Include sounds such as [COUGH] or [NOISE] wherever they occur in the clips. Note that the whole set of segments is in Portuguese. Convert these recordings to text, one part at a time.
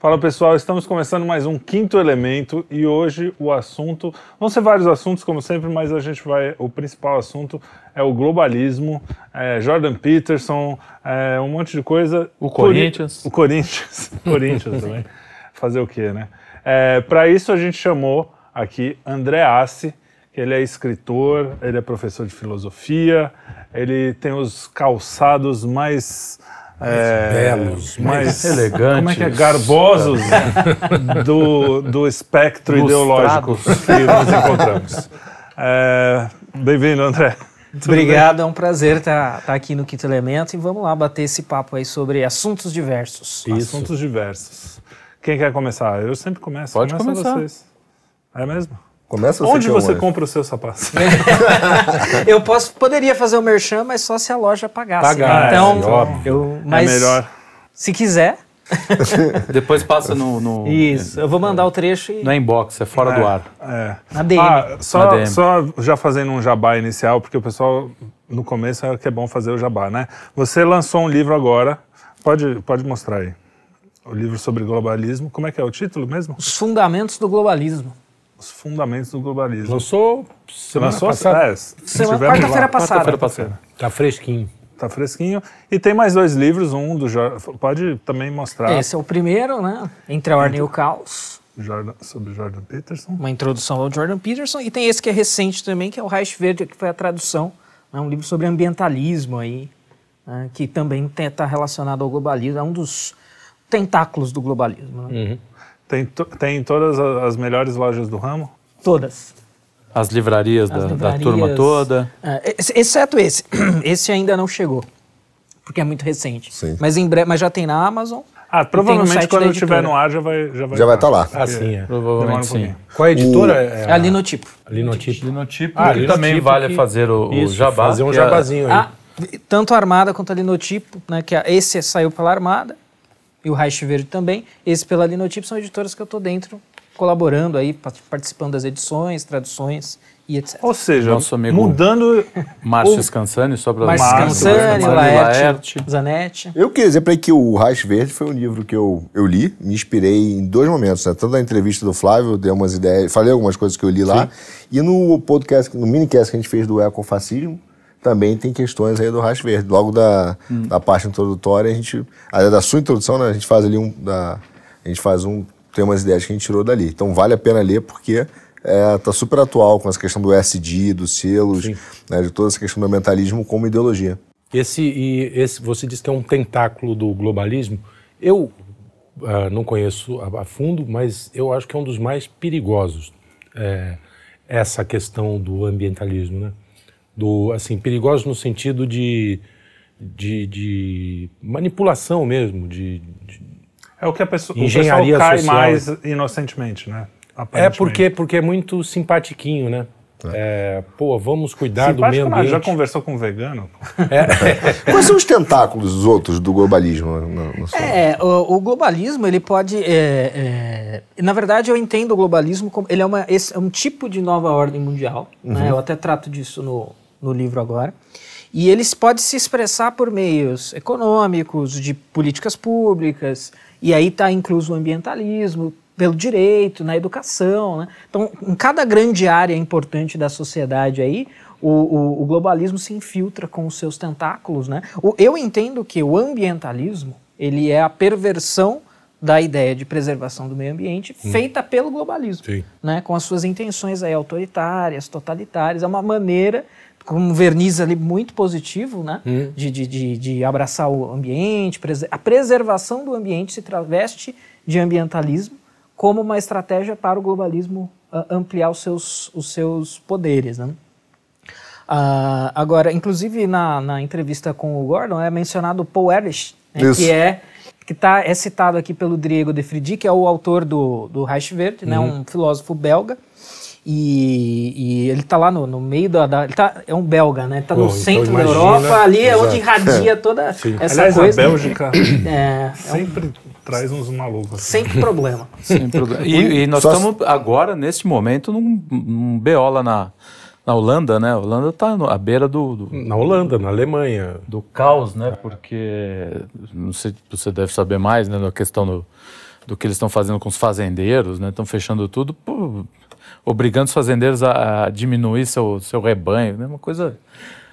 Fala pessoal, estamos começando mais um quinto elemento e hoje o assunto vão ser vários assuntos como sempre, mas a gente vai o principal assunto é o globalismo, é Jordan Peterson, é um monte de coisa. O Corinthians. O Corinthians, [LAUGHS] Corinthians também. Fazer o quê, né? É, Para isso a gente chamou aqui André Assi, ele é escritor, ele é professor de filosofia, ele tem os calçados mais é, belos, mais [LAUGHS] elegantes, como é que é? garbosos do, do espectro ideológico que nós encontramos. É, Bem-vindo, André. Tudo Obrigado, bem? é um prazer estar tá, tá aqui no Quinto Elemento e vamos lá bater esse papo aí sobre assuntos diversos. Isso. Assuntos diversos. Quem quer começar? Eu sempre começo. Pode Começa começar. Vocês. É mesmo? Começa você Onde você compra os seus sapatos? [LAUGHS] eu posso, poderia fazer o merchan, mas só se a loja pagasse. Pagar, né? então, é, óbvio. Eu, é mas é melhor. Se quiser. [LAUGHS] Depois passa no, no, Isso, eu vou mandar o trecho e. Não é inbox, é fora é, do ar. É. Na DM. Ah, só, Na DM. só já fazendo um jabá inicial, porque o pessoal no começo é que é bom fazer o jabá, né? Você lançou um livro agora, pode, pode mostrar aí. O livro sobre globalismo. Como é que é o título mesmo? Os Fundamentos do Globalismo os fundamentos do globalismo. Lançou semana Lançou, passada. É, se quarta-feira passada. Quarta-feira passada. Tá fresquinho. Tá fresquinho. E tem mais dois livros, um do Jordan. Pode também mostrar. Esse é o primeiro, né? Entre a Ordem Entre... e o Caos. Jordan, sobre Jordan Peterson. Uma introdução ao Jordan Peterson. E tem esse que é recente também, que é o Reich Verde, que foi a tradução. É um livro sobre ambientalismo aí, né? que também está relacionado ao globalismo. É um dos tentáculos do globalismo. Né? Uhum. Tem, tem todas as melhores lojas do ramo? Todas. As livrarias, as da, livrarias da, turma toda? É, exceto esse. [CLEARS THROAT] Esse ainda não chegou, porque é muito recente. Sim. Mas, em breve, mas já tem na Amazon. Ah, provavelmente quando eu estiver no ar já vai já vai já vai estar tá lá. É, ah, sim, é. provavelmente sim. Qual é a editora? O... É, é a... a Linotipo. A Linotipo. Linotipo. Ah, Linotipo também tipo vale fazer o, Isso, o jabá. Fazer um é jabazinho aí. Ah, tanto a Armada quanto a Linotipo, né? Que a, esse saiu pela Armada e o Reich Verde também. Esse pela Linotip são editoras que eu estou dentro, colaborando aí, participando das edições, traduções e etc. Ou seja, Nosso amigo mudando... Márcio Scansani, só para... Márcio Scansani, Laerte, Zanetti. Eu queria dizer para que o Reich Verde foi um livro que eu, eu li, me inspirei em dois momentos, né? tanto na entrevista do Flávio, dei umas ideias, falei algumas coisas que eu li lá, Sim. e no podcast, no minicast que a gente fez do Ecofascismo, também tem questões aí do Racho Verde. Logo da, hum. da parte introdutória, a gente. Da sua introdução, né, a gente faz ali um. Da, a gente faz um. Tem umas ideias que a gente tirou dali. Então vale a pena ler, porque é, tá super atual com essa questão do SD, dos selos, né, de toda essa questão do ambientalismo como ideologia. Esse, e esse, você diz que é um tentáculo do globalismo. Eu uh, não conheço a, a, fundo, mas eu acho que é um dos mais perigosos, é, essa questão do ambientalismo, né? do assim perigosos no sentido de, de, de manipulação mesmo, de, de, é o que a pessoa engenharia o cai social. mais inocentemente, né? É porque porque é muito simpatiquinho, né? É. É, pô, vamos cuidar do meio ambiente. já conversou com um vegano? É. [LAUGHS] Quais são os tentáculos dos outros do globalismo? No, no é, o, o, globalismo ele pode, é, é, na verdade eu entendo o globalismo como ele é uma, esse, é um tipo de nova ordem mundial. Né? Uhum. Né? Eu até trato disso no no livro agora. E eles podem se expressar por meios econômicos, de políticas públicas, e aí está incluso o ambientalismo, pelo direito, na educação. Né? Então, em cada grande área importante da sociedade aí, o, o, o globalismo se infiltra com os seus tentáculos. Né? O, eu entendo que o ambientalismo ele é a perversão da ideia de preservação do meio ambiente hum. feita pelo globalismo, né? com as suas intenções aí autoritárias, totalitárias. É uma maneira com um verniz ali muito positivo, né? Hum. De, de, de, de, abraçar o ambiente, a preservação do ambiente se traveste de ambientalismo como uma estratégia para o globalismo ah, ampliar os seus, os seus poderes, né? Uh, agora, inclusive na, na, entrevista com o Gordon é mencionado o Paul Ehrlich, né, que é que tá, é citado aqui pelo Diego de Fridi, que é o autor do, do Reich Verde, né? uhum. né, um filósofo belga, e, e ele está lá no, no meio da, da. ele tá, é um belga, né? está no então centro então imagina, da Europa, ali é onde irradia é. toda Sim. essa Aliás, coisa. A Bélgica é, é sempre um, traz uns malucos. Sem problema. Sem problema. E, e nós Só estamos agora, neste momento, num, num beola na, na Holanda, né? A Holanda está à beira do, do, Na Holanda, na Alemanha. Do caos, né? Porque. Não sei, você deve saber mais, né? Na questão do, do que eles estão fazendo com os fazendeiros, né? Estão fechando tudo por obrigando os fazendeiros a, a diminuir seu, seu rebanho. Né? Uma coisa.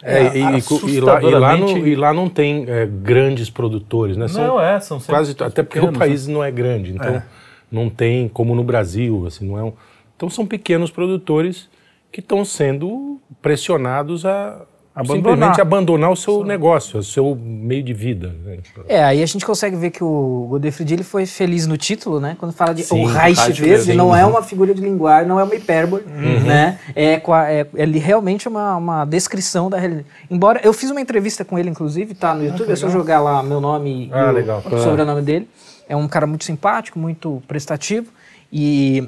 É, e, é, e, lá, e, lá não, e, lá, não, tem é, grandes produtores, né? São não, é, são quase Até porque o né? país não é grande, então é. não tem, como no Brasil, assim, não é um... Então são pequenos produtores que estão sendo pressionados a, Abandonar. Simplesmente né? abandonar o seu Sim. negócio, o seu meio de vida. Né? É, aí a gente consegue ver que o Godefried ele foi feliz no título, né? Quando fala de Sim, o Reich Wesen, não é uhum. uma figura de linguagem, não é uma hipérbole, uhum. né? É, é, ele realmente é uma, uma descrição da realidade. Embora, eu fiz uma entrevista com ele, inclusive, tá no ah, YouTube, ah, é só jogar lá meu nome ah, o legal, sobrenome dele. É um cara muito simpático, muito prestativo e...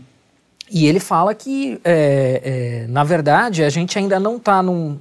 E ele fala que, é, é, na verdade, a gente ainda não está num,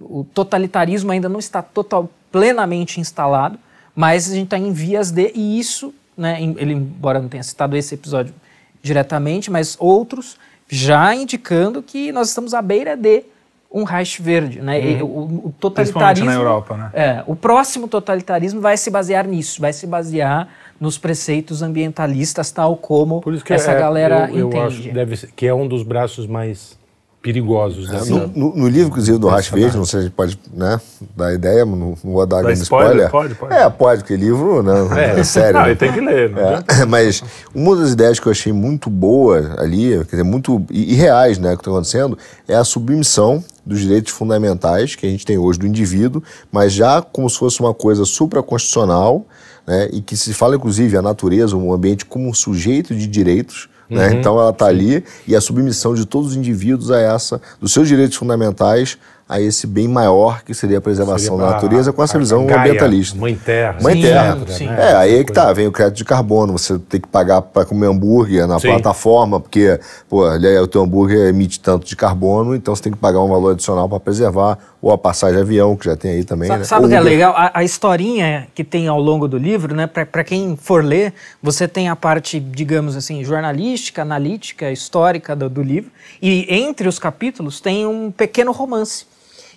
o totalitarismo ainda não está total, plenamente instalado, mas a gente está em vias de, e isso, né, ele embora não tenha citado esse episódio diretamente, mas outros, já indicando que nós estamos à beira de um Reich verde, né? Hum. o, o, totalitarismo, na Europa, né? É, o próximo totalitarismo vai se basear nisso, vai se basear nos preceitos ambientalistas, tal como essa é, galera eu, eu entende. Acho, deve ser, que é um dos braços mais perigosos. Né? É, no, no, no, livro, inclusive, do Rash Verde, não sei se a gente pode né, dar ideia, não, não vou dar grande spoiler. spoiler. Pode, pode. É, pode, porque livro não, né, é. é sério. Não, né? tem que ler. Não é. [LAUGHS] Mas uma das ideias que eu achei muito boa ali, quer dizer, muito irreais, reais, né, que está acontecendo, é a submissão dos direitos fundamentais que a gente tem hoje do indivíduo, mas já como se fosse uma coisa supraconstitucional, né, e que se fala, inclusive, a natureza, o ambiente como um sujeito de direitos, né? Uhum. Então ela está ali e a submissão de todos os indivíduos a é essa, dos seus direitos fundamentais, a esse bem maior que seria a preservação seria da natureza com essa visão Gaia, ambientalista. Mãe terra. Mãe sim, terra. Sim, né? é, aí é que tá, vem o crédito de carbono, você tem que pagar para comer hambúrguer na sim. plataforma, porque, pô, é, o teu hambúrguer emite tanto de carbono, então você tem que pagar um valor adicional para preservar, ou a passagem de avião, que já tem aí também. Né? Sabe, né? o que é legal? A, a, historinha que tem ao longo do livro, né, para quem for ler, você tem a parte, digamos assim, jornalística, analítica, histórica do, do livro, e entre os capítulos tem um pequeno romance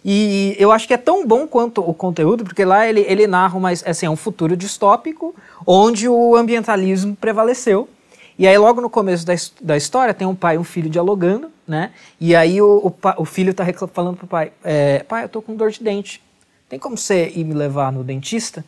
e eu acho que é tão bom quanto o conteúdo, porque lá ele, ele narra uma, assim, é um futuro distópico onde o ambientalismo prevaleceu. E aí, logo no começo da, da história, tem um pai e um filho dialogando, né? E aí o, o, o filho está falando pro pai: é, Pai, eu tô com dor de dente. Tem como você ir me levar no dentista?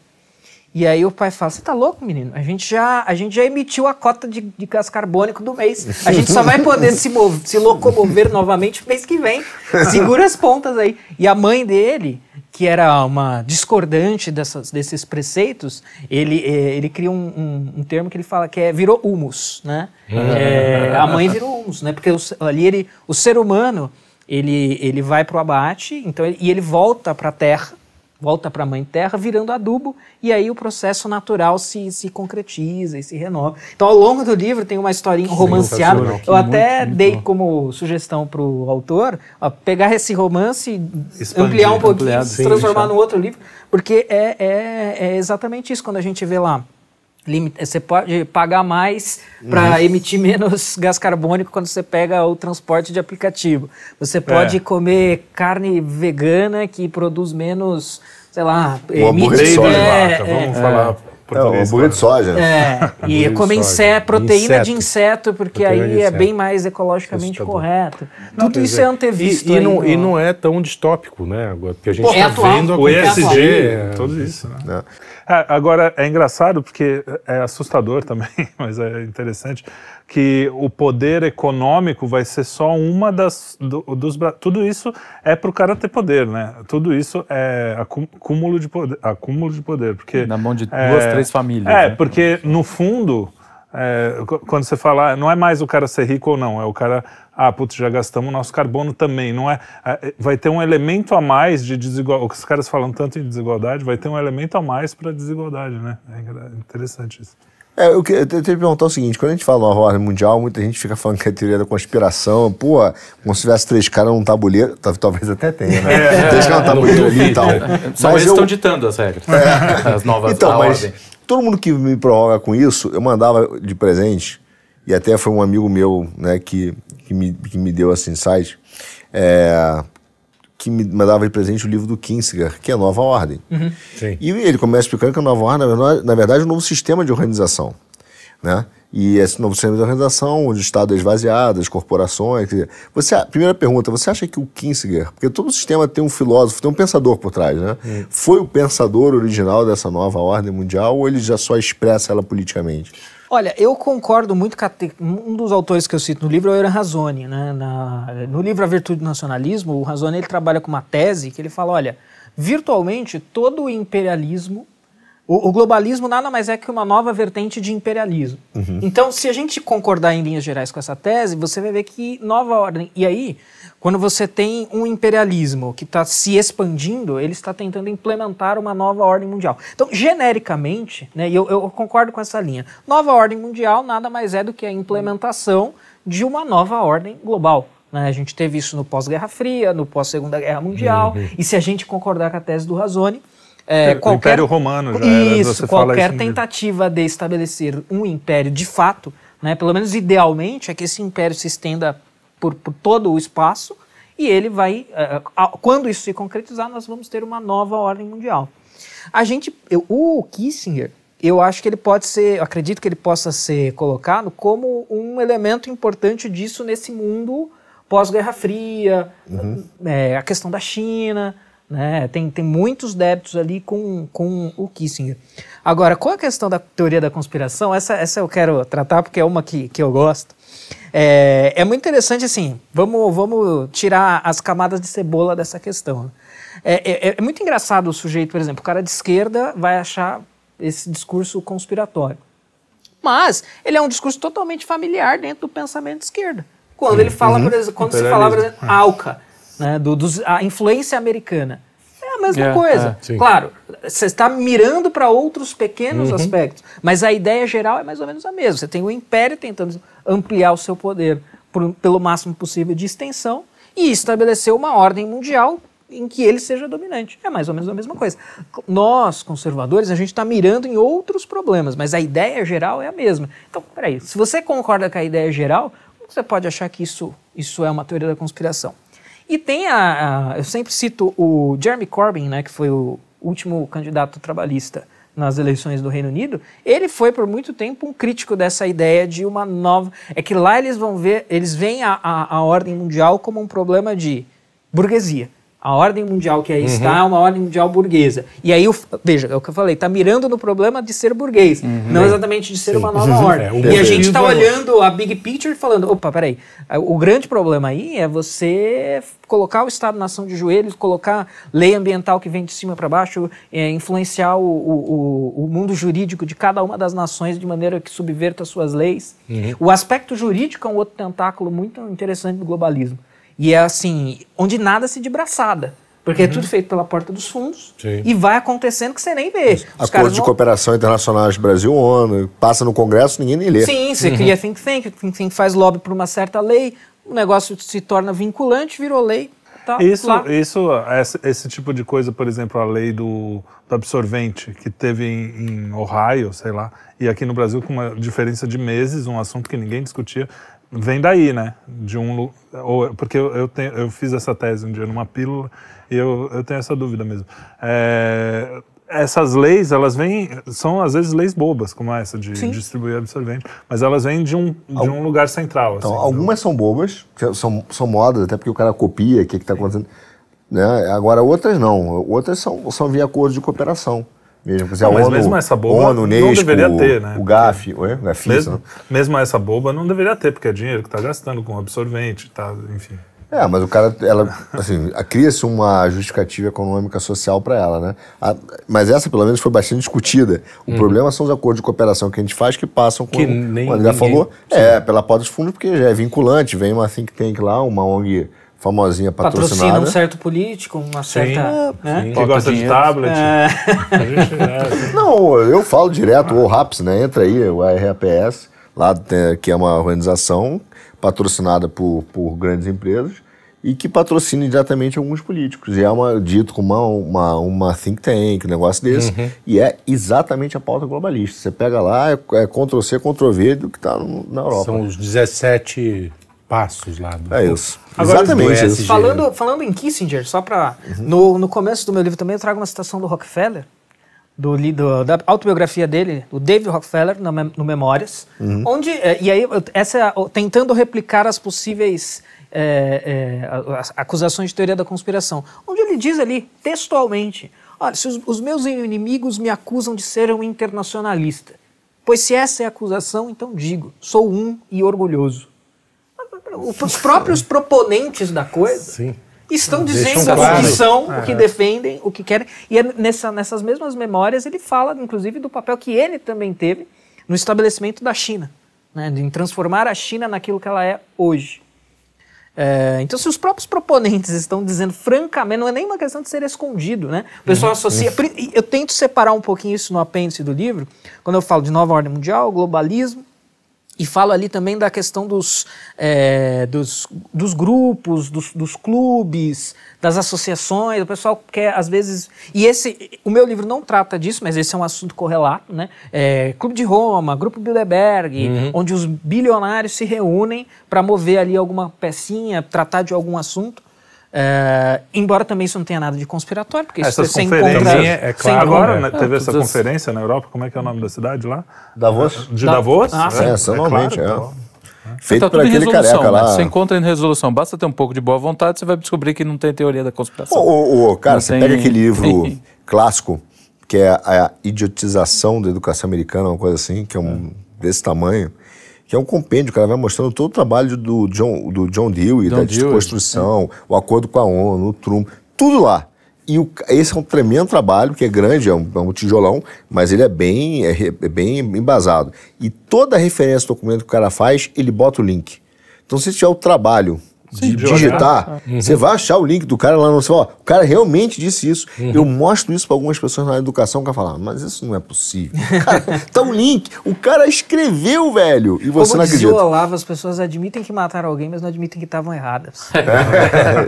E aí o pai fala: Você tá louco, menino? A gente já, a gente já emitiu a cota de, de gás carbônico do mês. A gente só vai poder se, se locomover novamente mês que vem. Segura as pontas aí. E a mãe dele, que era uma discordante dessas, desses preceitos, ele, eh, ele cria um, um, um, termo que ele fala que é virou humus, né? é, a mãe virou humus, né? Porque o, ali ele, o ser humano ele, ele vai para o abate, então e ele volta para a terra volta para a mãe terra virando adubo e aí o processo natural se, se concretiza e se renova. Então ao longo do livro tem uma historinha romanceada. Eu até muito, dei muito como sugestão para o autor ó, pegar esse romance, Expandir, ampliar um pouquinho, ampliado, se transformar sim, num outro livro, porque é, é, é exatamente isso quando a gente vê lá você pode pagar mais para uhum. emitir [LAUGHS] menos gás carbônico quando você pega o transporte de aplicativo. Você pode é. comer carne vegana que produz menos, sei lá, o emite, eh, é, de vaca, vamos é. falar português. É, o claro. de soja. É, [LAUGHS] e comer inseto, proteína inseto. de inseto, porque proteína aí é inseto. é bem mais ecologicamente tá correto. Não, Tudo isso é antevisto. E, e, não, e, não, é tão distópico, né? Porque a gente está é vendo o é ESG, é. é, tudo né. isso. Né? É. Agora, é engraçado porque é assustador também, [LAUGHS] mas é interessante que o poder econômico vai ser só uma das do, dos tudo isso é para o cara ter poder, né? Tudo isso é acúmulo de poder, acúmulo de poder, porque na mão de é, duas, três famílias. É, né? porque no fundo é, quando você fala, ah, não é mais o cara ser rico ou não, é o cara, ah, putz, já gastamos nosso carbono também, não é? é vai ter um elemento a mais de desigualdade, os caras falam tanto em desigualdade, vai ter um elemento a mais para desigualdade, né? É interessante isso. É, eu, eu tenho que perguntar o seguinte: quando a gente fala uma ordem mundial, muita gente fica falando que é teoria da conspiração. Pô, como se tivesse três caras num tabuleiro. Talvez até tenha, né? [LAUGHS] É, é, três caras num é, tabuleiro ali e tal. Só eles eu... estão ditando as regras, é. [LAUGHS] as novas então, mas ordem. Todo mundo que me prorroga com isso, eu mandava de presente, e até foi um amigo meu né, que, que, me, que me deu esse assim, insight, é, que me mandava de presente o livro do Kinsinger, que é Nova Ordem. Uhum. E ele começa explicando que a Nova Ordem, na verdade, é um novo sistema de organização. Né? E esse novo sistema de organização, onde o Estado é esvaziado, as corporações. Dizer, você, primeira pergunta, você acha que o Kinsinger, porque todo sistema tem um filósofo, tem um pensador por trás, né? Uhum. Foi o pensador original dessa nova ordem mundial ou ele já só expressa ela politicamente? Olha, eu concordo muito com te... um dos autores que eu cito no livro é o Eran Razoni, né? Na... No livro A Virtude do Nacionalismo, o Razoni ele trabalha com uma tese que ele fala, olha, virtualmente todo o imperialismo o, o, globalismo nada mais é que uma nova vertente de imperialismo. Uhum. Então, se a gente concordar em linhas gerais com essa tese, você vai ver que nova ordem. E aí, quando você tem um imperialismo que está se expandindo, ele está tentando implementar uma nova ordem mundial. Então, genericamente, né, eu, eu concordo com essa linha, nova ordem mundial nada mais é do que a implementação de uma nova ordem global. Né? A gente teve isso no pós-Guerra Fria, no pós-Segunda Guerra Mundial, uhum. e se a gente concordar com a tese do Razone, é, o qualquer... Império Romano já era, né? Isso, qualquer isso tentativa de estabelecer um império de fato, né, pelo menos idealmente, é que esse império se estenda por, por todo o espaço e ele vai, eh, quando isso se concretizar, nós vamos ter uma nova ordem mundial. A gente, eu, o Kissinger, eu acho que ele pode ser, acredito que ele possa ser colocado como um elemento importante disso nesse mundo pós-Guerra Fria, uhum. é, a questão da China, né? Tem, tem muitos débitos ali com, com o Kissinger. Agora, com a questão da teoria da conspiração, essa, essa eu quero tratar porque é uma que, que eu gosto. É, é muito interessante, assim, vamos, vamos tirar as camadas de cebola dessa questão. É, é, é muito engraçado o sujeito, por exemplo, o cara de esquerda vai achar esse discurso conspiratório. Mas ele é um discurso totalmente familiar dentro do pensamento de esquerda. Quando ele fala, uhum, por exemplo, quando se fala, por exemplo, Alca né, do, dos, a influência americana. É a mesma coisa. É, claro, você está mirando para outros pequenos uhum. aspectos, mas a ideia geral é mais ou menos a mesma. Você tem o império tentando ampliar o seu poder por, pelo máximo possível de extensão e estabelecer uma ordem mundial em que ele seja dominante. É mais ou menos a mesma coisa. Nós, conservadores, a gente está mirando em outros problemas, mas a ideia geral é a mesma. Então, peraí, se você concorda com a ideia geral, como você pode achar que isso, isso é uma teoria da conspiração? E tem a, a, Eu sempre cito o Jeremy Corbyn, né, que foi o último candidato trabalhista nas eleições do Reino Unido, ele foi por muito tempo um crítico dessa ideia de uma nova. É que lá eles vão ver, eles veem a, a, a ordem mundial como um problema de burguesia. A ordem mundial que aí uhum. está é uma ordem mundial burguesa. E aí, veja, é o que eu falei, está mirando no problema de ser burguês, uhum. não é. exatamente de ser Sim. uma nova [LAUGHS] é, ordem. É, um e a gente está olhando a big picture e falando: opa, peraí, o grande problema aí é você colocar o Estado-nação de joelhos, colocar lei ambiental que vem de cima para baixo, é, influenciar o, o, o, mundo jurídico de cada uma das nações de maneira que subverta suas leis. Uhum. O aspecto jurídico é um outro tentáculo muito interessante do globalismo e é assim, onde nada-se de braçada. Porque é uhum. é tudo feito pela porta dos fundos Sim. e vai acontecendo que você nem vê. Os Acordo de vão... Cooperação Internacional Brasil-ONU, passa no Congresso, ninguém nem lê. Sim, você uhum. cria é think tank, think tank faz lobby por uma certa lei, o negócio se torna vinculante, virou lei. Tá, isso, lá. isso esse, esse, tipo de coisa, por exemplo, a lei do, do absorvente, que teve em, em Ohio, sei lá, e aqui no Brasil, com uma diferença de meses, um assunto que ninguém discutia, vem daí, né? De um ou porque eu, eu, eu fiz essa tese um dia numa pílula e eu, eu tenho essa dúvida mesmo. É, essas leis, elas vêm, são às vezes leis bobas, como essa de Sim. distribuir absorvente, mas elas vêm de um, de Algum, um lugar central. Então, assim, algumas são bobas, são, são modas, até porque o cara copia o que está acontecendo. Né? Agora, outras não. Outras são, são via acordo de cooperação. Mesmo, não, mas ONU, mesmo essa boba ONU, Unesco, não deveria ter, né? O GAF, porque, GAFIS, mesmo, mesmo essa boba não deveria ter, porque é dinheiro que está gastando com absorvente, tá, enfim. É, mas o cara, ela, assim, cria-se uma justificativa econômica social para ela, né? A, mas essa, pelo menos, foi bastante discutida. O uhum. problema são os acordos de cooperação que a gente faz que passam com. Que nem, falou, sim. é, pela porta dos fundos, porque já é vinculante, vem uma think tank lá, uma ONG famosinha patrocinada. Patrocina um certo político, uma certa... Sim, né? Que gosta dinheiro. de tablet. É. é [LAUGHS] assim. não, eu falo direto, o RAPS, né? Entra aí, o RAPS, lá que é uma organização patrocinada por, por grandes empresas e que patrocina diretamente alguns políticos. E é uma, dito como uma, uma, uma think tank, um negócio desse, uhum. e é exatamente a pauta globalista. Você pega lá, é, é Ctrl-C, Ctrl-V do que está na Europa. São os 17 passos lá do. É isso. Agora, Exatamente. Isso. Falando, falando em Kissinger, só para. Uhum. No, no começo do meu livro também eu trago uma citação do Rockefeller, do, do da autobiografia dele, do David Rockefeller, no, no Memórias, uhum. onde. É, e aí, essa é tentando replicar as possíveis. É, é, acusações de teoria da conspiração, onde ele diz ali, textualmente: olha, se os, os meus inimigos me acusam de ser um internacionalista, pois se essa é a acusação, então digo, sou um e orgulhoso os próprios proponentes da coisa Sim. estão dizendo o que são, é. o que é. defendem, o que querem. E é nessa, nessas mesmas memórias ele fala, inclusive, do papel que ele também teve no estabelecimento da China, né, em transformar a China naquilo que ela é hoje. É, então, se os próprios proponentes estão dizendo francamente, não é nem uma questão de ser escondido, né? O pessoal uhum. associa. Eu tento separar um pouquinho isso no apêndice do livro, quando eu falo de nova ordem mundial, globalismo, e falo ali também da questão dos, é, dos, dos, grupos, dos, dos, clubes, das associações. O pessoal quer, às vezes. E esse. O meu livro não trata disso, mas esse é um assunto correlato, né? É, Clube de Roma, Grupo Bilderberg, uhum. onde os bilionários se reúnem para mover ali alguma pecinha, tratar de algum assunto. Uh, embora também isso não tenha nada de conspiratório, porque isso Essas você encontra... É, é claro, agora né? ah, teve essa conferência na Europa, como é que é o nome da cidade lá? Davos? Eh, de Davos? Ah, é, sim. é, normalmente, é. é. Então. Feito tá por aquele resolução, careca né? lá. Você encontra em resolução. Basta ter um pouco de boa vontade, você vai descobrir que não tem teoria da conspiração. Ô, ô, ô cara, não você tem... pega aquele livro clássico, que é a idiotização da educação americana, uma coisa assim, que é um é. desse tamanho que é um compêndio, o cara vai mostrando todo o trabalho do John, do John Dewey, John da desconstrução, o acordo com a ONU, o Trump, tudo lá. E o, esse é um tremendo trabalho, que é grande, é um, é um tijolão, mas ele é bem, é, é, bem embasado. E toda referência do documento que o cara faz, ele bota o link. Então, se tiver o trabalho de digitar, uhum. você vai achar o link do cara lá no seu, ó, o cara realmente disse isso. Uhum. Eu mostro isso para algumas pessoas na educação que falar, ah, mas isso não é possível. [LAUGHS] Cara, tá um link, o cara escreveu, velho, e você Como não acredita. Como Olavo, as pessoas admitem que mataram alguém, mas não admitem que estavam erradas. É. [LAUGHS]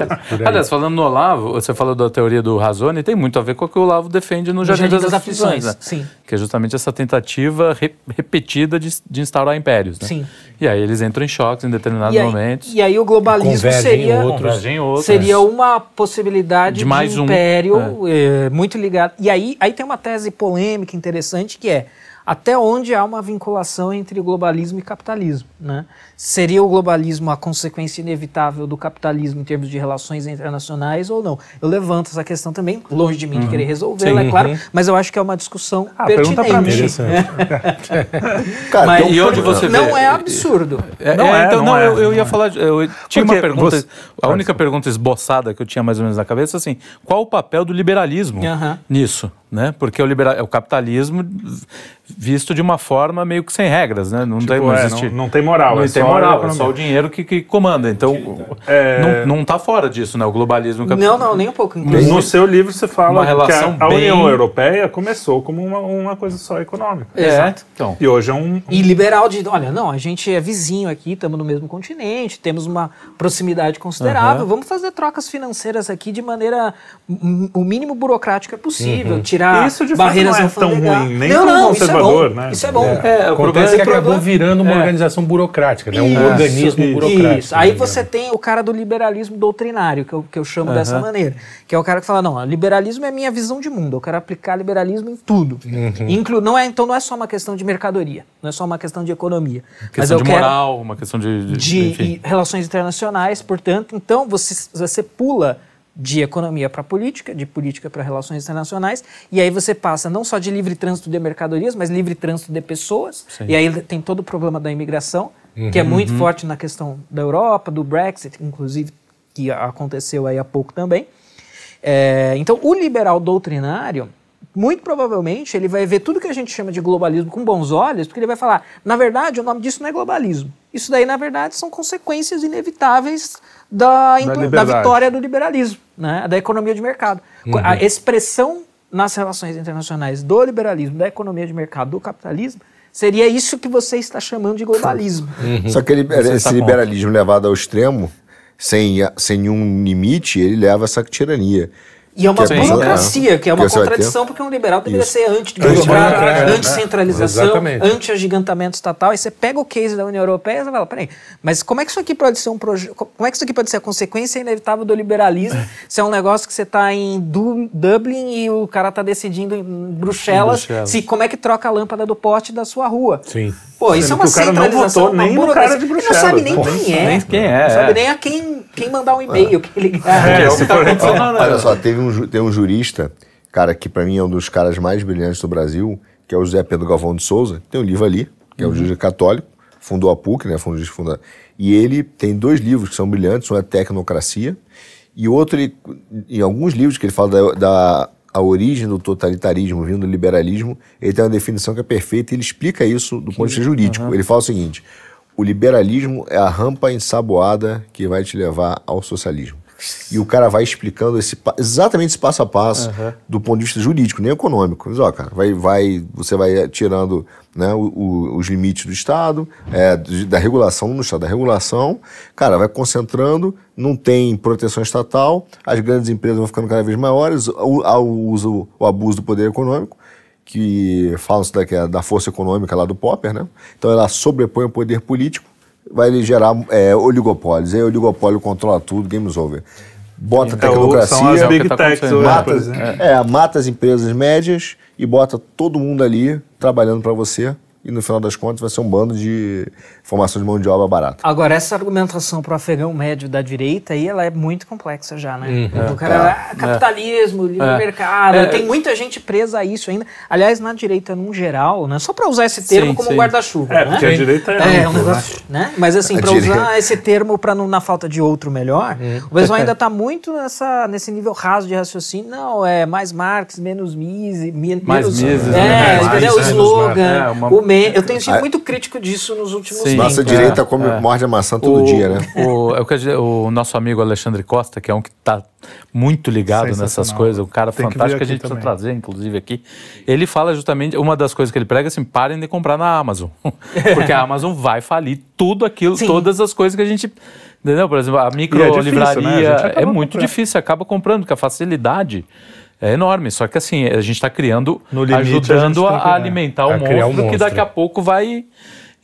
É. Aliás, falando no Olavo, você falou da teoria do Razone, tem muito a ver com o que o Olavo defende no, Jardim, das, das Aflições, né? sim. que é justamente essa tentativa re repetida de, de, instaurar impérios, né? Sim. E aí eles entram em choques em determinados e aí, momentos. E aí o globalismo isso seria, outros, outros, seria uma possibilidade de, mais de império um. é. É, muito ligado. E aí, aí tem uma tese polêmica interessante que é até onde há uma vinculação entre globalismo e capitalismo. Né? Seria o globalismo a consequência inevitável do capitalismo em termos de relações internacionais ou não? Eu levanto essa questão também, longe de mim uhum. de querer uhum. resolver, é claro, uhum. mas eu acho que é uma discussão ah, pergunta Pergunta mim. [LAUGHS] Cara, mas, um e onde você não é absurdo. É, é, não, é, então, não, não é, eu, eu, ia falar, eu tinha uma pergunta, você, a única pergunta esboçada que eu tinha mais ou menos na cabeça, assim, qual o papel do liberalismo uhum. nisso? né? Porque é o, libera... É o capitalismo visto de uma forma meio que sem regras, né? Não, tipo, tem, não, é, existe... não, não tem moral. Não é tem moral, é só o dinheiro que, que comanda. Então, é... não, não tá fora disso, né? O globalismo capitalista. Não, não, nem um pouco. Inclusive. No seu livro você fala que a, a bem... União Europeia começou como uma, uma coisa só econômica. É, Exato. Então. E hoje é um, um... E liberal de... Olha, não, a gente é vizinho aqui, estamos no mesmo continente, temos uma proximidade considerável, uhum. vamos fazer trocas financeiras aqui de maneira o mínimo burocrática possível, uhum. tirar tirar isso de barreiras não é tão ruim, nem não, não, conservador, isso é bom, né? Isso é bom. É, é o problema é, é que acabou virando uma é. organização burocrática, né? um isso, organismo isso, burocrático. Isso. Aí né? você tem o cara do liberalismo doutrinário, que eu, que eu chamo uh -huh. dessa maneira, que é o cara que fala, não, liberalismo é minha visão de mundo, eu quero aplicar liberalismo em tudo. Uhum. Inclu não é, então não é só uma questão de mercadoria, não é só uma questão de economia. Uma questão de moral, uma questão de... De, de relações internacionais, portanto, então você, você pula de economia para política, de política para relações internacionais, e aí você passa não só de livre trânsito de mercadorias, mas livre trânsito de pessoas, Sim. e aí tem todo o problema da imigração, uhum, que é uhum. muito uhum. forte na questão da Europa, do Brexit, inclusive, que aconteceu aí há pouco também. É, então, o liberal doutrinário, muito provavelmente, ele vai ver tudo que a gente chama de globalismo com bons olhos, porque ele vai falar, na verdade, o nome disso não é globalismo. Isso daí, na verdade, são consequências inevitáveis da, da, vitória do liberalismo, né? da economia de mercado. Uhum. A expressão nas relações internacionais do liberalismo, da economia de mercado, do capitalismo, seria isso que você está chamando de globalismo. [LAUGHS] Uhum. Só que ele, tá esse liberalismo contra. levado ao extremo, sem, sem nenhum limite, ele leva a essa tirania. E é uma que é burocracia, que é uma é é contradição, porque um liberal deveria Isso. ser anti-burocrata, anti-centralização, anti-agigantamento estatal. e você pega o case da União Europeia e fala, peraí, mas como é que isso aqui pode ser um projeto. Como é que isso aqui pode ser a consequência inevitável do liberalismo? se é um negócio que você está em du Dublin e o cara está decidindo em Bruxelas, em Bruxelas, se como é que troca a lâmpada do poste da sua rua. Sim. Pô, isso é uma centralização, não votou nem uma cara de Bruxelas. Não sabe nem pô. quem é. Nem quem é. Não sabe nem a quem, quem mandar um e-mail, é. ligar. É, é, [LAUGHS] tá né? Olha só, teve um, tem um jurista, cara, que para mim é um dos caras mais brilhantes do Brasil, que é o José Pedro Galvão de Souza. Tem um livro ali, que é uhum. é um juiz católico, fundou a PUC, né? Fundou, funda e ele tem dois livros que são brilhantes, um é Tecnocracia, e outro, ele, em alguns livros que ele fala da, da a origem do totalitarismo vindo do liberalismo, ele tem uma definição que é perfeita e ele explica isso do ponto de vista jurídico. Uhum. Ele fala o seguinte: o liberalismo é a rampa ensaboada que vai te levar ao socialismo. E o cara vai explicando esse, exatamente esse passo a passo uhum. do ponto de vista jurídico, nem econômico. Mas, ó, cara, vai, vai, você vai tirando né, o, o, os limites do Estado, é, da regulação no Estado, da regulação, cara, vai concentrando, não tem proteção estatal, as grandes empresas vão ficando cada vez maiores, o, ao uso, o abuso do poder econômico, que falam-se da, é da força econômica lá do Popper, né? Então ela sobrepõe o poder político vai gerar é, oligopólios. Aí o oligopólio controla tudo, games over. Bota então, tecnocracia, as é tá big techs, né, mata, é. é, mata as empresas médias e bota todo mundo ali trabalhando para você e no final das contas vai ser um bando de formação de mão de obra barata. Agora, essa argumentação para o afegão médio da direita aí, ela é muito complexa já, né? Uhum. o cara, é. é. capitalismo, é. livre mercado, é. tem muita gente presa a isso ainda. Aliás, na direita, num geral, né? só para usar esse termo sim, como guarda-chuva, É, né? porque a direita é, é, um negócio, né? Mas assim, para usar esse termo para na falta de outro melhor, hum. o pessoal ainda está muito nessa, nesse nível raso de raciocínio. Não, é mais Marx, menos Mises, menos... Mais Mises, é, né? É, mais, o slogan, é, o eu tenho sido ah, muito crítico disso nos últimos Sim, Nossa é. direita come, é. morde a maçã todo o, dia, né? O, é o nosso amigo Alexandre Costa, que é um que está muito ligado nessas coisas, um cara Tem fantástico que, que, a gente também. precisa trazer, inclusive, aqui. Ele fala justamente, uma das coisas que ele prega assim, parem de comprar na Amazon. [LAUGHS] Porque a Amazon vai falir tudo aquilo, Sim. todas as coisas que a gente... Entendeu? Por exemplo, a micro é difícil, livraria né? a é muito comprando. difícil, acaba comprando, porque a facilidade é enorme. Só que assim, a gente está criando, limite, ajudando a, a né, alimentar o monstro, um monstro que daqui a pouco vai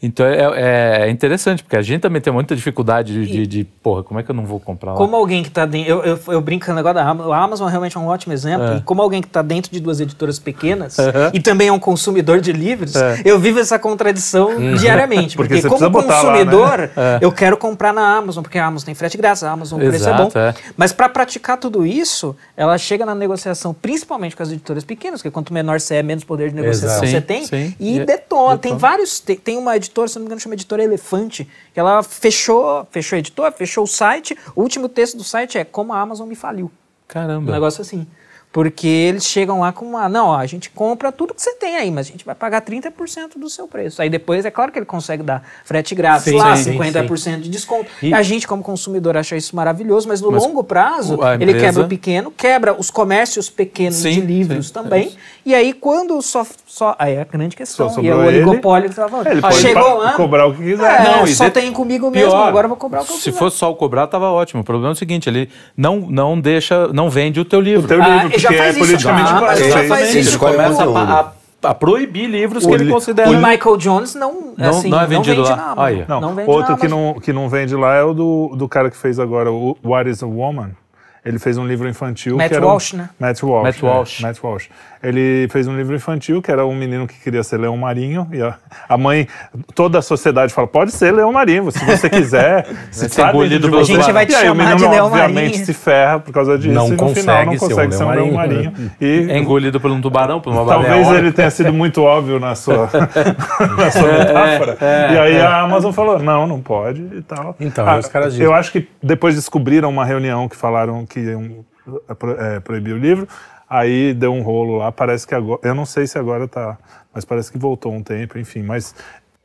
então é, é, é, interessante, porque a gente também tem muita dificuldade de, de, de porra, como é que eu não vou comprar lá? Como alguém que está dentro. Eu, eu, eu brincando agora da Amazon, a é Amazon realmente é um ótimo exemplo. É. E como alguém que está dentro de duas editoras pequenas e também é um consumidor de livros, é. eu vivo essa contradição uhum. diariamente. [LAUGHS] Porque, porque como consumidor, lá, né? eu quero comprar na Amazon, porque a Amazon tem frete grátis, a Amazon o preço é bom. Mas para praticar tudo isso, ela chega na negociação, principalmente com as editoras pequenas, porque quanto menor você é, menos poder de negociação Exato. você tem, sim. E, e, detona. detona. Tem vários. Tem, tem uma editora editora, se não me engano, chama Editora Elefante, que ela fechou, fechou a editora, fechou o site. O último texto do site é Como a Amazon me faliu. Caramba. Um negócio assim. Porque eles chegam lá com uma. Não, ó, a gente compra tudo que você tem aí, mas a gente vai pagar 30% do seu preço. Aí depois, é claro que ele consegue dar frete grátis sim, lá, sim, 50% sim. de desconto. E a gente, como consumidor, acha isso maravilhoso, mas no mas longo prazo, empresa... ele quebra o pequeno, quebra os comércios pequenos de livros também. É e aí, quando só. só aí é a grande questão. Só e é o oligopólio que estava falando. É, Chegou lá. Cobrar o que quiser. É, não, só de... tem comigo mesmo, Pior, agora eu vou cobrar o que eu quiser. Se fosse só o cobrar, estava ótimo. O problema é o seguinte: ele não, não deixa, não vende o teu livro. O teu ah, livro já é faz é politicamente isso. Ah, tá. Correto. já faz isso. Ele começa a, a, proibir livros o que ele considera. O Michael Jones não, não, assim, é não é vendido não vende lá. Na Amazon. Não, não. Outro que, não, que não vende lá é o do, do cara que fez agora o What is a Woman? Ele fez um livro infantil Matt que era Walsh, um... né? Matt Walsh, Matt é, Walsh. Matt Walsh. Ele fez um livro infantil que era um menino que queria ser leão marinho e a, a mãe, toda a sociedade fala, pode ser leão marinho, se você quiser. [LAUGHS] se tá engolido pelo A gente vai te e aí, o menino, obviamente, se ferra por causa disso não e no final não consegue ser um leão marinho. [LAUGHS] É engolido por um tubarão, por uma baleia. Talvez ele tenha sido muito óbvio na sua, [LAUGHS] na sua é, metáfora. É, é, e aí é. a Amazon falou, não, não pode e tal. Então, ah, os caras Eu acho que depois descobriram uma reunião que falaram que que iam é, é, proibir o livro. Aí deu um rolo lá, parece que agora. Eu não sei se agora tá, mas parece que voltou um tempo, enfim. Mas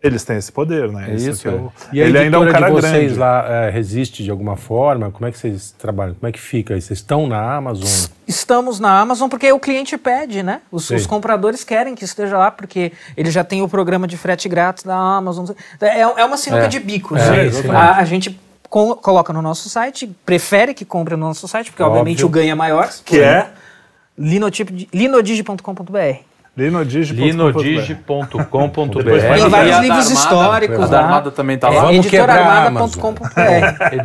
eles têm esse poder, né? É isso. isso é. Eu, é. e ele ainda é um cara de vocês grande. lá é, resiste de alguma forma? Como é que vocês trabalham? Como é que fica? Vocês estão na Amazon? Estamos na Amazon porque o cliente pede, né? Os, os compradores querem que esteja lá porque ele já tem o programa de frete grátis da Amazon. É, é uma sinuca de bicos. É, né? a, a gente co coloca no nosso site, prefere que compre no nosso site, porque Óbvio. obviamente o ganho é maior. Que é? linodig.com.br. Linodige.com.br. Tem vários livros históricos. da né? Armada também tá é, lá. É, Editorarmada.com.br.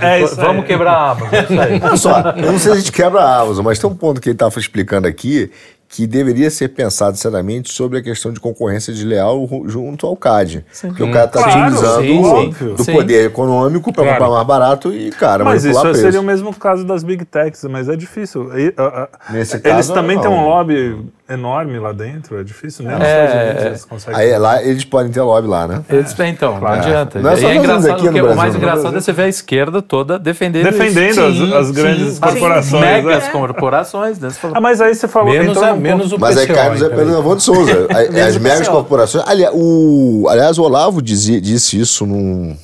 É vamos quebrar a Amazon. É Olha só, eu não sei se a gente quebra a Amazon, mas tem um ponto que ele estava explicando aqui que deveria ser pensado seriamente sobre a questão de concorrência desleal junto ao CAD. Sim. Porque hum, o cara está claro, utilizando sim, sim, do poder econômico para claro. comprar mais barato e, cara, Mas isso preço. seria o mesmo caso das big techs, mas é difícil. E, uh, uh, eles caso, também têm um lobby enorme lá dentro, é difícil, né? É, eles conseguem... Aí lá eles podem ter lobby lá, né? Eles é. têm, então, claro. não adianta. Não é, é engraçado aqui porque o mais né? engraçado é você ver a esquerda toda defendendo Defendendo as, sim, as, grandes sim, corporações. As megas é. Né? corporações. Né? Ah, mas aí você falou... Menos, então, é, um menos o Mas PCO, aí Carlos é então. Pedro Navão de Souza. [LAUGHS] as megas corporações... Aliás o, Olavo disse isso num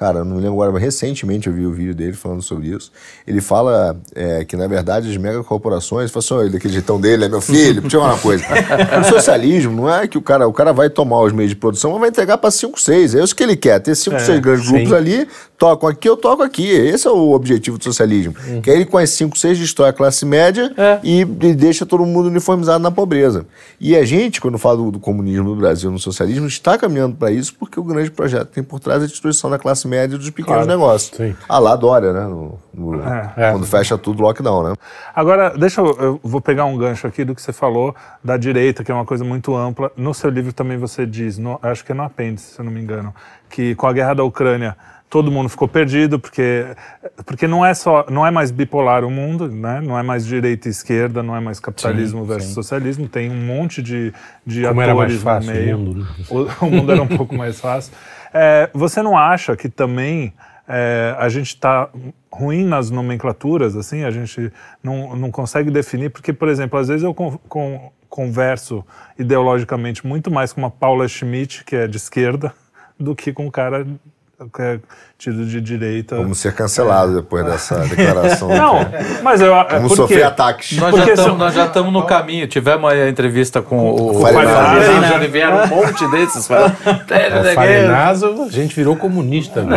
Cara, não me lembro agora, mas recentemente eu vi o vídeo dele falando sobre isso. Ele fala é, que, na verdade, as megacorporações, fala assim, oh, é aquele jeitão dele, é meu filho, deixa eu falar uma coisa. [LAUGHS] o socialismo não é que o cara, o cara vai tomar os meios de produção, mas vai entregar para 5, 6. É isso que ele quer, ter 5, 6 é, grandes sim. grupos ali, tocam aqui, eu toco aqui. Esse é o objetivo do socialismo. Hum. Que aí ele, com as 5, 6, destrói a classe média é. e, e, deixa todo mundo uniformizado na pobreza. E a gente, quando fala do, do comunismo no Brasil, no socialismo, está caminhando para isso porque o grande projeto que tem por trás é a destruição da classe médio dos pequenos claro, negócios. Sim. Ah, lá Dória, né? No, no, é, é. quando é. fecha tudo, lockdown, né? Agora, deixa eu, eu vou pegar um gancho aqui do que você falou da direita, que é uma coisa muito ampla. No seu livro também você diz, no, acho que é no apêndice, se eu não me engano, que com a guerra da Ucrânia todo mundo ficou perdido porque porque não é só não é mais bipolar o mundo né não é mais direita e esquerda não é mais capitalismo sim, versus sim. socialismo tem um monte de de Como atores era mais fácil no meio o mundo, né? o, o mundo era um pouco mais fácil [LAUGHS] É, você não acha que também é, a gente está ruim nas nomenclaturas, assim, a gente não, não consegue definir, porque, por exemplo, às vezes eu com, com, converso ideologicamente muito mais com uma Paula Schmidt, que é de esquerda, [LAUGHS] do que com um cara é tido de direita. Vamos ser cancelados é. depois dessa é. declaração. [LAUGHS] Não, que... mas eu. É Vamos sofrer ataques. Nós porque já estamos no caminho. Tivemos a entrevista com o, o Farinazzo. Né? Já vieram um monte desses. é, né, a gente virou comunista. Né?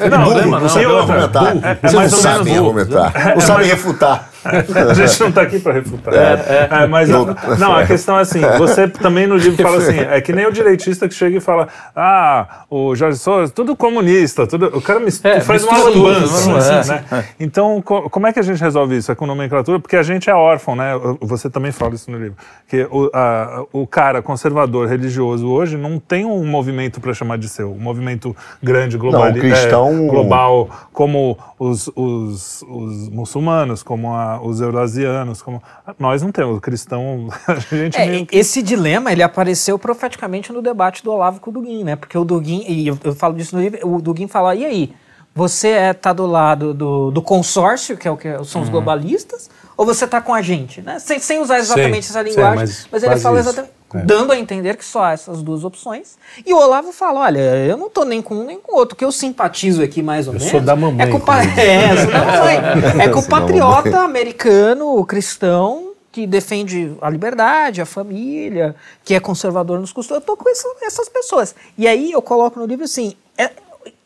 É, é. Não, burro, não, não, não sabe argumentar. É, é, não sabe argumentar. Não sabe refutar. [LAUGHS] a gente não está aqui para refutar. É, é, é, mas não, a, não, a questão é assim: você também no livro fala assim, é que nem o direitista que chega e fala, ah, o Jorge Souza, tudo comunista, tudo, o cara me é, faz uma lambança. Né, assim, é. né? Então, co como é que a gente resolve isso? É com nomenclatura? Porque a gente é órfão, né? Você também fala isso no livro. Que o, a, o cara conservador religioso hoje não tem um movimento para chamar de seu, um movimento grande, global, não, é, cristão... global como os, os, os muçulmanos, como a os eurasianos, como nós não temos cristão. [LAUGHS] É, meio... Esse dilema ele apareceu profeticamente no debate do Olavo com o Dugin, né? Porque o Dugin e eu, eu falo disso no livro, o Dugin fala e aí você é, tá do lado do, do consórcio, que é o que são os uhum. globalistas, ou você tá com a gente, né? Sem, sem usar exatamente essa linguagem, mas, mas ele fala isso. exatamente é. Dando a entender que só há essas duas opções. E o Olavo fala: olha, eu não estou nem com um nem com o outro. que eu simpatizo aqui, mais ou eu menos. Sou da mamãe. É com, pa... é, sou da mamãe. é com o [LAUGHS] é, [LAUGHS] é patriota americano, cristão, que defende a liberdade, a família, que é conservador nos costumes. Eu estou com essa, essas pessoas. E aí eu coloco no livro assim: é,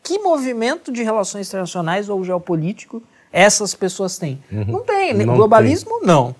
que movimento de relações internacionais ou geopolítico essas pessoas têm? Uhum. Não tem. Não Globalismo, tem. não.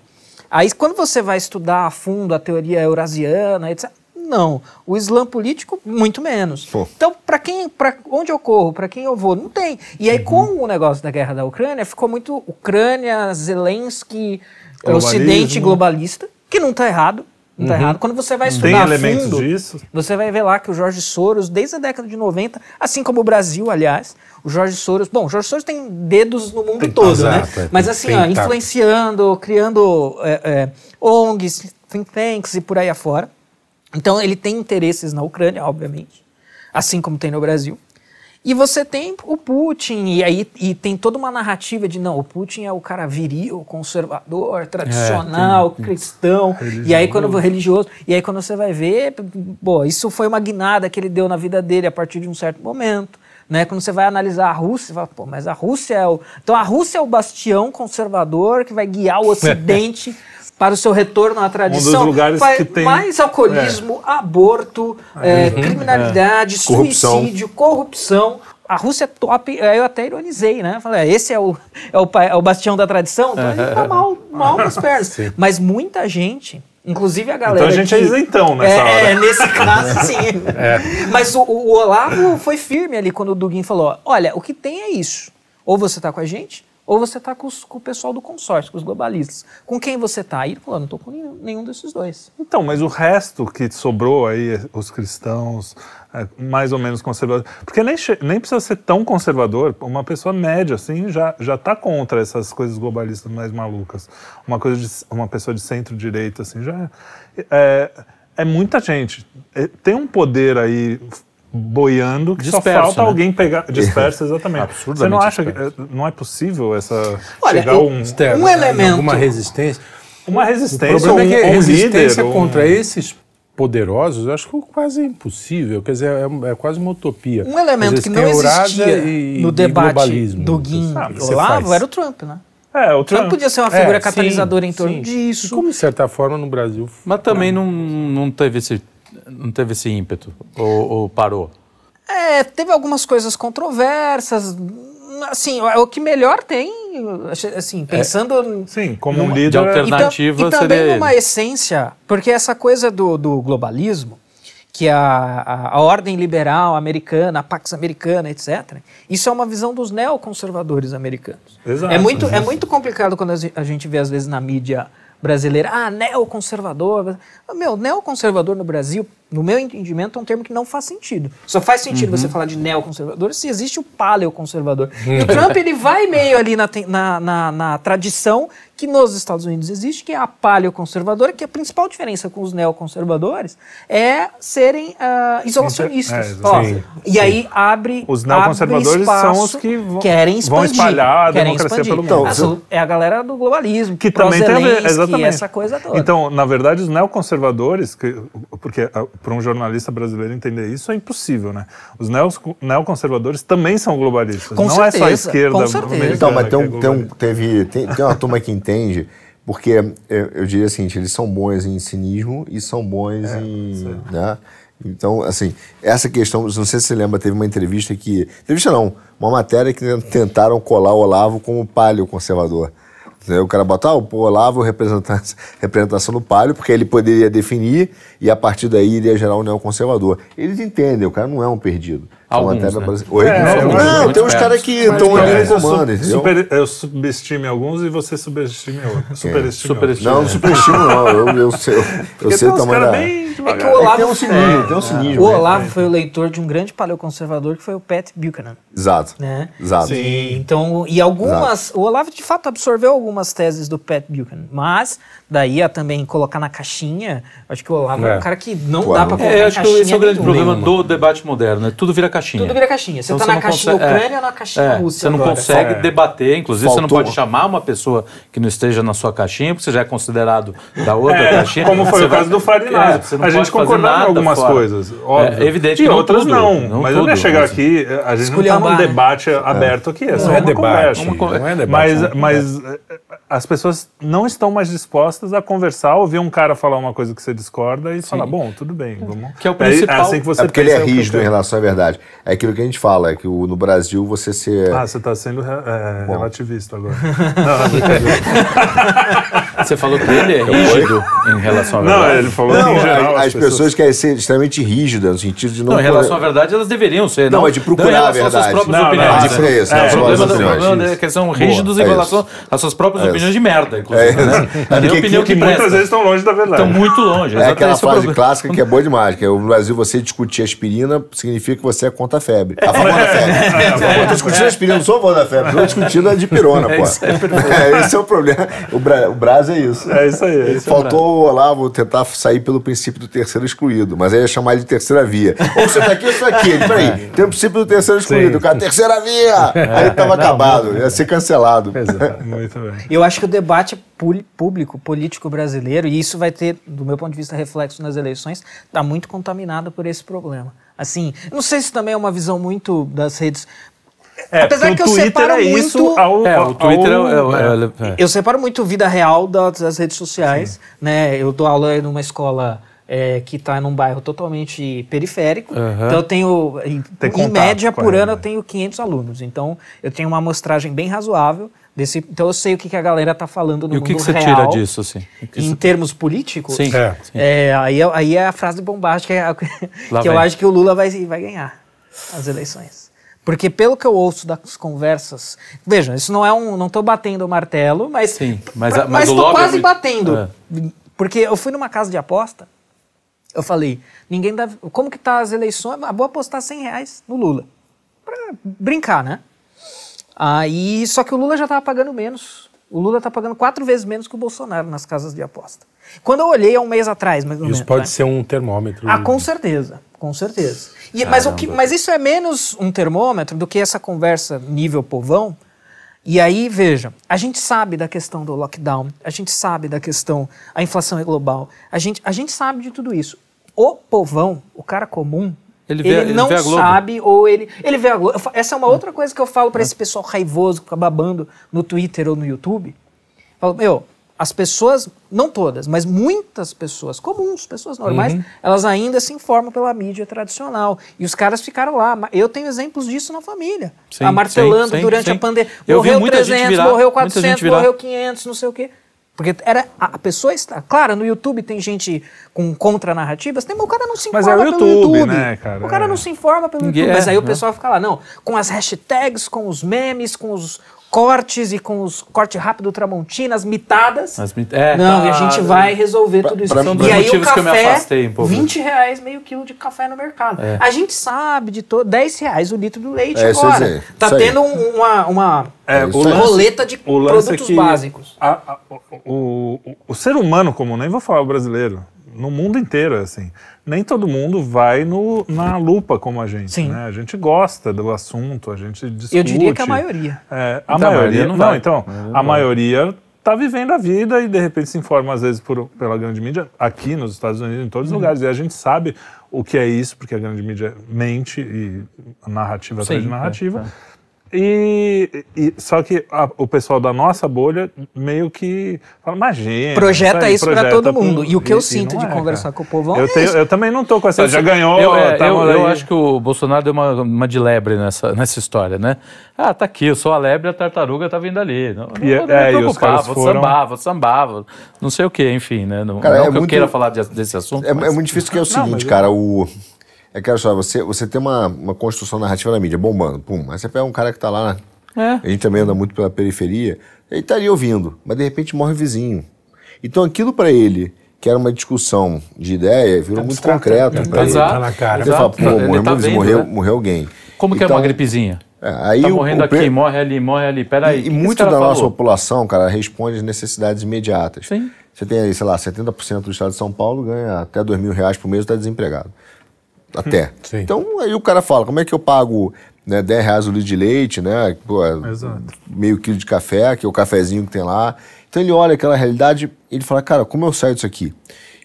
Aí, quando você vai estudar a fundo a teoria eurasiana, etc., não. O Islã político, muito menos. Pô. Então, para quem, para onde eu corro, para quem eu vou, não tem. E aí, uhum. com o negócio da guerra da Ucrânia, ficou muito Ucrânia, Zelensky, Ocidente globalista, que não está errado. Não tá uhum. errado. Quando você vai estudar tem elementos fundo, disso. você vai ver lá que o Jorge Soros, desde a década de 90, assim como o Brasil, aliás, o Jorge Soros. Bom, o Jorge Soros tem dedos no mundo tem, todo, né? exato, né? Mas assim, ó, influenciando, criando é, é, ONGs, think tanks e por aí afora. Então ele tem interesses na Ucrânia, obviamente, assim como tem no Brasil. E você tem o Putin, e aí e tem toda uma narrativa de não, o Putin é o cara viril, conservador, é, tradicional, é, cristão, religioso. e aí quando religioso, e aí quando você vai ver, pô, isso foi uma guinada que ele deu na vida dele a partir de um certo momento. Né? Quando você vai analisar a Rússia, você fala, pô, mas a Rússia é o. Então a Rússia é o bastião conservador que vai guiar o [LAUGHS] é. Ocidente para o seu retorno à tradição. Um dos lugares que tem mais alcoolismo, é. aborto, é, é, uhum. criminalidade, é. suicídio, corrupção. A Rússia é top, é, eu até ironizei, né? Falei, esse é o, é o, é o bastião da tradição, então ele tá mal, mal nas [LAUGHS] pernas. Sim. Mas muita gente Inclusive a então galera. Então a gente é que, é isentão nessa é, hora. É, nesse caso, [LAUGHS] sim. é. Mas o, o Olavo foi firme ali quando o Duguin falou: olha, o que tem é isso. Ou você tá com a gente, ou você está com, com, o pessoal do consórcio, com os globalistas. Com quem você está? Aí ele falou, não estou com nenhum, nenhum, desses dois. Então, mas o resto que sobrou aí, os cristãos, é, mais ou menos conservadores. Porque nem, nem precisa ser tão conservador, uma pessoa média, assim, já, já tá contra essas coisas globalistas mais malucas. Uma, coisa de, uma pessoa de centro-direita, assim, já. É, é, é muita gente. É, tem um poder aí boiando que disperso, só falta né? alguém pegar [LAUGHS] disperso exatamente você não acha disperso. que eh, não é possível essa Olha, chegar um, externo, um né, elemento alguma resistência uma resistência o problema é que um, resistência líder, contra um... esses poderosos eu acho que é quase impossível quer dizer é, é quase uma utopia um elemento que não existia e, no debate do Guin Olavo ah, era o Trump né é, o Trump, podia ser uma figura é, catalisadora sim, em torno sim. disso. como, de certa forma, no Brasil. Mas também não, não, não teve esse não teve esse ímpeto? Ou, ou parou? É, teve algumas coisas controversas. Assim, é o que melhor tem, assim, pensando... É, sim, como um líder... De né? alternativa e, e também ele. essência, porque essa coisa do, do globalismo, que a, a, a, ordem liberal americana, a Pax americana, etc. Isso é uma visão dos neoconservadores americanos. Exato. É muito, é muito complicado quando a gente vê, às vezes, na mídia brasileira, ah, neoconservador. Meu, neoconservador no Brasil no meu entendimento, é um termo que não faz sentido. Só faz sentido uhum. você falar de neoconservador se existe o paleoconservador. Uhum. e o Trump ele vai meio ali na, na, na, na, tradição que nos Estados Unidos existe, que é a paleoconservadora, que a principal diferença com os neoconservadores é serem uh, isolacionistas. É, Ó, sim, e sim. aí abre Os neoconservadores abre são os que vão, querem expandir, vão espalhar a querem democracia expandir. pelo mundo. é a galera do globalismo, que também tem a ver, exatamente. essa coisa toda. Então, na verdade, os neoconservadores, que, porque ah, para um jornalista brasileiro entender isso é impossível, né? Os neoconservadores também são globalistas. Com não certeza, é só a esquerda. Com é certeza. Então, mas tem, um, é tem, um, é teve, tem, tem uma turma que entende. Porque é, eu diria assim, eles são bons em cinismo e são bons é, em. Né? Então, assim, essa questão, não sei se você lembra, teve uma entrevista que. Entrevista não, uma matéria que tentaram colar o Olavo como palio conservador. O cara botar ah, o Olavo representante, [LAUGHS] representação do Palio, porque ele poderia definir e a partir daí iria gerar um neoconservador. Eles entendem, o cara não é um perdido. Alguns, até né? Oi? É, não, não, é não tem uns caras que estão olhando comando. Sub, super, eu subestime alguns e você subestime outros. Superestime Não, não é. superestimo não. Eu, eu [LAUGHS] sei, eu, eu sei o tamanho da... é que o Olavo, é tem um sininho é, tem um cinismo. O Olavo foi o leitor de um grande paleoconservador que foi o Pat Buchanan. Exato. Né? Exato. Sim. então, e algumas... Exato. O Olavo, de fato, absorveu algumas teses do Pat Buchanan. Mas, daí a também colocar na caixinha, acho que o Olavo é, um cara que não Pô, dá pra colocar é, acho que esse é o grande problema do debate moderno. Né? Tudo vira caixinha caixinha. Tudo vira caixinha. Você então, tá você na caixinha consegue, Ucrânia é, ou na caixinha é, Rússia? Você não agora. consegue é. debater, inclusive Faltou. você não pode chamar uma pessoa que não esteja na sua caixinha, porque você já é considerado da outra é, caixinha. Como foi você o vai, caso do Farinado. É, a gente concordava em algumas fora. coisas. É, óbvio. É, evidente e outras não. não. Mas tudo, eu ia chegar aqui, a gente Escolher não tá num debate aberto aqui, é só uma debate. Não é debate. Mas né? eh, as pessoas não estão mais dispostas a conversar, ouvir um cara falar uma coisa que você discorda e falar, bom, tudo bem, vamos. Que é o principal. É assim que você é porque ele é rígido em relação à verdade. É aquilo que a gente fala, é que o, no Brasil você ser. Ah, você está sendo re, é, relativista agora. [LAUGHS] Não, [LAUGHS] você falou que ele é rígido em relação à verdade. Não, ele falou não, que em geral. A, as, as, pessoas, pessoas querem é ser extremamente rígidas, no sentido de não. Não, em relação à verdade, elas deveriam ser. Não, não é de procurar a verdade. suas próprias não, opiniões. Não, não, ah, é, isso, é, é, o problema, do, problema é que são rígidos Boa, em é relação às suas próprias é opiniões de merda, inclusive. Né? É, né? é, opinião que, que muitas vezes estão longe da verdade. Estão muito longe. É aquela frase clássica que é boa demais, que no Brasil você discutir aspirina significa que você é contra a febre. A [LAUGHS] favor da febre. Eu é, é, é. tô discutindo aspirina, não sou a favor da febre. Estou discutindo a pirona, pô. [LAUGHS] esse é o problema. O, Bra o é isso. É isso aí. Faltou o Olavo tentar sair pelo princípio do terceiro excluído, mas aí ia chamar de terceira via. Ou você tá aqui, está aqui. Peraí, tem o princípio do terceiro excluído. O cara, terceira via! Aí tava acabado, ia ser cancelado. Exato. Muito bem. [LAUGHS] Eu acho que o debate público, político brasileiro, e isso vai ter, do meu ponto de vista, reflexo nas eleições, está muito contaminado por esse problema. Assim, não sei se também é uma visão muito das redes. É, Apesar que eu Twitter separo é muito. Isso ao, é, o Twitter é ao, é, é, Eu separo muito vida real das, das redes sociais. né? Eu dou aula numa escola é, que está num bairro totalmente periférico. Uhum. Então eu tenho, em, em média por ano, eu né? tenho 500 alunos. Então eu tenho uma amostragem bem razoável. Desse, então eu sei o que, que a galera está falando no e mundo real. o que, você real, tira disso, assim? Em termos políticos, sim. É, sim. É, aí, é, aí é a frase bombástica é que eu acho que o Lula vai, vai ganhar as eleições. Porque pelo que eu ouço das conversas, vejam, isso não é um, não estou batendo o martelo, mas sim, mas, pra, mas, mas, tô é quase batendo, é. porque eu fui numa casa de aposta eu falei, ninguém deve. Como que tá as eleições? Ah, vou apostar 100 reais no Lula. Pra brincar, né? Aí, só que o Lula já estava pagando menos. O Lula está pagando quatro vezes menos que o Bolsonaro nas casas de aposta. Quando eu olhei há um mês atrás, mas menos. Isso pode né? ser um termômetro. Ah, com certeza, com certeza. E, mas, que, mas isso é menos um termômetro do que essa conversa nível povão, e aí, veja, a gente sabe da questão do lockdown, a gente sabe da questão, a inflação é global, a gente, a gente sabe de tudo isso. O povão, o cara comum, ele, vê, ele, ele não sabe ou ele, ele vê a Globo. Essa é uma outra coisa que eu falo para é. esse pessoal raivoso que fica babando no Twitter ou no YouTube. Eu falo, meu, as pessoas, não todas, mas muitas pessoas comuns, pessoas normais, uhum. elas ainda se informam pela mídia tradicional. E os caras ficaram lá. Eu tenho exemplos disso na família. Sim, a martelando sim, durante sim. a pandemia. Morreu 300, virar, morreu 400, morreu 500, não sei o quê. Porque era a pessoa está. Claro, no YouTube tem gente com contranarrativas, tem, mas o cara não se informa mas é o YouTube, pelo YouTube. Né, cara? O cara é. não se informa pelo YouTube. Yeah, mas é, aí o né? pessoal fica lá, não, com as hashtags, com os memes, com os, cortes e com os corte rápido tramontina, as mitadas. As mit é, não, tá, e a gente vai resolver pra, tudo isso. Pra, pra, e aí o café, que eu me afastei um 20 reais meio quilo de café no mercado. É. A gente sabe de todo, 10 reais o litro do leite é, agora. Tá isso, tá tendo uma, uma é, roleta de é produtos básicos. A, a, o, o, o, ser humano comum, nem vou falar o brasileiro, no mundo inteiro, é assim. Nem todo mundo vai no, na lupa como a gente, Sim. né? A gente gosta do assunto, a gente discute. Eu diria que a maioria. É, a, então, maioria a maioria não, vai. não então, não a maioria está vivendo a vida e de repente se informa às vezes por, pela grande mídia, aqui nos Estados Unidos, em todos os uhum. lugares. E a gente sabe o que é isso, porque a grande mídia mente e narrativa Sim, atrás de é, narrativa. É, é. E, e, só que a, o pessoal da nossa bolha meio que fala, imagina. Projeta isso para todo mundo. E o que eu sinto de é, conversar cara. com o povo eu, é tenho, eu também não tô com essa. Eu, já ganhou. Eu, é, tá eu, eu, acho que o Bolsonaro deu uma, uma de lebre nessa, nessa história, né? Ah, tá aqui, eu sou a lebre, a tartaruga tá vindo ali. Não, e, não, não é, me é, preocupava, foram... sambava, sambava, não sei o que, enfim, né? Não, cara, não é que muito, eu queira falar de, desse assunto. É, é mas... é muito difícil que é o seguinte, cara, o. É que, só, você, você tem uma, uma construção narrativa na mídia, bombando, pum. Mas você pega um cara que está lá, é. a gente também anda muito pela periferia, ele estaria tá ouvindo, mas de repente morre o vizinho. Então aquilo para ele, que era uma discussão de ideia, virou tá muito abstrato, concreto né? para ele. Tá na cara. Ele fala, pô, ele morreu, tá vendo, morreu, né? morreu alguém. Como então, que é então, uma gripezinha? É, aí tá o, morrendo o, aqui, pre... morre ali, morre ali, peraí. E, e muito da falou? nossa população, cara, responde às necessidades imediatas. Sim. Você tem aí, sei lá, 70% do estado de São Paulo ganha até 2 mil reais por mês e está desempregado até. Sim. Então aí o cara fala, como é que eu pago né, 10 reais o litro de leite, né? Pô, meio quilo de café, que é o cafezinho que tem lá. Então ele olha aquela realidade ele fala, cara, como eu saio disso aqui?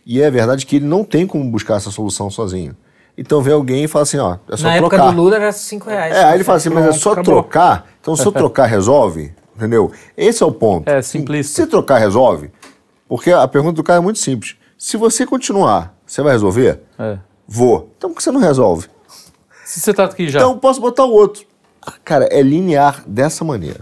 E é verdade que ele não tem como buscar essa solução sozinho. Então vem alguém e fala assim, ó, é só Na trocar. Na época do Lula era 5 reais. É, aí ele né? fala assim, mas é só acabou. trocar. Então se eu [LAUGHS] trocar resolve, entendeu? Esse é o ponto. É, simples Se trocar resolve, porque a pergunta do cara é muito simples. Se você continuar, você vai resolver? É. Vou. Então por que você não resolve? Se você tá aqui já. Então posso botar o outro. Ah, cara, é linear dessa maneira.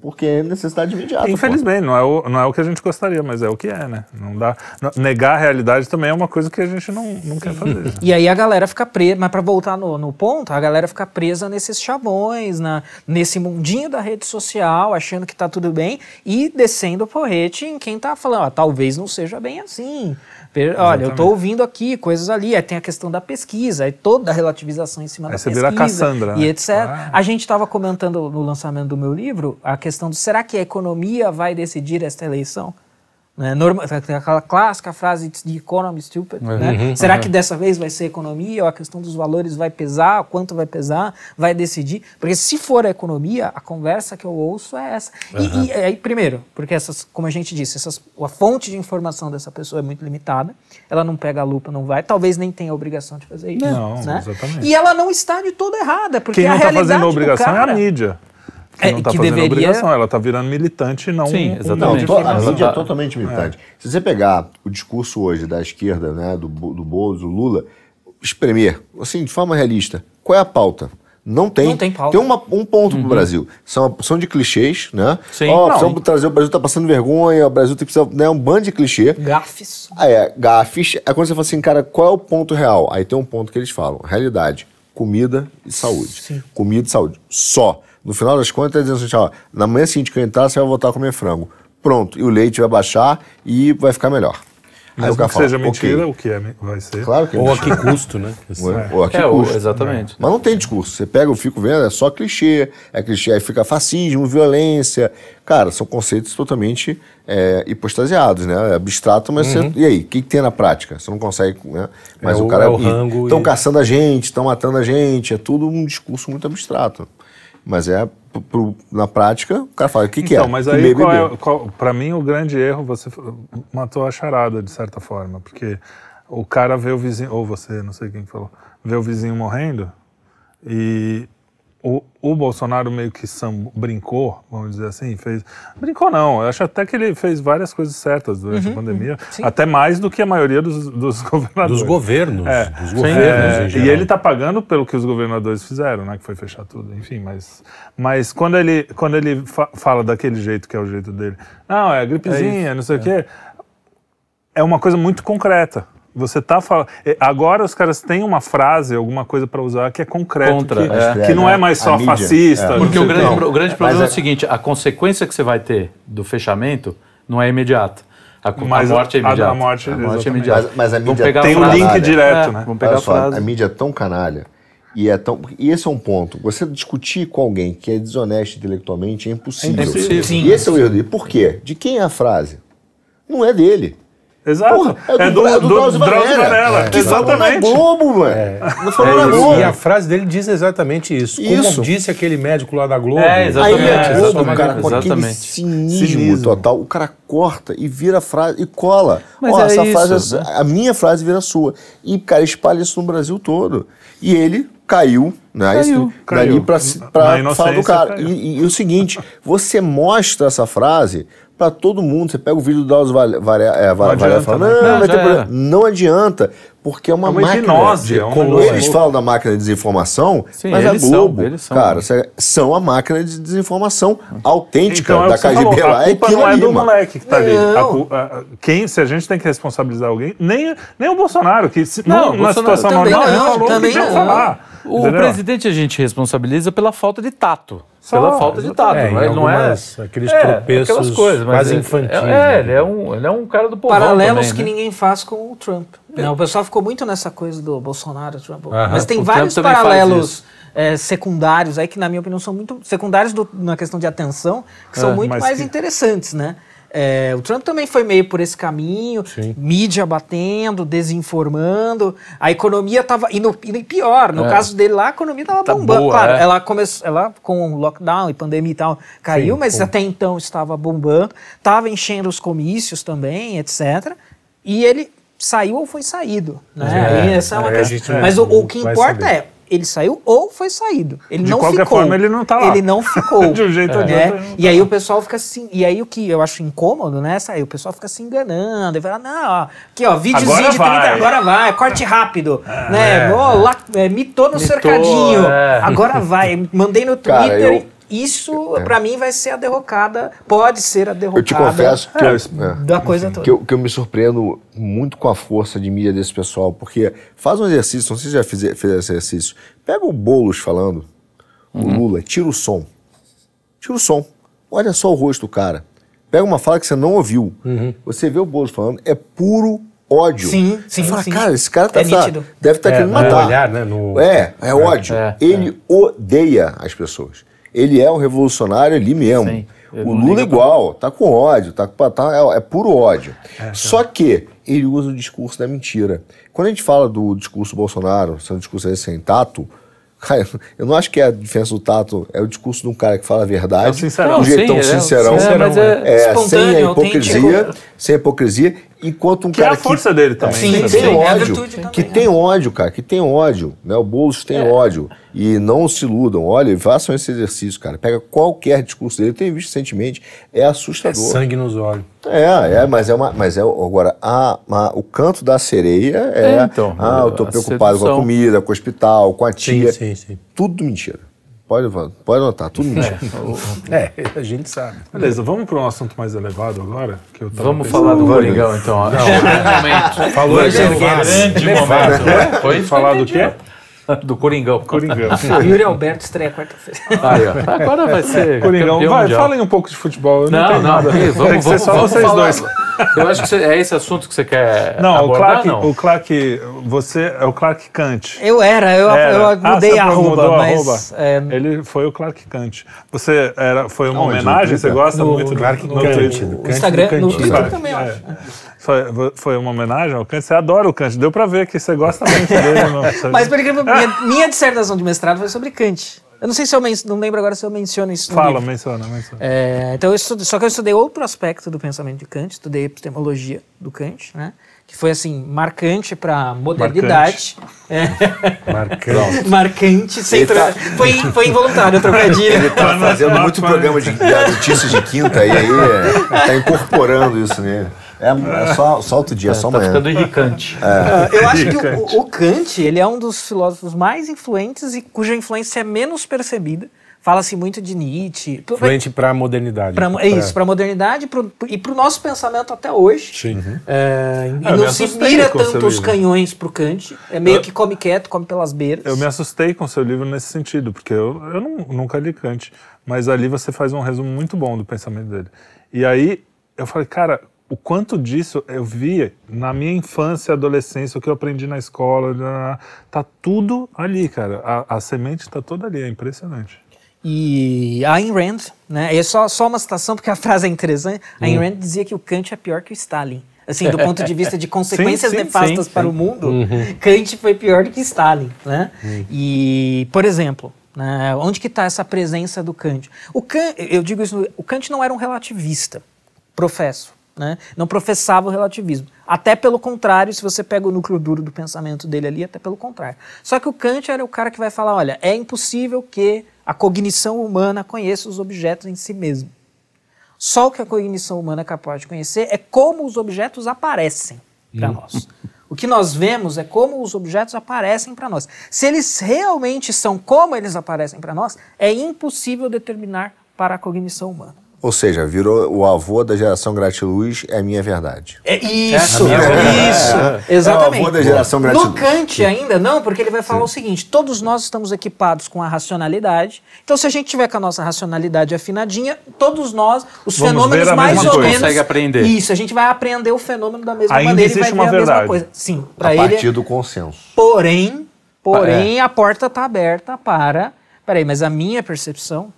Porque é necessidade imediata. Infelizmente, não é, o, não é o que a gente gostaria, mas é o que é, né? Não dá. negar a realidade também é uma coisa que a gente não, não quer fazer. Né? E aí a galera fica presa, mas para voltar no, no ponto, a galera fica presa nesses chavões, na, nesse mundinho da rede social, achando que tá tudo bem e descendo o porrete em quem tá falando, ah, talvez não seja bem assim, Per Exatamente. Olha, eu estou ouvindo aqui coisas ali, aí tem a questão da pesquisa, aí toda a relativização em cima aí da você pesquisa. Cassandra, e né? etc. Ah. A gente estava comentando no lançamento do meu livro a questão do será que a economia vai decidir esta eleição? Né? Norma, aquela clássica frase de economy stupid. Uhum, né? Uhum. Será que dessa vez vai ser economia ou a questão dos valores vai pesar? Quanto vai pesar? Vai decidir? Porque se for a economia, a conversa que eu ouço é essa. Uhum. E, e aí, primeiro, porque essas, como a gente disse, essas, a fonte de informação dessa pessoa é muito limitada. Ela não pega a lupa, não vai. Talvez nem tenha a obrigação de fazer isso. Não, né? exatamente. E ela não está de todo errada, porque Quem não a tá fazendo a obrigação cara, é a mídia que é, não tá fazendo deveria... obrigação, ela está virando militante não. Sim, exatamente. Não, a tá mídia é totalmente é. militante. É. Se você pegar o discurso hoje da esquerda, né, do, do Boulos, do Lula, espremer, assim, de forma realista, qual é a pauta? Não tem. Não tem pauta. Tem uma, um ponto uhum. o Brasil. São, são de clichês, né? Sim. trazer, o Brasil tá passando vergonha, o Brasil tem que ser né? Um bando de clichê. Gafes. Ah, é, gafes. É quando você fala assim, cara, qual é o ponto real? Aí tem um ponto que eles falam, realidade, comida e saúde. Sim. Comida e saúde. Só. No final das contas, está dizendo assim, ó, na manhã seguinte que eu entrar, você vai voltar a comer frango. Pronto, e o leite vai baixar e vai ficar melhor. Mesmo o que fala, seja mentira, okay. o que é, né? vai ser. Claro que é Ou a que custo, né? [LAUGHS] Ou, é, é. ou a que é, custo. exatamente. Mas não tem discurso. Você pega, eu fico vendo, é só clichê. É clichê, aí fica fascismo, violência. Cara, são conceitos totalmente é, hipostasiados, né? É abstrato, mas uhum. você, E aí, o que, que, tem na prática? Você não consegue, né? Mas é o, cara... Estão é, é caçando a gente, estão matando a gente. É tudo um discurso muito abstrato. Mas é pro, na prática, o cara fala, o que, então, é? Então, mas aí, qual é, qual, pra mim, o grande erro, você matou a charada, de certa forma. Porque o cara vê o vizinho, ou você, não sei quem falou, vê o vizinho morrendo e o, o Bolsonaro meio que sam, brincou, vamos dizer assim, fez. Brincou não, eu acho até que ele fez várias coisas certas durante uhum, a pandemia, uhum. sim. até mais do que a maioria dos, dos [LAUGHS] governadores. Dos governos, é, dos governos é, E ele está pagando pelo que os governadores fizeram, né, que foi fechar tudo, enfim, mas, mas quando ele, quando ele fa fala daquele jeito que é o jeito dele, não, é gripezinha, é isso, não sei o é. quê, é uma coisa muito concreta. Você tá falando. É, agora os caras têm uma frase, alguma coisa para usar que é concreto, Contra, que, é. que não é, é mais só fascista. É. Porque o grande, o grande problema é, é o seguinte: a consequência que você vai ter do fechamento não é imediata. A, mas a morte é imediata. A, a morte, a morte é imediata. Mas, mas, a mídia pegar tem um link direto, é, né? Vamos pegar a frase. a mídia é tão canalha. E, é tão, e esse é um ponto. Você discutir com alguém que é desonesto intelectualmente é impossível. É impossível. Sim. E esse é o erro dele. Por quê? De quem é a frase? Não é dele. Exato. Porra, é, do, é do, é do, Drauzio Varela. É, que exatamente. bobo, velho. É. Não falou é, Globo. E a frase dele diz exatamente isso. isso. Como disse aquele médico lá da Globo. É, exatamente. Aí é, Globo, exatamente. cara, com exatamente. aquele cinismo, cinismo, total, o cara corta e vira frase e cola. Mas Ó, é essa isso, frase, é né? a minha frase vira sua. E, cara, espalha isso no Brasil todo. E ele caiu, né? Caiu, caiu. Dali pra, pra falar do cara. E, e, e o seguinte, você mostra essa frase para todo mundo. Você pega o vídeo do Dallas Varela e fala, não, não, vai ter problema. não adianta, porque é uma, é uma máquina. Hipnose, de, é uma eles falam da máquina de desinformação, Sim, mas é eles a são, eles são, cara, né? são a máquina de desinformação autêntica então, é da Cardi B. A é culpa é não é do moleque que tá ali. A, a, quem, se a gente tem que responsabilizar alguém, nem, nem o Bolsonaro, que se, não, não na situação normal, não, falou que não. falar. O, o presidente a gente responsabiliza pela falta de tato. Só, pela falta de tato, é, não é, é aqueles é, tropeços coisas, mas é, é, infantis. É, né? ele, é um, ele é um cara do povão Paralelos também, que né? ninguém faz com o Trump. Não, O pessoal ficou muito nessa coisa do Bolsonaro, Trump. Aham, mas tem vários paralelos é, secundários aí que, na minha opinião, são muito secundários do, na questão de atenção, que são muito mais que... interessantes, né? É, o Trump também foi meio por esse caminho, Sim. mídia batendo, desinformando, a economia estava E, no, pior, no é. caso dele lá, a economia estava tá bombando. Boa, claro, é. ela começou. Ela, com o lockdown e pandemia e tal, caiu, Sim, mas pô. até então estava bombando, estava enchendo os comícios também, etc. E ele saiu ou foi saído. Né? É, essa é uma é, questão. Mas o, o que importa saber. é ele saiu ou foi saído. Ele de não qualquer forma, ele não tá lá. Ele não ficou. [LAUGHS] de um jeito é. ou de né? outro. E tá aí o pessoal fica assim. E aí o que eu acho incômodo, né? Aí o pessoal fica se enganando. E fala, não, ó, aqui, ó, videozinho agora de 30, vai. agora vai, corte rápido. É, né? É, oh, lá, é, mitou no mitou, cercadinho. É. Agora vai. Mandei no Twitter. Cara, eu... Isso, é. para mim, vai ser a derrocada, pode ser a derrocada. Eu te confesso que, é, eu, né, da coisa toda. Que eu, que, eu, me surpreendo muito com a força de mídia desse pessoal, porque faz um exercício, não sei se já fizeram fez esse exercício, pega o Boulos falando, uhum. o Lula, tira o som. Tira o som. Olha só o rosto do cara. Pega uma fala que você não ouviu. Uhum. Você vê o Boulos falando, é puro ódio. Sim, sim, você fala, sim. cara, esse cara tá, é tá, deve estar tá é, querendo é matar. Olhar, né, no... É, é, é ódio. É, Ele odeia as pessoas ele é um revolucionário ali mesmo. Sim, o Lula é igual, tá com ódio, tá, tá é, é puro ódio. É, tá. Só que ele usa o discurso da mentira. Quando a gente fala do discurso Bolsonaro, sendo é um discurso aí sem tato, [LAUGHS] Cara, eu não acho que é a diferença do tato é o discurso de um cara que fala a verdade. É o sincerão. Um jeitão sim, é, sincerão. É, sincerão, é, é, é sem a hipocrisia, autêntico. sem a hipocrisia Enquanto um que cara. É a força que, dele também. Sim, né? que sim, tem é ódio. É que também, tem é. ódio, cara, que tem ódio. Né? O Boulos tem é. ódio. E não se iludam. Olha, façam esse exercício, cara. Pega qualquer discurso dele. tem tenho visto recentemente. É assustador. É sangue nos olhos. É, é, mas é uma. Mas é agora, a, a o canto da sereia é. é então, ah, eu tô preocupado com a comida, com o hospital, com a tia. Sim, sim, sim. Tudo mentira. Pode, pode anotar, tudo é, é, a gente sabe. Beleza, vamos para um assunto mais elevado agora? Que eu vamos pensando. falar do Coringão, então. Não, Falou é grande momento. Falou grande momento. Foi falar do quê? [LAUGHS] Do Coringão. Coringão. [LAUGHS] Ah, Yuri Alberto estreia quarta-feira. [LAUGHS] Agora vai ser. Coringão, vai, falem um pouco de futebol. Eu não, não, tenho nada. Vamos, Tem que ser só vocês falar. dois. Eu acho que é esse assunto que você quer. Não, abordar, o Clark, não? o Clark, você é o Clark Kant. Eu era, eu, era. eu ah, mudei ah, a arroba, mas. Arroba. É... Ele foi o Clark Kant. Você era, foi uma homenagem? Você gosta no, muito do Clark no Kant? No, no, no Instagram, no Twitter também, eu é. acho. Foi, foi uma homenagem ao Kant? Você adora o Kant, deu para ver que você gosta muito dele. não, né? [LAUGHS] Mas por exemplo, [LAUGHS] ah! minha, minha dissertação de mestrado foi sobre Kant. Eu não sei se eu não lembro agora se eu menciono isso. Fala, menciona, menciona. É, então eu só que eu estudei outro aspecto do pensamento de Kant, estudei epistemologia do Kant, né? Que foi assim marcante para modernidade. Marcante. É. Marcante. [LAUGHS] sem tá... foi, foi involuntário a trocadilho. Ele tá fazendo muito programa de, de notícias de quinta e aí é, tá incorporando isso nele. Né? É, é, só, só outro dia, é, só tá amanhã. Tá ficando irritante. É. é. Eu acho que o, o, Kant, ele é um dos filósofos mais influentes e cuja influência é menos percebida. Fala-se muito de Nietzsche. Influente para a modernidade. Pra, é isso, para a modernidade pro, e para o nosso pensamento até hoje. Sim. Uhum. É, é, e não se mira tanto os canhões para o Kant. É meio eu, que come quieto, come pelas beiras. Eu me assustei com seu livro nesse sentido, porque eu, eu não, nunca li Kant. Mas ali você faz um resumo muito bom do pensamento dele. E aí eu falei, cara, o quanto disso eu vi na minha infância e adolescência, o que eu aprendi na escola, né, tá tudo ali, cara. A, a semente tá toda ali, é impressionante. E a Ayn Rand, né? é só, só uma citação, porque a frase é interessante. Hum. A Ayn hum. Rand dizia que o Kant é pior que o Stalin. Assim, do ponto de [LAUGHS] vista de consequências sim, sim, nefastas sim, para o mundo, uhum. Kant foi pior do que Stalin, né? Uhum. E, por exemplo, né? onde que está essa presença do Kant? O Kant, eu digo isso, o Kant não era um relativista, professo né? Não professava o relativismo. Até pelo contrário, se você pega o núcleo duro do pensamento dele ali, até pelo contrário. Só que o Kant era o cara que vai falar: olha, é impossível que a cognição humana conheça os objetos em si mesmo. Só o que a cognição humana é capaz de conhecer é como os objetos aparecem para hum. nós. O que nós vemos é como os objetos aparecem para nós. Se eles realmente são como eles aparecem para nós, é impossível determinar para a cognição humana. Ou seja, virou o avô da geração Gratiluz é minha verdade. É, é isso, é isso. É. Exatamente. É o avô da geração Gratiluz. No Kant ainda não, porque ele vai falar Sim. o seguinte, todos nós estamos equipados com a racionalidade. Então se a gente tiver com a nossa racionalidade afinadinha, todos nós, os Vamos fenômenos mais ou coisa. menos... Consegue aprender. Isso, a gente vai aprender o fenômeno da mesma ainda maneira e vai ver a verdade. mesma coisa. Sim, para ele... A é partir do consenso. Porém, porém, é. a porta está aberta para... Peraí, mas a minha percepção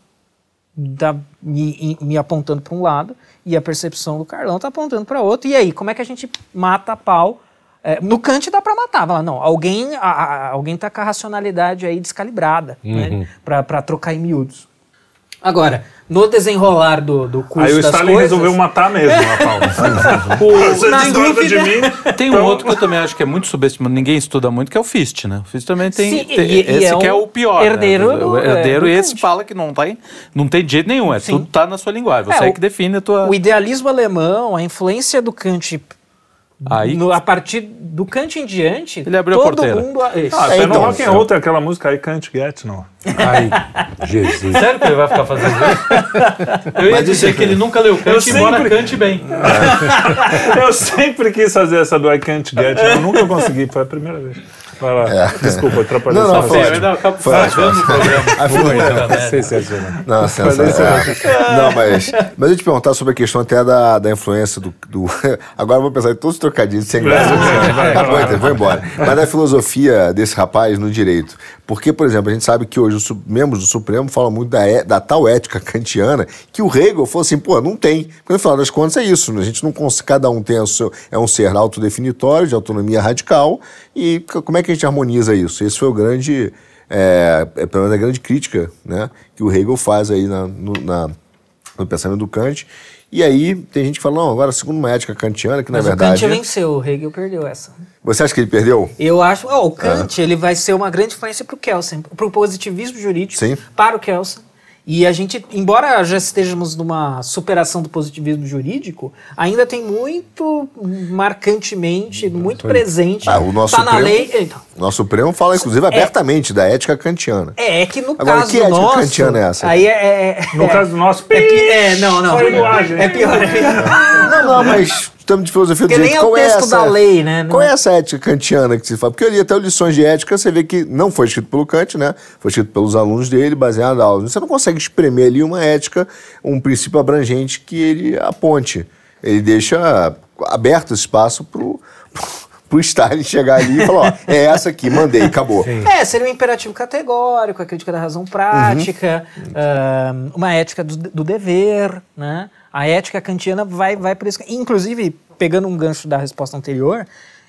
da, me, me apontando para um lado e a percepção do Carlão está apontando para outro. E aí, como é que a gente mata a pau? É, no Kant dá para matar, fala, não, alguém, a, a, alguém tá com a racionalidade aí descalibrada, né, uhum. né, para trocar em miúdos. Agora, no desenrolar do, do curso Aí o Stalin coisas, resolveu matar mesmo a [LAUGHS] Paula. [LAUGHS] Você discorda de mim? Tem então... um outro que eu também acho que é muito subestimado, ninguém estuda muito, que é o Fist, né? O Fist também tem... Sim, tem e, esse e é que é o pior, né? Herdeiro. Né? O é, herdeiro, é, esse fala que não tem, não tem jeito nenhum, é tudo tá na sua linguagem, você é, é que define a tua... O idealismo alemão, a influência do Kant Aí, no, a partir do cante em diante, ele abriu todo a porteira. mundo. Ah, até então, outra aquela música aí, Can't Get, não. Ai, [LAUGHS] Jesus. Sério que ele vai ficar fazendo isso? [LAUGHS] Eu ia Mas dizer que ele nunca leu Kant, sempre... embora bem. [LAUGHS] eu sempre quis fazer essa do I Can't Get, eu nunca consegui, foi a primeira vez. Vai lá. É. Desculpa, atrapalhei não, não, ah, foi, foi, então. tá não, foi, foi, foi. programa. Não, sensacional. Não, mas, mas eu te perguntar sobre a questão até da, da influência do, do... [LAUGHS] Agora eu vou pensar em todos os trocadilhos sem graça. É, vou, embora. Mas da filosofia desse rapaz no direito. Porque, por exemplo, a gente sabe que hoje os membros do Supremo falam muito da, é, da tal ética kantiana que o Hegel falou assim, pô, não tem. Porque no final das contas é isso, né? a gente não consegue, cada um tem o seu, é um ser autodefinitório, de autonomia radical, e como é que que a gente harmoniza isso? Esse foi o grande, é, é, pelo menos a grande crítica né, que o Hegel faz aí na, no, na, no pensamento do Kant. E aí tem gente que fala, não, agora segundo uma ética kantiana, que na Mas verdade... o Kant venceu, o Hegel perdeu essa. Você acha que ele perdeu? Eu acho... Oh, o Kant, ah. ele vai ser uma grande influência para o Kelsen, para o positivismo jurídico, Sim. para o Kelsen. E a gente, embora já estejamos numa superação do positivismo jurídico, ainda tem muito marcantemente, uhum. muito presente. Ah, o nosso tá Supremo, na lei. Então, nosso Supremo fala, inclusive, é, abertamente da ética kantiana. É, é que no Agora, caso que ética nosso, kantiana é essa? Aí é, é no é. caso do nosso. É, é, não, não. É pior, é pior. Não, não, mas estamos de filosofia Porque do nem é o texto é da lei, né? Qual é essa ética kantiana que se fala? Porque eu li até lições de ética, você vê que não foi escrito pelo Kant, né? Foi escrito pelos alunos dele, baseado na aula. Você não consegue espremer ali uma ética, um princípio abrangente que ele aponte. Ele deixa aberto espaço para pro Stalin chegar ali e falar, ó, é essa aqui, mandei, acabou. Sim. É, seria um imperativo categórico, a crítica da razão prática, uhum. uh, uma ética do, do, dever, né? A ética kantiana vai, vai por isso. Inclusive, pegando um gancho da resposta anterior,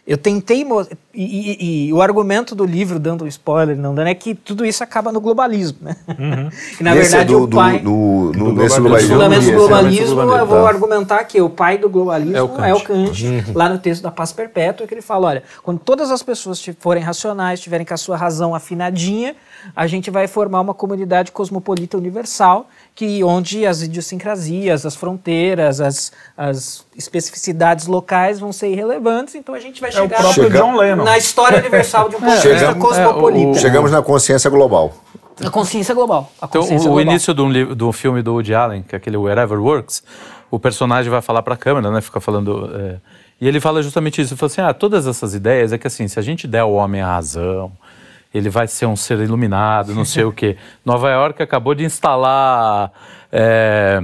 eu tentei. E, e, e, o argumento do livro, dando spoiler, não dando, é que tudo isso acaba no globalismo. Né? Uhum. [LAUGHS] E na Esse verdade, é do, o pai. Do, do, do, do nesse globalismo, globalismo eu vou é. argumentar que o pai do globalismo é o Kant. É o Kant uhum. Lá no texto da Paz Perpétua, que ele fala: olha, quando todas as pessoas forem racionais, tiverem com a sua razão afinadinha, a gente vai formar uma comunidade cosmopolita universal que onde as idiosincrasias, as fronteiras, as, as especificidades locais vão ser irrelevantes, então a gente vai é chegar o Chega... John Lennon. na história universal de um [LAUGHS] ponto de vista cosmopolita. É, o... Chegamos na consciência global. A consciência global. A então, consciência então, o, global. início do, do filme do Woody Allen, que é aquele Wherever Works, o personagem vai falar para a câmera, né? Fica falando. É, e ele fala justamente isso. Ele fala assim: ah, todas essas ideias é que assim, se a gente der ao homem a razão, ele vai ser um ser iluminado, não sei o quê. [LAUGHS] Nova York acabou de instalar é,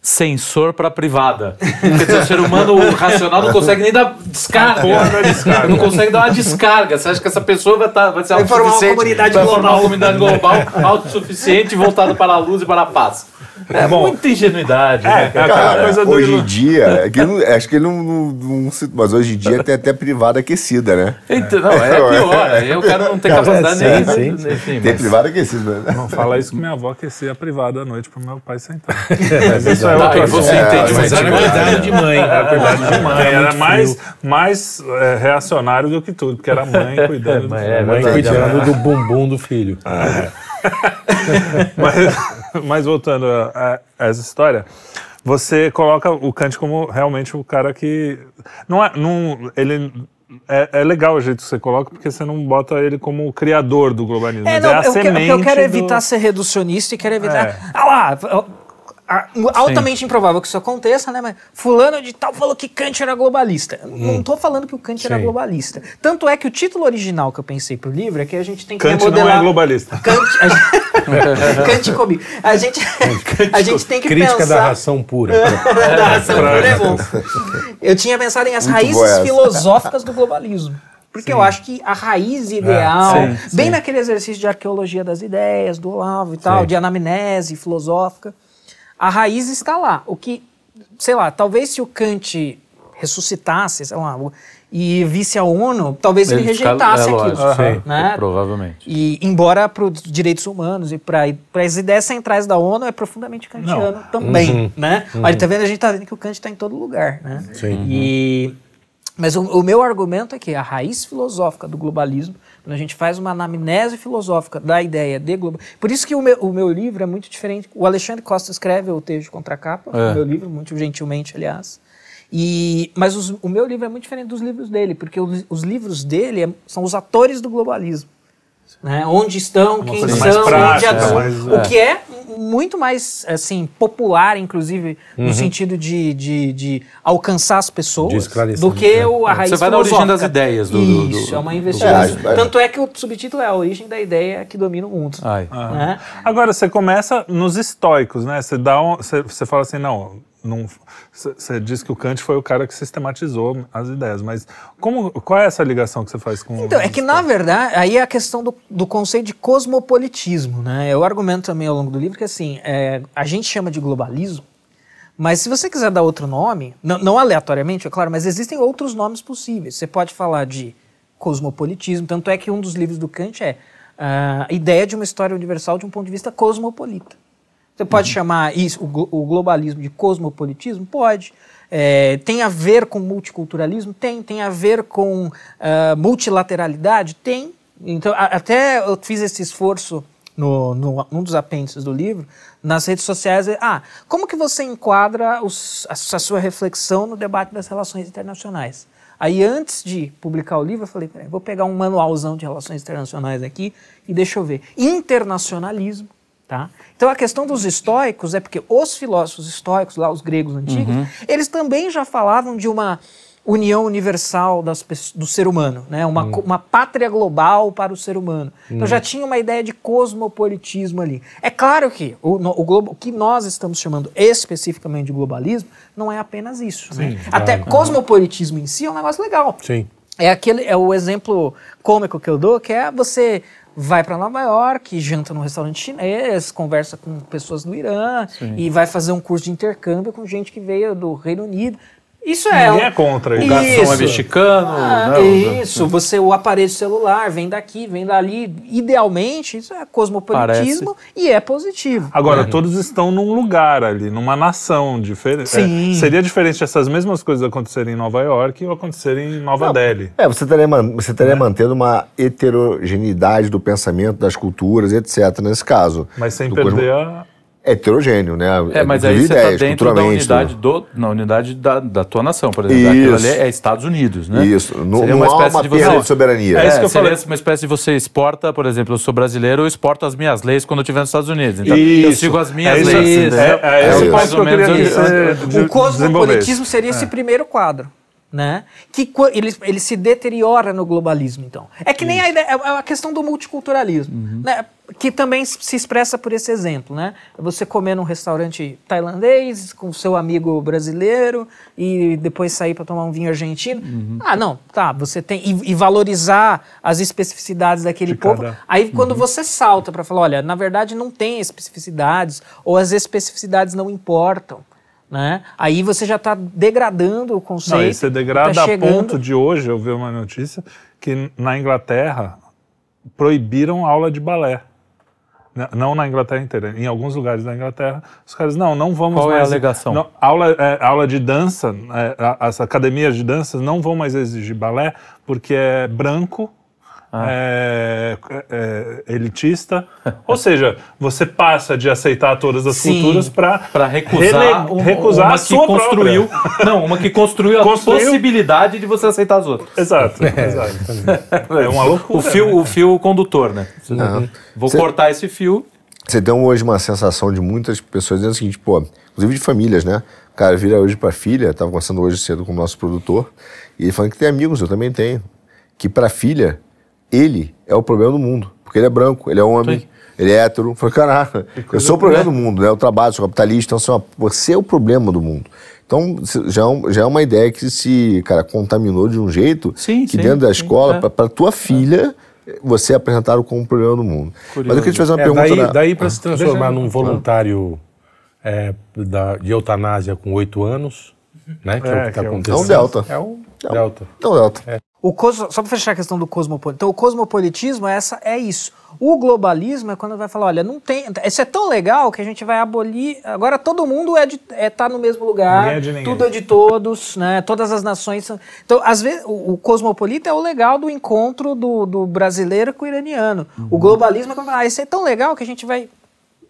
sensor para privada. Porque o ser humano racional não consegue nem dar é descarga. Não consegue dar uma descarga. Você acha que essa pessoa vai, tá, vai ser vai formar uma comunidade global. uma comunidade global autossuficiente voltada para a luz e para a paz. É Bom, muita ingenuidade, é, né? É cara, hoje em dia, é que não, acho que ele não, não, não, Mas hoje em dia tem até privada aquecida, né? Então, não, é pior. Eu quero não ter é capacidade nem. É, sim, sim, tem privada aquecida. Né? Não fala isso que minha avó aquecia a privada à noite pro meu pai sentar. mas [LAUGHS] isso é outra ah, coisa. Você entende, mas era cuidado de mãe. Era [LAUGHS] cuidado de mãe. Era mais, mais reacionário do que tudo, porque era mãe [LAUGHS] cuidando do filho. Mãe cuidando do bumbum do filho. Mas. [LAUGHS] mas voltando a, a essa história, você coloca o Kant como realmente o cara que. Não é. Não, ele é, é, legal o jeito que você coloca, porque você não bota ele como o criador do globalismo. É, não, é a eu semente. Quero, eu quero do... evitar ser reducionista e quero evitar. É. Ah lá! altamente Sim. improvável que isso aconteça, né? Mas fulano de tal falou que Kant era globalista. Hum. Não estou falando que o Kant Sim. era globalista. Tanto é que o título original que eu pensei pro livro é que a gente tem que Kant remodelar... Kant não é globalista. Kant... A gente... [LAUGHS] Kant comigo. A gente, a gente tem que Crítica pensar... Crítica da ração pura. [LAUGHS] da ração pura é bom. Eu tinha pensado em as Muito raízes filosóficas do globalismo. Porque sim. eu acho que a raiz ideal, é, sim, bem sim. naquele exercício de arqueologia das ideias, do Olavo e tal, de anamnese filosófica, a raiz está lá. O que, sei lá, talvez se o Kant ressuscitasse, sei lá, e visse a ONU, talvez ele, ele rejeitasse fica, é aquilo. Lógico, uhum. né? provavelmente. E embora para os direitos humanos e para as ideias centrais da ONU é profundamente kantiano Não. Uhum. também, uhum. né? Uhum. Olha, tá vendo? A gente está vendo que o Kant está em todo lugar, né? Sim. E, mas o, o meu argumento é que a raiz filosófica do globalismo quando a gente faz uma anamnese filosófica da ideia de globo. Por isso que o meu, o meu livro é muito diferente. O Alexandre Costa escreve o texto contra a capa, é. o meu livro, muito gentilmente, aliás. E, mas os, o meu livro é muito diferente dos livros dele, porque os, os livros dele é, são os atores do globalismo. Né? Onde estão, quem são, prática, onde né? O é. que é muito mais assim popular, inclusive, uhum. no sentido de, de, de, alcançar as pessoas do que né? o, a é. raiz Você vai na origem das ideias do. do, do Isso, é uma investigação. É, é, Tanto é que o subtítulo é A Origem da Ideia que Domina o Mundo. Ah. Né? Agora, você começa nos estoicos, né? Você, dá um, você, você fala assim, não, você diz que o Kant foi o cara que sistematizou as ideias, mas como, qual é essa ligação que você faz com. Então, é que na verdade, aí é a questão do, do conceito de cosmopolitismo. Né? Eu argumento também ao longo do livro que assim, é, a gente chama de globalismo, mas se você quiser dar outro nome, não, não aleatoriamente, é claro, mas existem outros nomes possíveis. Você pode falar de cosmopolitismo, tanto é que um dos livros do Kant é a ah, ideia de uma história universal de um ponto de vista cosmopolita. Você pode uhum. chamar isso, o, o, globalismo de cosmopolitismo? Pode. É, tem a ver com multiculturalismo? Tem. Tem a ver com uh, multilateralidade? Tem. Então, a, até eu fiz esse esforço no, no, num dos apêndices do livro, nas redes sociais, é, ah, como que você enquadra os, a, a, sua reflexão no debate das relações internacionais? Aí, antes de publicar o livro, eu falei, peraí, vou pegar um manualzão de relações internacionais aqui e deixa eu ver. Internacionalismo, Tá? Então a questão dos estoicos é porque os filósofos estoicos, lá os gregos antigos, uhum. eles também já falavam de uma união universal das, do ser humano, né? uma, uhum. uma pátria global para o ser humano. Uhum. Então já tinha uma ideia de cosmopolitismo ali. É claro que o, o, globo, o que nós estamos chamando especificamente de globalismo não é apenas isso. Né? Sim, né? claro, Até cosmopolitismo em si é um negócio legal. Sim. É, aquele, é o exemplo cômico que eu dou, que é você vai para Nova York, janta num restaurante chinês, conversa com pessoas do Irã Sim. e vai fazer um curso de intercâmbio com gente que veio do Reino Unido. Isso é. Ninguém é contra. O garçom é isso. é mexicano. Ah, né, isso. Você, o aparelho celular vem daqui, vem dali. Idealmente, isso é cosmopolitismo Parece. e é positivo. Agora, é. todos estão num lugar ali, numa nação diferente. É, Sim. É, seria diferente essas mesmas coisas acontecerem em Nova York ou acontecerem em Nova não, Delhi. É, você estaria, você estaria é. mantendo uma heterogeneidade do pensamento, das culturas, etc. Nesse caso. Mas sem perder cosmo... a heterogêneo, né? É, mas aí você está dentro da unidade, né? do, na unidade da, da tua nação, por exemplo. Aquilo ali é Estados Unidos, né? Isso. No, seria uma não espécie há uma de, você... de soberania. É, é isso que eu falei. uma espécie de você exporta, por exemplo, eu sou brasileiro, eu exporto as minhas leis quando eu estiver nos Estados Unidos. Então, isso. eu sigo as minhas é isso, leis. Isso. Assim, né? É, é, é, é mais ou é, O cosmopolitismo seria esse é. primeiro quadro. Né? Que ele, ele se deteriora no globalismo, então. É que nem a, ideia, a, questão do multiculturalismo. Uhum. Né? que também se expressa por esse exemplo, né? Você comer num restaurante tailandês com seu amigo brasileiro e depois sair para tomar um vinho argentino. Uhum. Ah, não, tá. Você tem e, e valorizar as especificidades daquele De povo. Cada... Aí uhum. quando você salta para falar, olha, na verdade não tem especificidades ou as especificidades não importam. Né? Aí você já está degradando o conceito. Não, você degrada tá chegando... a ponto de hoje, eu vi uma notícia, que na Inglaterra proibiram aula de balé. Né? Não na Inglaterra inteira, em alguns lugares da Inglaterra, os caras, não, não vamos Qual mais. Qual é a alegação? Não, aula, é, aula de dança, é, as academias de danças não vão mais exigir balé, porque é branco ah. é, é, elitista. [LAUGHS] Ou seja, você passa de aceitar todas as Sim, culturas para recusar, rele, recusar uma a sua que construiu, própria. [LAUGHS] Não, uma que construiu, construiu, a possibilidade de você aceitar as outras. Exato, é. exato. É uma loucura. O fio, né? o fio condutor, né? Não. Vou cortar esse fio. Você tem hoje uma sensação de muitas pessoas dizendo o seguinte, pô, inclusive de famílias, né? Cara, vira hoje para filha, tava conversando hoje cedo com o nosso produtor, e ele falando que tem amigos, eu também tenho, que para filha ele é o problema do mundo. Porque ele é branco, ele é homem, Sim. ele é hétero. Falei, caraca, eu sou o problema né? do mundo, né? Eu trabalho, sou capitalista, então assim, ó, você é o problema do mundo. Então, já, é já é uma ideia que se, cara, contaminou de um jeito sim, que sim, dentro da escola, é. para tua filha, você é apresentado como o problema do mundo. Curioso. Mas eu queria te fazer uma é, pergunta. Daí, na... daí para ah, se transformar num voluntário ah. é, da, de eutanásia com oito anos, né? Que é, é o que tá é acontecendo. É um delta. É um é delta. É um delta. É. O só para fechar a questão do cosmopolitismo. Então, o cosmopolitismo é, essa, é isso. O globalismo é quando vai falar, olha, não tem. Isso é tão legal que a gente vai abolir. Agora todo mundo é de, é, tá no mesmo lugar. Ninguém é de tudo é de todos, né? Todas as nações são. Então, às vezes, o, o cosmopolita é o legal do encontro do, do brasileiro com o iraniano. Uhum. O globalismo é quando vai ah, isso é tão legal que a gente vai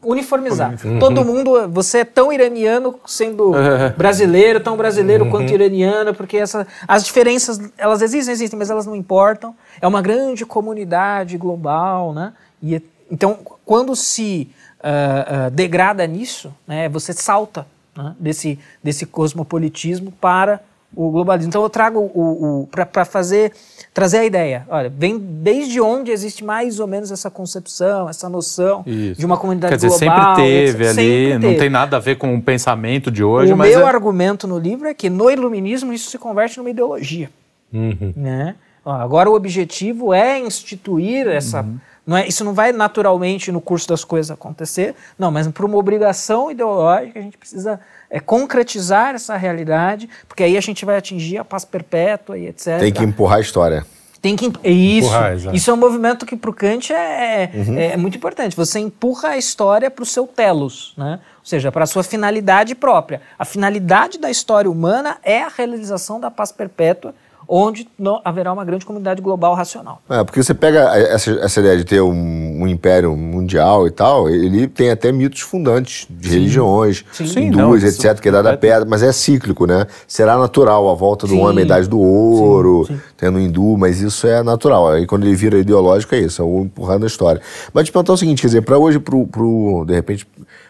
uniformizar. Uhum. Todo mundo, você é tão iraniano sendo [LAUGHS] brasileiro, tão brasileiro uhum. quanto iraniano, porque essa, as diferenças, elas existem, existem, mas elas não importam. É uma grande comunidade global, né? E, é, então, quando se uh, uh, degrada nisso, né, você salta né, desse, desse cosmopolitismo para o globalismo. Então eu trago o, o para fazer trazer a ideia. Olha, vem desde onde existe mais ou menos essa concepção, essa noção Isso. de uma comunidade global. Quer dizer, global, sempre teve ali, sempre não tem nada a ver com o pensamento de hoje. O meu é... argumento no livro é que no iluminismo isso se converte numa ideologia. Uhum. Né? Agora o objetivo é instituir essa. Uhum. Não é, isso não vai naturalmente no curso das coisas acontecer, não, mas por uma obrigação ideológica a gente precisa é concretizar essa realidade, porque aí a gente vai atingir a paz perpétua e etc. Tem que empurrar a história. Tem que é isso. Empurrar, isso é um movimento que para o Kant é, uhum. é, é, muito importante. Você empurra a história para o seu telos, né? ou seja, para a sua finalidade própria. A finalidade da história humana é a realização da paz perpétua, onde haverá uma grande comunidade global racional. É, porque você pega essa, essa ideia de ter um um império mundial e tal, ele tem até mitos fundantes de Sim. religiões, Sim. hindus, não, etc., que é dada pedra, mas é cíclico, né? Será natural a volta do homem à idade do ouro, tendo hindu, mas isso é natural. Aí quando ele vira ideológico é isso, é o empurrando a história. Mas te perguntar o seguinte, quer dizer, para hoje, pro, pro, de repente,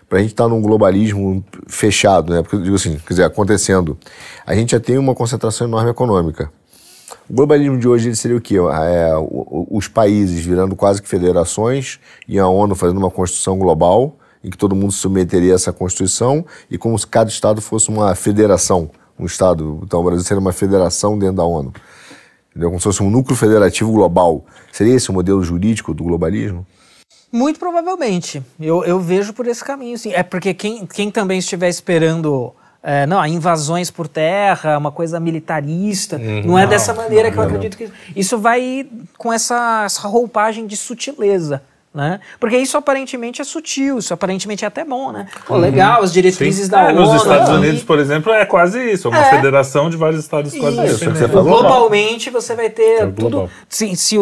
para a gente estar tá num globalismo fechado, né? Porque, digo assim, quer dizer, acontecendo, a gente já tem uma concentração enorme econômica. O globalismo de hoje seria o quê? É, os países virando quase que federações e a ONU fazendo uma constituição global em que todo mundo se submeteria a essa constituição e como se cada estado fosse uma federação, um estado. Então o Brasil seria uma federação dentro da ONU. Entendeu? Como se fosse um núcleo federativo global. Seria esse o modelo jurídico do globalismo? Muito provavelmente. Eu, eu vejo por esse caminho, sim. É porque quem, quem também estiver esperando é, não, invasões por terra, uma coisa militarista. Uhum. Não é dessa maneira que eu acredito que. Isso vai com essa, essa roupagem de sutileza. Né? Porque isso aparentemente é sutil, isso aparentemente é até bom, né? Pô, uhum. legal, as diretrizes Sim. da é, ONU. Nos Estados né? Unidos, por exemplo, é quase isso, é uma é. federação de vários estados quase isso. É né? Você Globalmente você vai ter é tudo. Se, se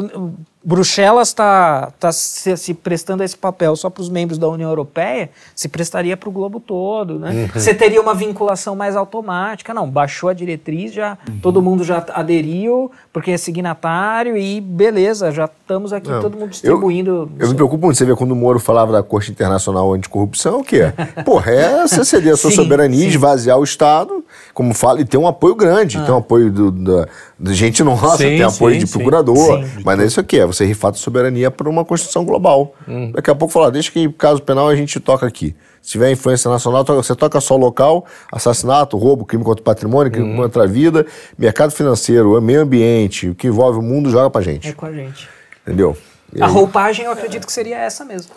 Bruxelas está tá se, se, prestando a esse papel só para os membros da União Europeia, se prestaria para o globo todo, né? Uhum. Você teria uma vinculação mais automática, não? Baixou a diretriz, já uhum. todo mundo já aderiu porque é signatário e beleza, já estamos aqui não. todo mundo distribuindo. Eu, eu me preocupo muito, você vê quando o Moro falava da Corte Internacional Anticorrupção, o que é? [LAUGHS] Porra, é você ceder a sua sim, soberania, sim. esvaziar o Estado, como fala, e ter um apoio grande, ah. ter um apoio do, da gente nossa, sim, tem apoio sim, de procurador, sim, mas é isso aqui, é você rifar a soberania para uma Constituição global. Hum. Daqui a pouco falar, deixa que caso penal a gente toca aqui. Se tiver influência nacional, você toca só local, assassinato, roubo, crime contra o patrimônio, crime hum. contra a vida, mercado financeiro, meio ambiente, o que envolve o mundo joga pra gente. É com a gente. Entendeu? a roupagem eu acredito que seria essa mesmo.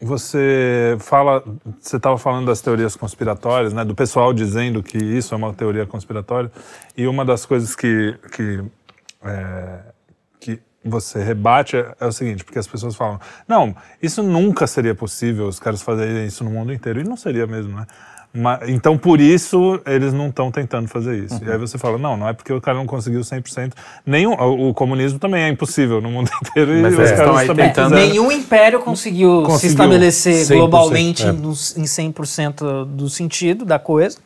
Você fala, você estava falando das teorias conspiratórias, né? Do pessoal dizendo que isso é uma teoria conspiratória. E uma das coisas que que, é, que você rebate é, é o seguinte, porque as pessoas falam, não, isso nunca seria possível os caras fazerem isso no mundo inteiro. E não seria mesmo, né? Mas, então, por isso, eles não estão tentando fazer isso. Uhum. E aí você fala, não, não é porque o cara não conseguiu 100%. Nenhum, o, o comunismo também é impossível no mundo [LAUGHS] inteiro. Mas e é, os caras também tentando. tentando. Nenhum império conseguiu, conseguiu se estabelecer globalmente é. no, em 100% do sentido da coisa.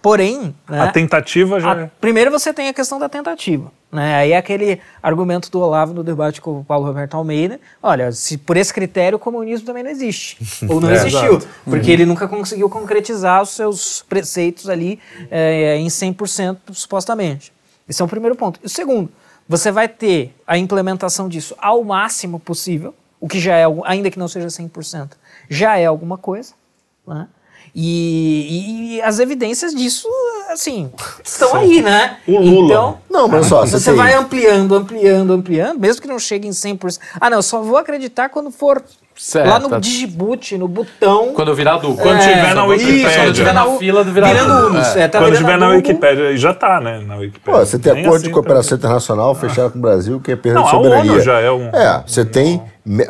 Porém... Né, a tentativa já... A, é. primeiro você tem a questão da tentativa. Né? Aí é aquele argumento do Olavo no debate com o Paulo Roberto Almeida, olha, se por esse critério o comunismo também não existe, [LAUGHS] ou não é, existiu, exato. porque uhum. ele nunca conseguiu concretizar os seus preceitos ali é, em 100% supostamente. Esse é o primeiro ponto. E o segundo, você vai ter a implementação disso ao máximo possível, o que já é, ainda que não seja 100%, já é alguma coisa, né? E, e, as evidências disso, assim, estão aí, né? O Lula. Então, não, mas só, você, você assim. vai ampliando, ampliando, ampliando, mesmo que não chegue em 100%. Ah, não, só vou acreditar quando for Certo. Lá no Digiboot, no botão. Quando virar duplo. Quando é, tiver na Wikipedia. quando tiver na fila do virar Virando Unos. É. É, tá quando tiver na Wikipedia, já tá, né? Na Wikipedia. Pô, você tem acordo assim, de cooperação internacional fechado ah. com o Brasil, que é perda Não, de soberania. A ONU já é um. É, você um... tem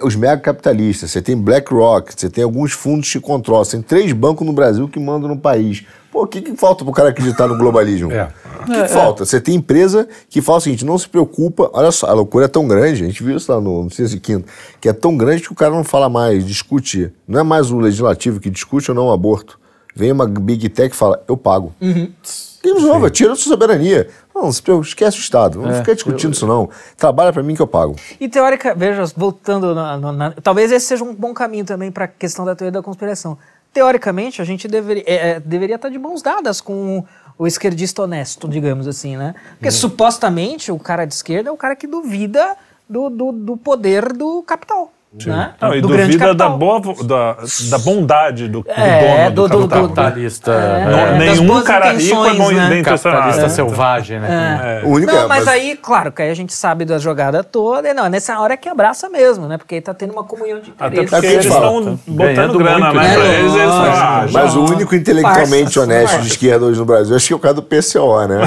os mega capitalistas, você tem BlackRock, você tem alguns fundos que controlam, você tem três bancos no Brasil que mandam no país. Pô, o que, que falta para o cara acreditar no globalismo? [LAUGHS] É. O é. que, que é, falta? É. Você tem empresa que fala o seguinte, não se preocupa, olha só, a loucura é tão grande, a gente viu isso lá no, no Ciência Quinto, que é tão grande que o cara não fala mais, discute, não é mais o legislativo que discute ou não o aborto. Vem uma big tech e fala, eu pago. Uhum. E resolve, tira a sua soberania. Não, esquece o Estado. Não é, fica discutindo eu, isso, não. Trabalha para mim que eu pago. E teórica, veja, voltando, na, na, na, talvez esse seja um bom caminho também para a questão da teoria da conspiração. Teoricamente, a gente deveria, é, é, deveria estar tá de mãos dadas com o esquerdista honesto, digamos assim, né? Porque hum. supostamente o cara de esquerda é o cara que duvida do, do, do poder do capital. Né? Não, e do duvida da, boa, da, da bondade do, do é, dono do, do, do capitalista. É, é, é nenhum cara rico é bom né? Capitalista então, selvagem, né? É. Único. não, mas, mas, aí, claro, que aí a gente sabe da jogada toda. E não, nessa hora é que abraça mesmo, né? Porque aí tá tendo uma comunhão de interesses. Até porque eles estão botando grana, né? né? eles ah, mas o único intelectualmente honesto de esquerda hoje no Brasil, acho que é o cara do PCO, né?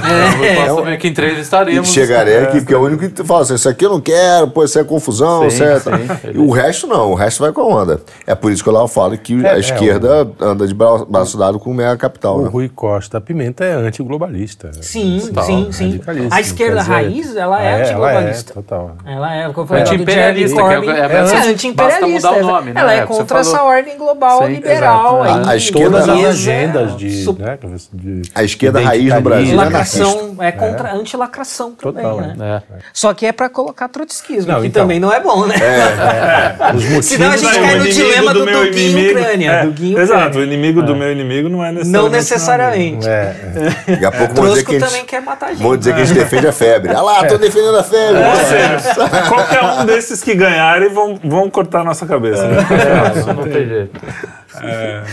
É, é, que em três estaríamos. Chegaria aqui, porque é o único que fala assim, isso aqui eu não quero, pô, isso é confusão, certo? O o resto não, o resto vai com a onda. É por isso que eu lá falo que é, a é, esquerda o... anda de braço, dado com meia capital. O né? Rui Costa Pimenta é antiglobalista. Sim, sim, sim. A esquerda dizer, raiz, ela é, antiglobalista. É, ela é, total. Ela é, que eu falei, anti-imperialista. É, anti-imperialista. É, é anti nome, né? ela é contra essa ordem global liberal. A, esquerda todas as agendas né, de, A esquerda raiz no Brasil lacração, é contra é. antilacração também, Total, né? É. Só que é para colocar trotskismo, que então. também não é bom, né? É, [LAUGHS] É. Os motivos Senão a gente cai no dilema do, do, meu inimigo. Ucrânia. É. Exato, o inimigo do é. meu inimigo não é necessariamente. Não necessariamente. É. Daqui a pouco vou dizer que a também quer matar a gente. Vou dizer que a gente defende a febre. Ah lá, estou é. defendendo a febre. qualquer um desses que ganharem vão, vão cortar a nossa cabeça. Né? É, não tem jeito.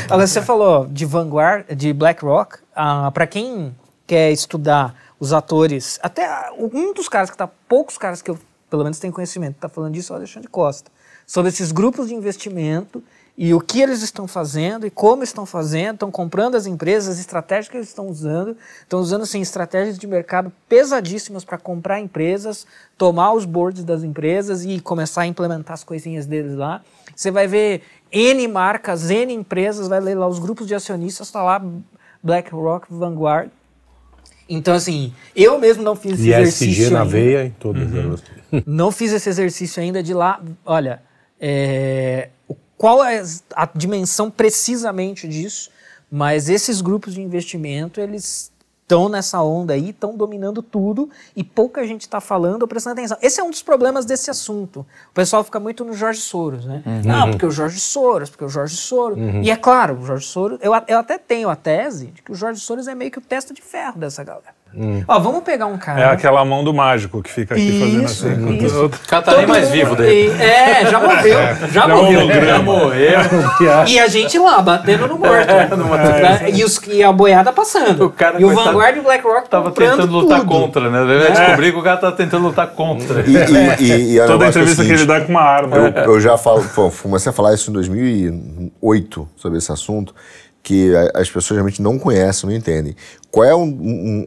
Agora, você falou de Vanguard, de BlackRock. Ah, Para quem quer estudar os atores, até um dos caras que está poucos caras que eu pelo menos tem conhecimento, tá falando disso, é o Alexandre Costa sobre esses grupos de investimento e o que eles estão fazendo e como estão fazendo, estão comprando as empresas, as estratégias que eles estão usando, estão usando assim, estratégias de mercado pesadíssimas para comprar empresas, tomar os boards das empresas e começar a implementar as coisinhas deles lá. Você vai ver N marcas, N empresas, vai ler lá os grupos de acionistas, está lá BlackRock, Vanguard. Então, assim, eu mesmo não fiz esse e exercício. ESG na ainda. veia em todas uhum. elas. Não fiz esse exercício ainda de lá. Olha, é, qual é a dimensão precisamente disso? Mas esses grupos de investimento, eles estão nessa onda aí, estão dominando tudo e pouca gente está falando ou prestando atenção. Esse é um dos problemas desse assunto. O pessoal fica muito no Jorge Soros, né? Uhum. Não, porque o Jorge Soros, porque o Jorge Soros. Uhum. E é claro, o Jorge Soros, eu, eu até tenho a tese de que o Jorge Soros é meio que o testa de ferro dessa galera. Hum. Ó, vamos pegar um cara. É aquela mão do mágico que fica aqui isso, fazendo assim. Isso. Cara tá nem mais vivo daí. É, já morreu. É, já, já, morreu. É, já morreu. e a gente lá, batendo no morto. É, né? e, os, e, a boiada passando. O cara, e o Vanguard e o BlackRock Tava tentando tudo. lutar contra, né? Eu é. descobri que o cara tava tá tentando lutar contra. E, e, e Toda é entrevista seguinte, que ele dá com uma arma. Eu, eu já falo, pô, comecei a falar isso em 2008, sobre esse assunto que as pessoas realmente não conhecem, não entendem. Qual é um,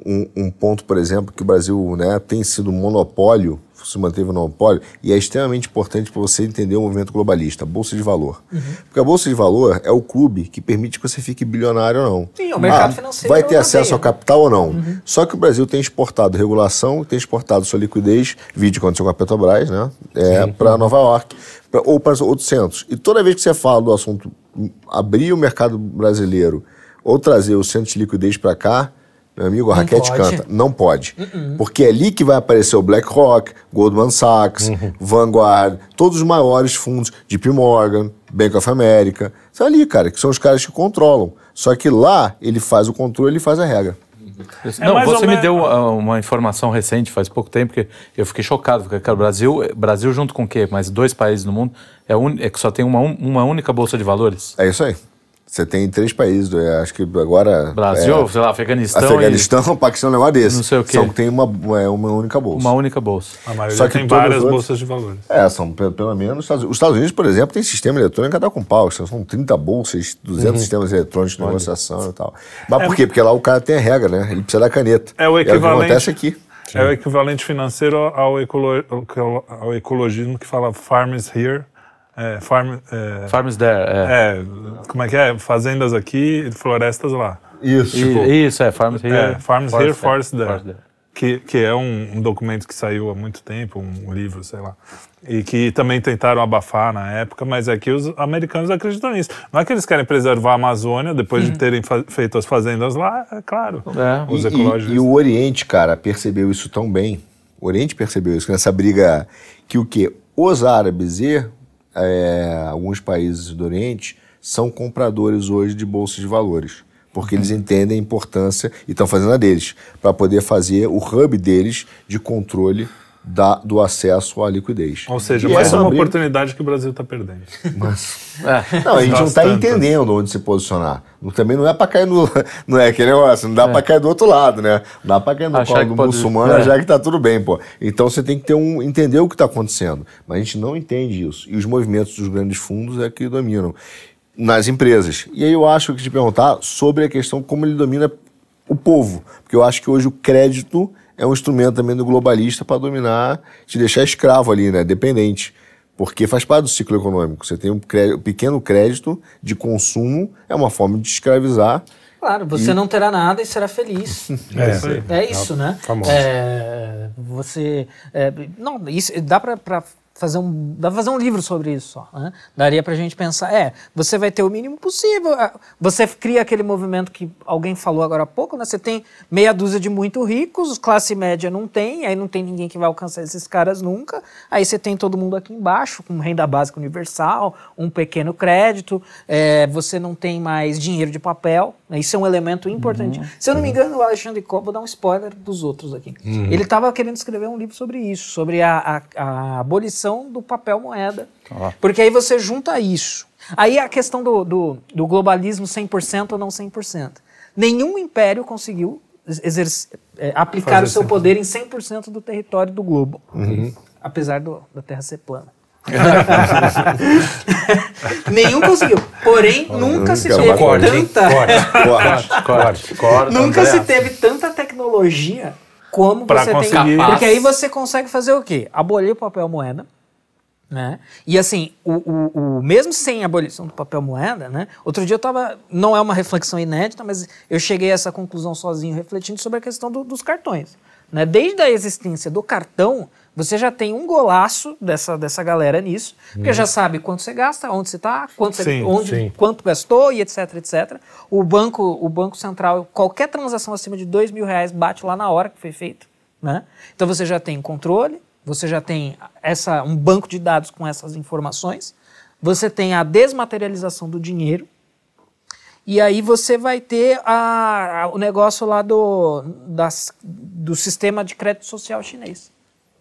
um, um, ponto, por exemplo, que o Brasil né, tem sido monopólio, se manteve monopólio, e é extremamente importante para você entender o movimento globalista, a Bolsa de Valor. Uhum. Porque a Bolsa de Valor é o clube que permite que você fique bilionário ou não. Sim, é o mercado ah, financeiro. Vai ter acesso ao capital ou não. Uhum. Só que o Brasil tem exportado regulação, tem exportado sua liquidez, vídeo que aconteceu com a Petrobras, né? É, para Nova York, pra, ou para outros centros. E toda vez que você fala do assunto abrir o mercado brasileiro ou trazer o centro de liquidez para cá, meu amigo, a raquete pode. canta. Não pode. Uh -uh. Porque é ali que vai aparecer o BlackRock, Goldman Sachs, uhum. Vanguard, todos os maiores fundos, JP Morgan, Bank of America. São ali, cara, que são os caras que controlam. Só que lá ele faz o controle, ele faz a regra. É não, você me deu uh, uma informação recente, faz pouco tempo, que eu fiquei chocado, porque, cara, Brasil, Brasil junto com o quê? Mais dois países no mundo, é, un... é que só tem uma, uma única bolsa de valores. É isso aí. Você tem três países, acho que agora. Brasil, é, sei lá, Afeganistão. Afeganistão, e... [LAUGHS] Paquistão, um negócio desse. Não sei o quê. São que tem uma, é, uma única bolsa. Uma única bolsa. A maioria Só que tem várias outras, bolsas de valores. É, são pelo menos. Os Estados, Unidos, por exemplo, tem sistema eletrônico a dar tá com pau. São 30 bolsas, 200 uhum. sistemas eletrônicos de negociação e tal. Mas é, por quê? Porque lá o cara tem a regra, né? Ele precisa da caneta. É o equivalente. É o que acontece aqui. É o equivalente financeiro ao, ecolo, ao ecologismo que fala farm is here é, farm, é, Farms there, é. é. Como é que é? Fazendas aqui e florestas lá. Isso. Tipo, isso, é. Farms here. É, farms forest here, there. there. Que, que é um, um, documento que saiu há muito tempo, um livro, sei lá. E que também tentaram abafar na época, mas é que os americanos acreditam nisso. Não é que eles querem preservar a Amazônia depois uhum. de terem feito as fazendas lá, é claro. É. Os ecológicos. ecologistas. E, e o Oriente, cara, percebeu isso tão bem. O Oriente percebeu isso, nessa briga que o quê? Os árabes e é, alguns países do Oriente são compradores hoje de bolsas de valores, porque eles entendem a importância e estão fazendo a deles, para poder fazer o hub deles de controle da, do acesso à liquidez. Ou seja, e mais é uma oportunidade que o Brasil está perdendo. Mas, é. Não, a gente não está entendendo onde se posicionar. Também não é para cair no. [LAUGHS] Não é aquele negócio, não dá é. para cair do outro lado, né? Não dá para cair no achar colo do pode... muçulmano, é. já que está tudo bem, pô. Então você tem que ter um, entender o que está acontecendo. Mas a gente não entende isso. E os movimentos dos grandes fundos é que dominam nas empresas. E aí eu acho que te perguntar sobre a questão como ele domina o povo. Porque eu acho que hoje o crédito é um instrumento também do globalista para dominar, te deixar escravo ali, né? Dependente. Porque faz parte do ciclo econômico. Você tem um, crédito, um pequeno crédito de consumo, é uma forma de escravizar. Claro, você e... não terá nada e será feliz. É, [LAUGHS] é, é isso, é né? É, você. É, não, isso dá para fazer um, dá pra fazer um livro sobre isso só. Né? Daria para a gente pensar, é, você vai ter o mínimo possível, você cria aquele movimento que alguém falou agora há pouco, né? você tem meia dúzia de muito ricos, classe média não tem, aí não tem ninguém que vai alcançar esses caras nunca, aí você tem todo mundo aqui embaixo, com renda básica universal, um pequeno crédito, é, você não tem mais dinheiro de papel, né? Isso é um elemento importante. Uhum. Se eu não me uhum. engano, o Alexandre Cobb, vou dar um spoiler dos outros aqui. Uhum. Ele estava querendo escrever um livro sobre isso, sobre a, a, a abolição do papel moeda. Ah. Porque aí você junta isso. Aí a questão do, do, do globalismo 100% ou não 100%. Nenhum império conseguiu é, aplicar Fazer o seu 100%. poder em 100% do território do globo, uhum. apesar do, da Terra ser plana. [LAUGHS] Nenhum conseguiu. Porém, oh, nunca, nunca se teve corte, tanta. Corte, corte, corte, corte, nunca se teve tanta tecnologia como pra você conseguir. tem. Porque aí você consegue fazer o quê? Abolir o papel moeda. Né? E assim, o, o, o, mesmo sem a abolição do papel moeda, né? Outro dia eu estava, não é uma reflexão inédita, mas eu cheguei a essa conclusão sozinho refletindo sobre a questão do, dos cartões. Né? Desde a existência do cartão, você já tem um golaço dessa, dessa galera nisso, porque hum. já uhum. sabe quanto você gasta, onde você está, quanto, você, onde, quanto gastou e etc, etc. O banco, o banco central, qualquer transação acima de dois mil reais bate lá na hora que foi feito, né? Então você já tem controle, você já tem essa, um banco de dados com essas informações, você tem a desmaterialização do dinheiro, e aí você vai ter a, a, o negócio lá do, das, do sistema de crédito social chinês.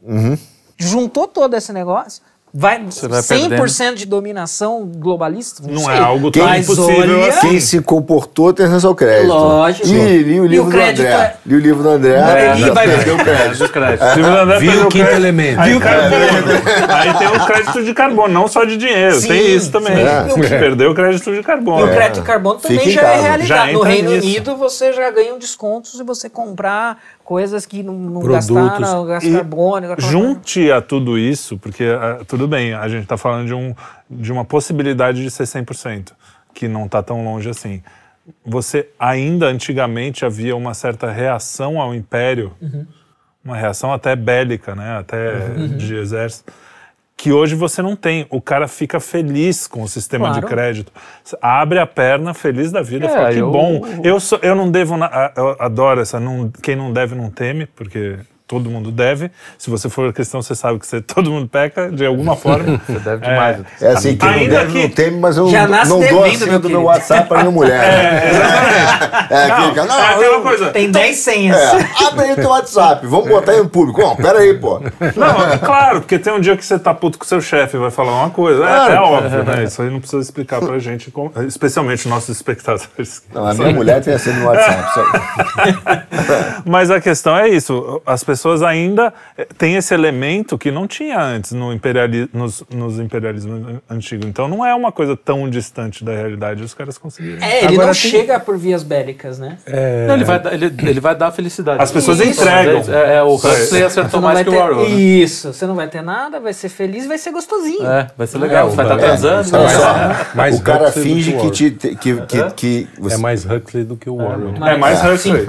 Uhum. Juntou todo esse negócio, Vai, vai 100% perdendo. de dominação globalista? Não, não é algo tão Mas impossível olha... Assim. Quem se comportou tem razão ao crédito. Lógico. E li o livro o do André. É... Li o livro do André. É, é, vai perder o crédito. É. O livro do André Viu o quinto elemento. Viu carbono. Aí tem o crédito de carbono, não só de dinheiro. Sim, tem isso também. É. Perdeu o crédito de carbono. E o é. crédito de carbono também já é realidade. no Reino Unido você já ganha um desconto se você comprar coisas que não, não gastaram gás Junte a tudo isso, porque ah, tudo bem, a gente está falando de, um, de uma possibilidade de ser 100%, que não está tão longe assim. Você ainda antigamente havia uma certa reação ao império, uhum. uma reação até bélica, né? até uhum. de exército que hoje você não tem. O cara fica feliz com o sistema claro. de crédito. Abre a perna, feliz da vida, é, fala que eu... bom. Eu, sou, eu não devo. Na, eu adoro essa. Não, quem não deve não teme, porque todo mundo deve. Se você for cristão, você sabe que você, [LAUGHS] todo mundo peca de alguma forma. [LAUGHS] Você deve demais. É, é assim, que Ainda não deve, que... não teme, mas eu Já nasce não dou a senha do meu WhatsApp para minha mulher. [LAUGHS] É, é, exatamente. É, não, não, é aquela coisa. Tem 10 então, senhas. É, abre aí o teu WhatsApp, vamos é. botar aí no público. Bom, pera aí, pô. Não, é claro, porque tem um dia que você tá puto com seu chefe e vai falar uma coisa. Claro. É, óbvio, né? Isso aí não precisa explicar pra gente, como, especialmente nossos espectadores. Não, a minha mulher tem a senha do WhatsApp. mas a questão é isso, as pessoas pessoas ainda eh, têm esse elemento que não tinha antes no imperiali nos, nos imperialismos antigos. Então não é uma coisa tão distante da realidade os caras conseguiram. É, ele Agora, não tem... chega por vias bélicas, né? É... Não, ele, vai dar, ele, ele vai dar felicidade. As pessoas Isso. entregam. É, é o Huxley é. acertou mais que o Orwell. Né? Isso, você não vai ter nada, vai ser feliz, vai ser gostosinho. É, vai ser legal, é, vai estar tá é, transando. É né? Mas, o cara Huxley finge que, te, que, que, que você... É mais Huxley do que o Orwell. É mais Huxley.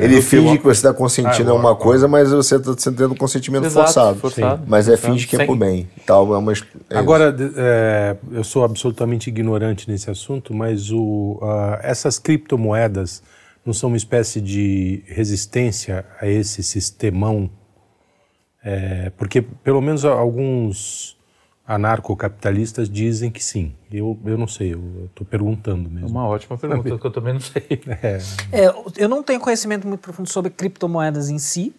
Ele finge que você está consentindo ah, alguma coisa, mas vezes você está tendo consentimento Exato, forçado, forçado, mas é finge que é por bem. Tal, é uma, é Agora, é, eu sou absolutamente ignorante nesse assunto, mas o, uh, essas criptomoedas não são uma espécie de resistência a esse sistemão? É, porque, pelo menos, alguns anarcocapitalistas dizem que sim. Eu, eu não sei, eu estou perguntando mesmo. É uma ótima pergunta, que eu também não sei. [LAUGHS] É. É, eu não tenho conhecimento muito profundo sobre criptomoedas em si,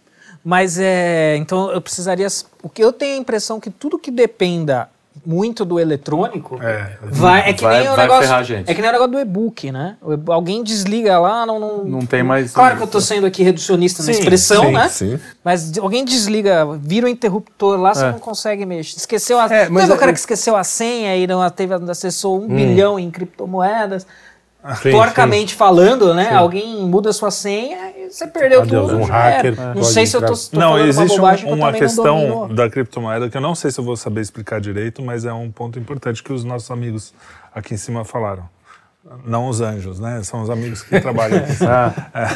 mas é. Então eu precisaria. O que eu tenho a impressão que tudo que dependa muito do eletrônico é, vai, é que vai, nem o negócio. É que nem o negócio do e-book, né? Alguém desliga lá, não. Não, não tem mais. Claro que eu tô sendo aqui reducionista sim, na expressão, sim, né? Sim. Mas alguém desliga, vira o interruptor lá, é. você não consegue mexer. Esqueceu a. É, mas é, o cara que esqueceu a senha e não teve, acessou um hum. bilhão em criptomoedas? Sim, Porcamente falando, né? Alguém muda a sua senha você perdeu Adeus, tudo. Um hacker é. Não sei se eu estou. Não, existe uma, um, uma que questão da criptomoeda que eu não sei se eu vou saber explicar direito, mas é um ponto importante que os nossos amigos aqui em cima falaram. Não os anjos, né? São os amigos que trabalham [LAUGHS] ah.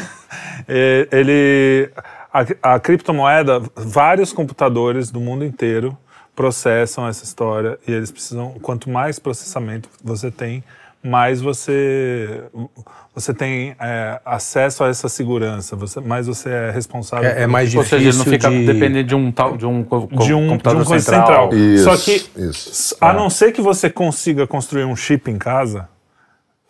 É. é. Ele... A, a criptomoeda, vários computadores do mundo inteiro processam essa história e eles precisam... Quanto mais processamento você tem, mais você, você tem é, acesso a essa segurança, você, mais você é responsável. É, é mais difícil. Ou seja, não fica de... dependendo de um tal de um, de um computador de um central. central. Isso, Só que, isso, a é. não ser que você consiga construir um chip em casa,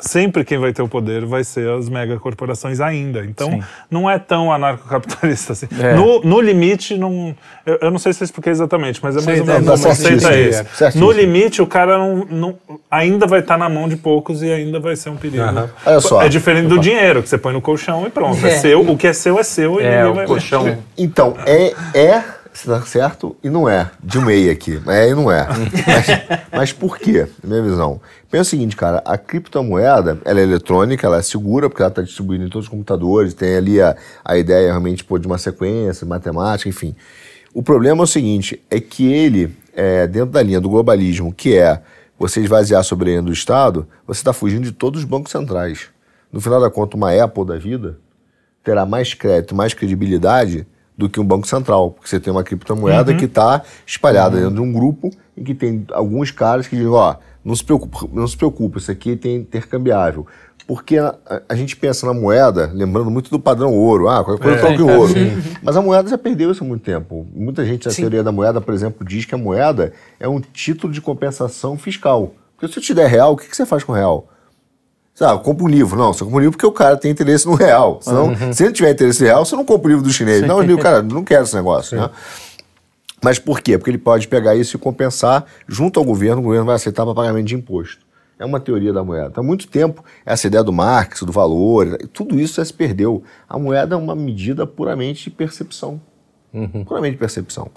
sempre quem vai ter o poder vai ser as megacorporações ainda. Então, Sim. não é tão anarcocapitalista assim. É. No, no, limite, não, eu, eu, não sei se eu é expliquei é exatamente, mas é mais Sim, ou tá, menos tá o conceito é, é No limite, o cara não, não ainda vai estar tá na mão de poucos e ainda vai ser um perigo. Uhum. É diferente do Opa. dinheiro, que você põe no colchão e pronto. É. é. seu, o que é seu é seu e é, o vai... Colchão. Então, é... é se dá certo e não é. De um meio aqui. É e não é. mas, mas por quê? Minha visão. Pensa o seguinte, cara, a criptomoeda, ela é eletrônica, ela é segura, porque ela está distribuída em todos os computadores, tem ali a, a ideia realmente pô, de uma sequência, matemática, enfim. O problema é o seguinte, é que ele, é, dentro da linha do globalismo, que é você esvaziar a soberania do Estado, você está fugindo de todos os bancos centrais. No final da conta, uma Apple da vida terá mais crédito, mais credibilidade do que um banco central, porque você tem uma criptomoeda uhum. que está espalhada uhum. dentro de um grupo e que tem alguns caras que dizem, ó, não se preocupa, não se preocupe, isso aqui é tem intercambiável. Porque a, a, gente pensa na moeda, lembrando muito do padrão ouro, ah, qualquer coisa é, troca em então, ouro. Sim. Mas a moeda já perdeu isso há muito tempo. Muita gente da teoria da moeda, por exemplo, diz que a moeda é um título de compensação fiscal. Porque se eu te der real, o que, que você faz com real? sabe eu compro um livro. Não, você compra um livro porque o cara tem interesse no real. Uhum. Senão, uhum. Se ele tiver interesse real, você não compra o livro do chinês. Sim. Não, o cara, não quero esse negócio. Né? Mas por quê? Porque ele pode pegar isso e compensar junto ao governo, o governo vai aceitar para pagamento de imposto. É uma teoria da moeda. Há muito tempo, essa ideia do Marx, do valor, tudo isso já se perdeu. A moeda é uma medida puramente de percepção. Uhum. Puramente de percepção.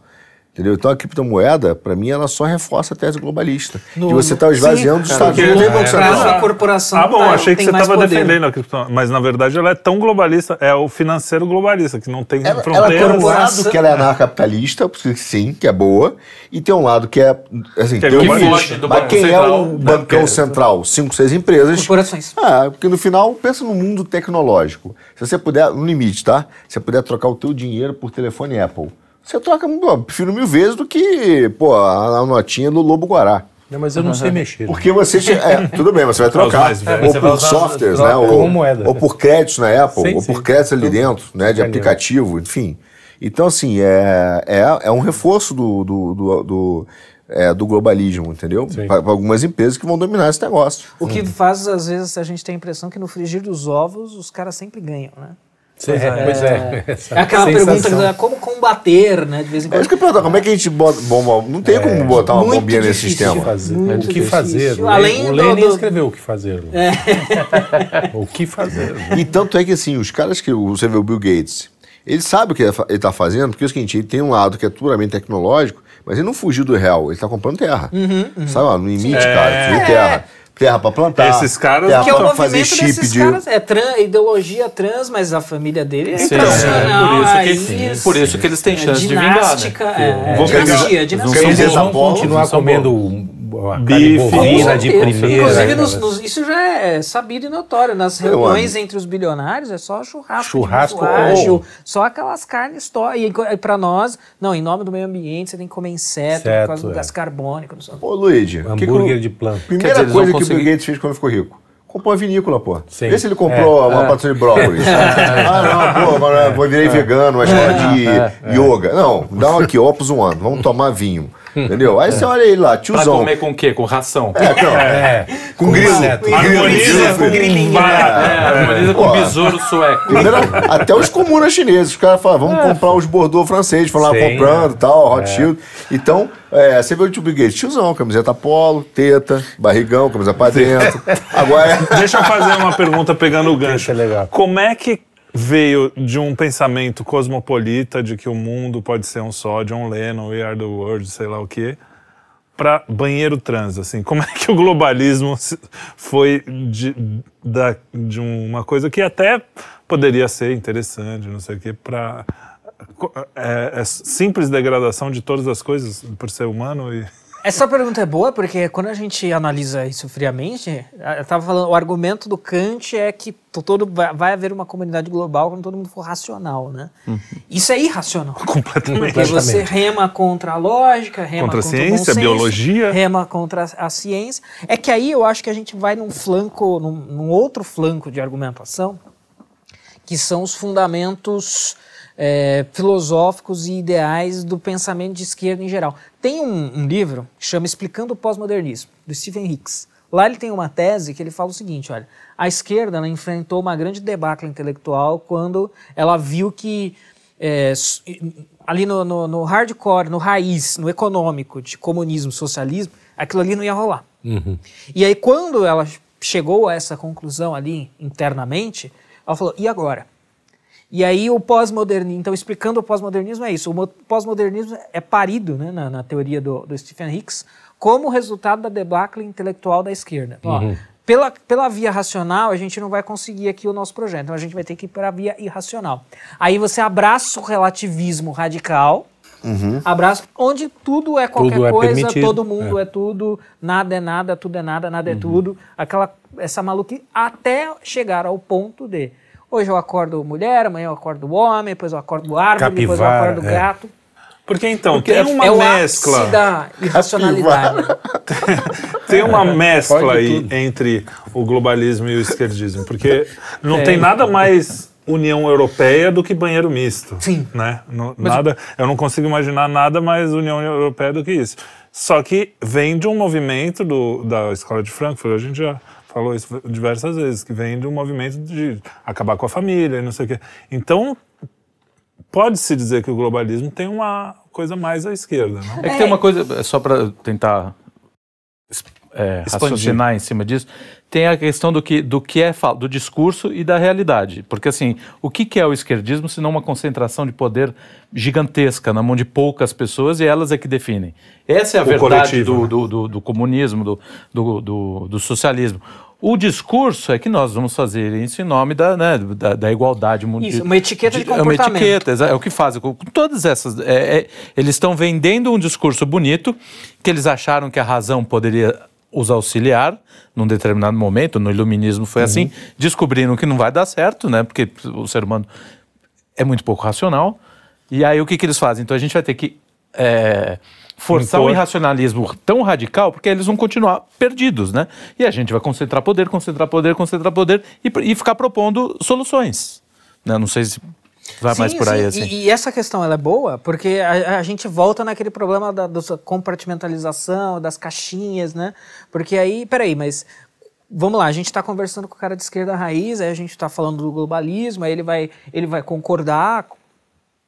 Entendeu? Então a criptomoeda, para mim, ela só reforça a tese globalista. No, que você está esvaziando os Estados Unidos. É a corporação. Ah, bom, tá, achei que você estava defendendo a criptomoeda. Mas na verdade ela é tão globalista, é o financeiro globalista, que não tem ela, fronteiras. Ela tem um lado que ela é anarcapitalista, sim, que é boa, e tem um lado que é. Assim, que tem que um lixo, do mas quem é central, é o né? bancão central? Cinco, seis empresas. Corporações. Ah, porque no final, pensa no mundo tecnológico. Se você puder, no limite, tá? Se você puder trocar o teu dinheiro por telefone Apple você troca pô, prefiro mil vezes do que, pô, a, notinha do Lobo Guará. Não, mas eu não uhum. sei [LAUGHS] mexer. Né? Porque você. É, tudo bem, você vai [LAUGHS] trocar. ou por softwares, né? Ou, moeda. ou por créditos na Apple, sim, ou por créditos ali dentro, né? De aplicativo, enfim. Então, assim, é, é, é um reforço do, do, do, do é, do globalismo, entendeu? Para algumas empresas que vão dominar esse negócio. O que faz, às vezes, a gente tem a impressão que no frigir dos ovos os caras sempre ganham, né? Pois é, é. Pois é. é. aquela Sensação. pergunta como combater, né? De vez em quando. É que eu pergunto, como é que a gente bota bom, Não tem é. como botar uma bombinha nesse sistema. Fazer. Muito né? o que fazer. Além o Lenin do... escreveu o que fazer. Né? É. [LAUGHS] o que fazer. Né? E tanto é que assim, os caras que você vê o Bill Gates, ele sabe o que ele está tá fazendo, porque é o seguinte, ele tem um lado que é puramente tecnológico, mas ele não fugiu do real, ele está comprando terra. Uhum, uhum. Sabe, no limite, cara, é. terra. É terra para plantar. Esses caras terra que é o movimento fazer chip desses de... caras é trans, ideologia trans, mas a família dele é trans. É, por, isso é que, por isso que eles têm é chance de vingar. Né? É, dinastia, dinastia. Eles vão continuar comendo Bife, bovina de primeira. Inclusive, né? nos, nos, isso já é sabido e notório. Nas eu reuniões amo. entre os bilionários, é só churrasco. Churrasco ágil, só aquelas carnes to... E para nós, não, em nome do meio ambiente, você tem que comer inseto certo, por causa do é. gás carbônico. Não sei. Ô, Luigi, hambúrguer que, de planta. Primeira dizer, coisa que conseguir... o Bill Gates fez quando ficou rico comprou uma vinícola, pô. Sim. Vê se ele comprou é, uma é. de brócolis. [LAUGHS] ah, não, pô, agora vou virei é. vegano, uma escola é, de é, é, yoga. Não, dá aqui, opus um ano, vamos tomar vinho. Entendeu? Aí você é. olha ele lá, tiozão. Pra comer com o quê? Com ração. É, então, é. Com, é. com grilo. Com é, harmoniza com grilinho. Harmoniza com besouro sueco. Primeiro, até os comunas chineses. Os caras falam, vamos comprar os Bordeaux franceses. Foram lá ah, comprando tal, Hot Shield. Então, é, você vê o tio Bill Gates, tiozão, camiseta polo, teta, barrigão, camisa pra dentro. [LAUGHS] Agora é... Deixa eu fazer uma pergunta pegando o gancho. Isso é legal. Como é que veio de um pensamento cosmopolita de que o mundo pode ser um só, John Lennon, We Are the World, sei lá o quê, para banheiro trans, assim. Como é que o globalismo foi de, da, de uma coisa que até poderia ser interessante, não sei o quê, para é, é, simples degradação de todas as coisas por ser humano e essa pergunta é boa, porque quando a gente analisa isso friamente, eu estava falando, o argumento do Kant é que todo, vai haver uma comunidade global quando todo mundo for racional, né? Uhum. Isso é irracional. [LAUGHS] Completamente. Porque você rema contra a lógica, rema contra, a contra ciência, senso, a biologia. Rema contra a, ciência. É que aí eu acho que a gente vai num flanco, num, num outro flanco de argumentação, que são os fundamentos é, filosóficos e ideais do pensamento de esquerda em geral. Tem um, um livro que chama Explicando o Pós-Modernismo, do Stephen Hicks. Lá ele tem uma tese que ele fala o seguinte, olha, a esquerda ela enfrentou uma grande debacle intelectual quando ela viu que é, ali no, no, no, hardcore, no raiz, no econômico de comunismo, socialismo, aquilo ali não ia rolar. Uhum. E aí quando ela chegou a essa conclusão ali internamente, ela falou, e agora? E aí o pós-modernismo, então explicando o pós-modernismo é isso, o pós-modernismo é parido né, na, na teoria do, do, Stephen Hicks como resultado da debacle intelectual da esquerda. Uhum. Ó, pela, pela via racional, a gente não vai conseguir aqui o nosso projeto, então a gente vai ter que ir para a via irracional. Aí você abraça o relativismo radical, Uhum. onde tudo é qualquer tudo é coisa, todo mundo é. é. tudo, nada é nada, tudo é nada, nada é uhum. é tudo. Aquela, essa maluquice, até chegar ao ponto de Hoje eu acordo mulher, amanhã eu acordo homem, depois eu acordo árvore, Capivara, depois eu acordo é. gato. Porque então, Porque tem uma é mescla. Da irracionalidade. [LAUGHS] tem uma é, mescla aí entre o globalismo e o esquerdismo. Porque não é. tem nada mais União Europeia do que banheiro misto. Sim. Né? nada, eu não consigo imaginar nada mais União Europeia do que isso. Só que vem de um movimento do, da Escola de Frankfurt, a gente já falou isso diversas vezes, que vem de um movimento de acabar com a família e não sei o quê. Então, pode-se dizer que o globalismo tem uma coisa mais à esquerda, não? É que tem é. uma coisa, é só para tentar é, raciocinar em cima disso, tem a questão do que, do que é do discurso e da realidade. Porque assim, o que, é o esquerdismo se não uma concentração de poder gigantesca na mão de poucas pessoas e elas é que definem. Essa é a o verdade do, né? do, do, do, comunismo, do, do socialismo. O discurso é que nós vamos fazer isso em nome da, né, da, da, igualdade mundial. Isso, uma etiqueta de, de comportamento. É uma etiqueta, é o que fazem. Com todas essas. É, é, eles estão vendendo um discurso bonito, que eles acharam que a razão poderia os auxiliar num determinado momento, no iluminismo foi uhum. assim, descobriram que não vai dar certo, né? Porque o ser humano é muito pouco racional. E aí o que, que eles fazem? Então a gente vai ter que é, forçar o um irracionalismo tão radical, porque eles vão continuar perdidos, né? E a gente vai concentrar poder, concentrar poder, concentrar poder e, e ficar propondo soluções. Né? Não sei se Vai sim, mais por sim. aí, assim. E, e, essa questão, ela é boa, porque a, a gente volta naquele problema da, da compartimentalização, das caixinhas, né? Porque aí, peraí, mas vamos lá, a gente está conversando com o cara de esquerda raiz, aí a gente está falando do globalismo, aí ele vai, ele vai concordar,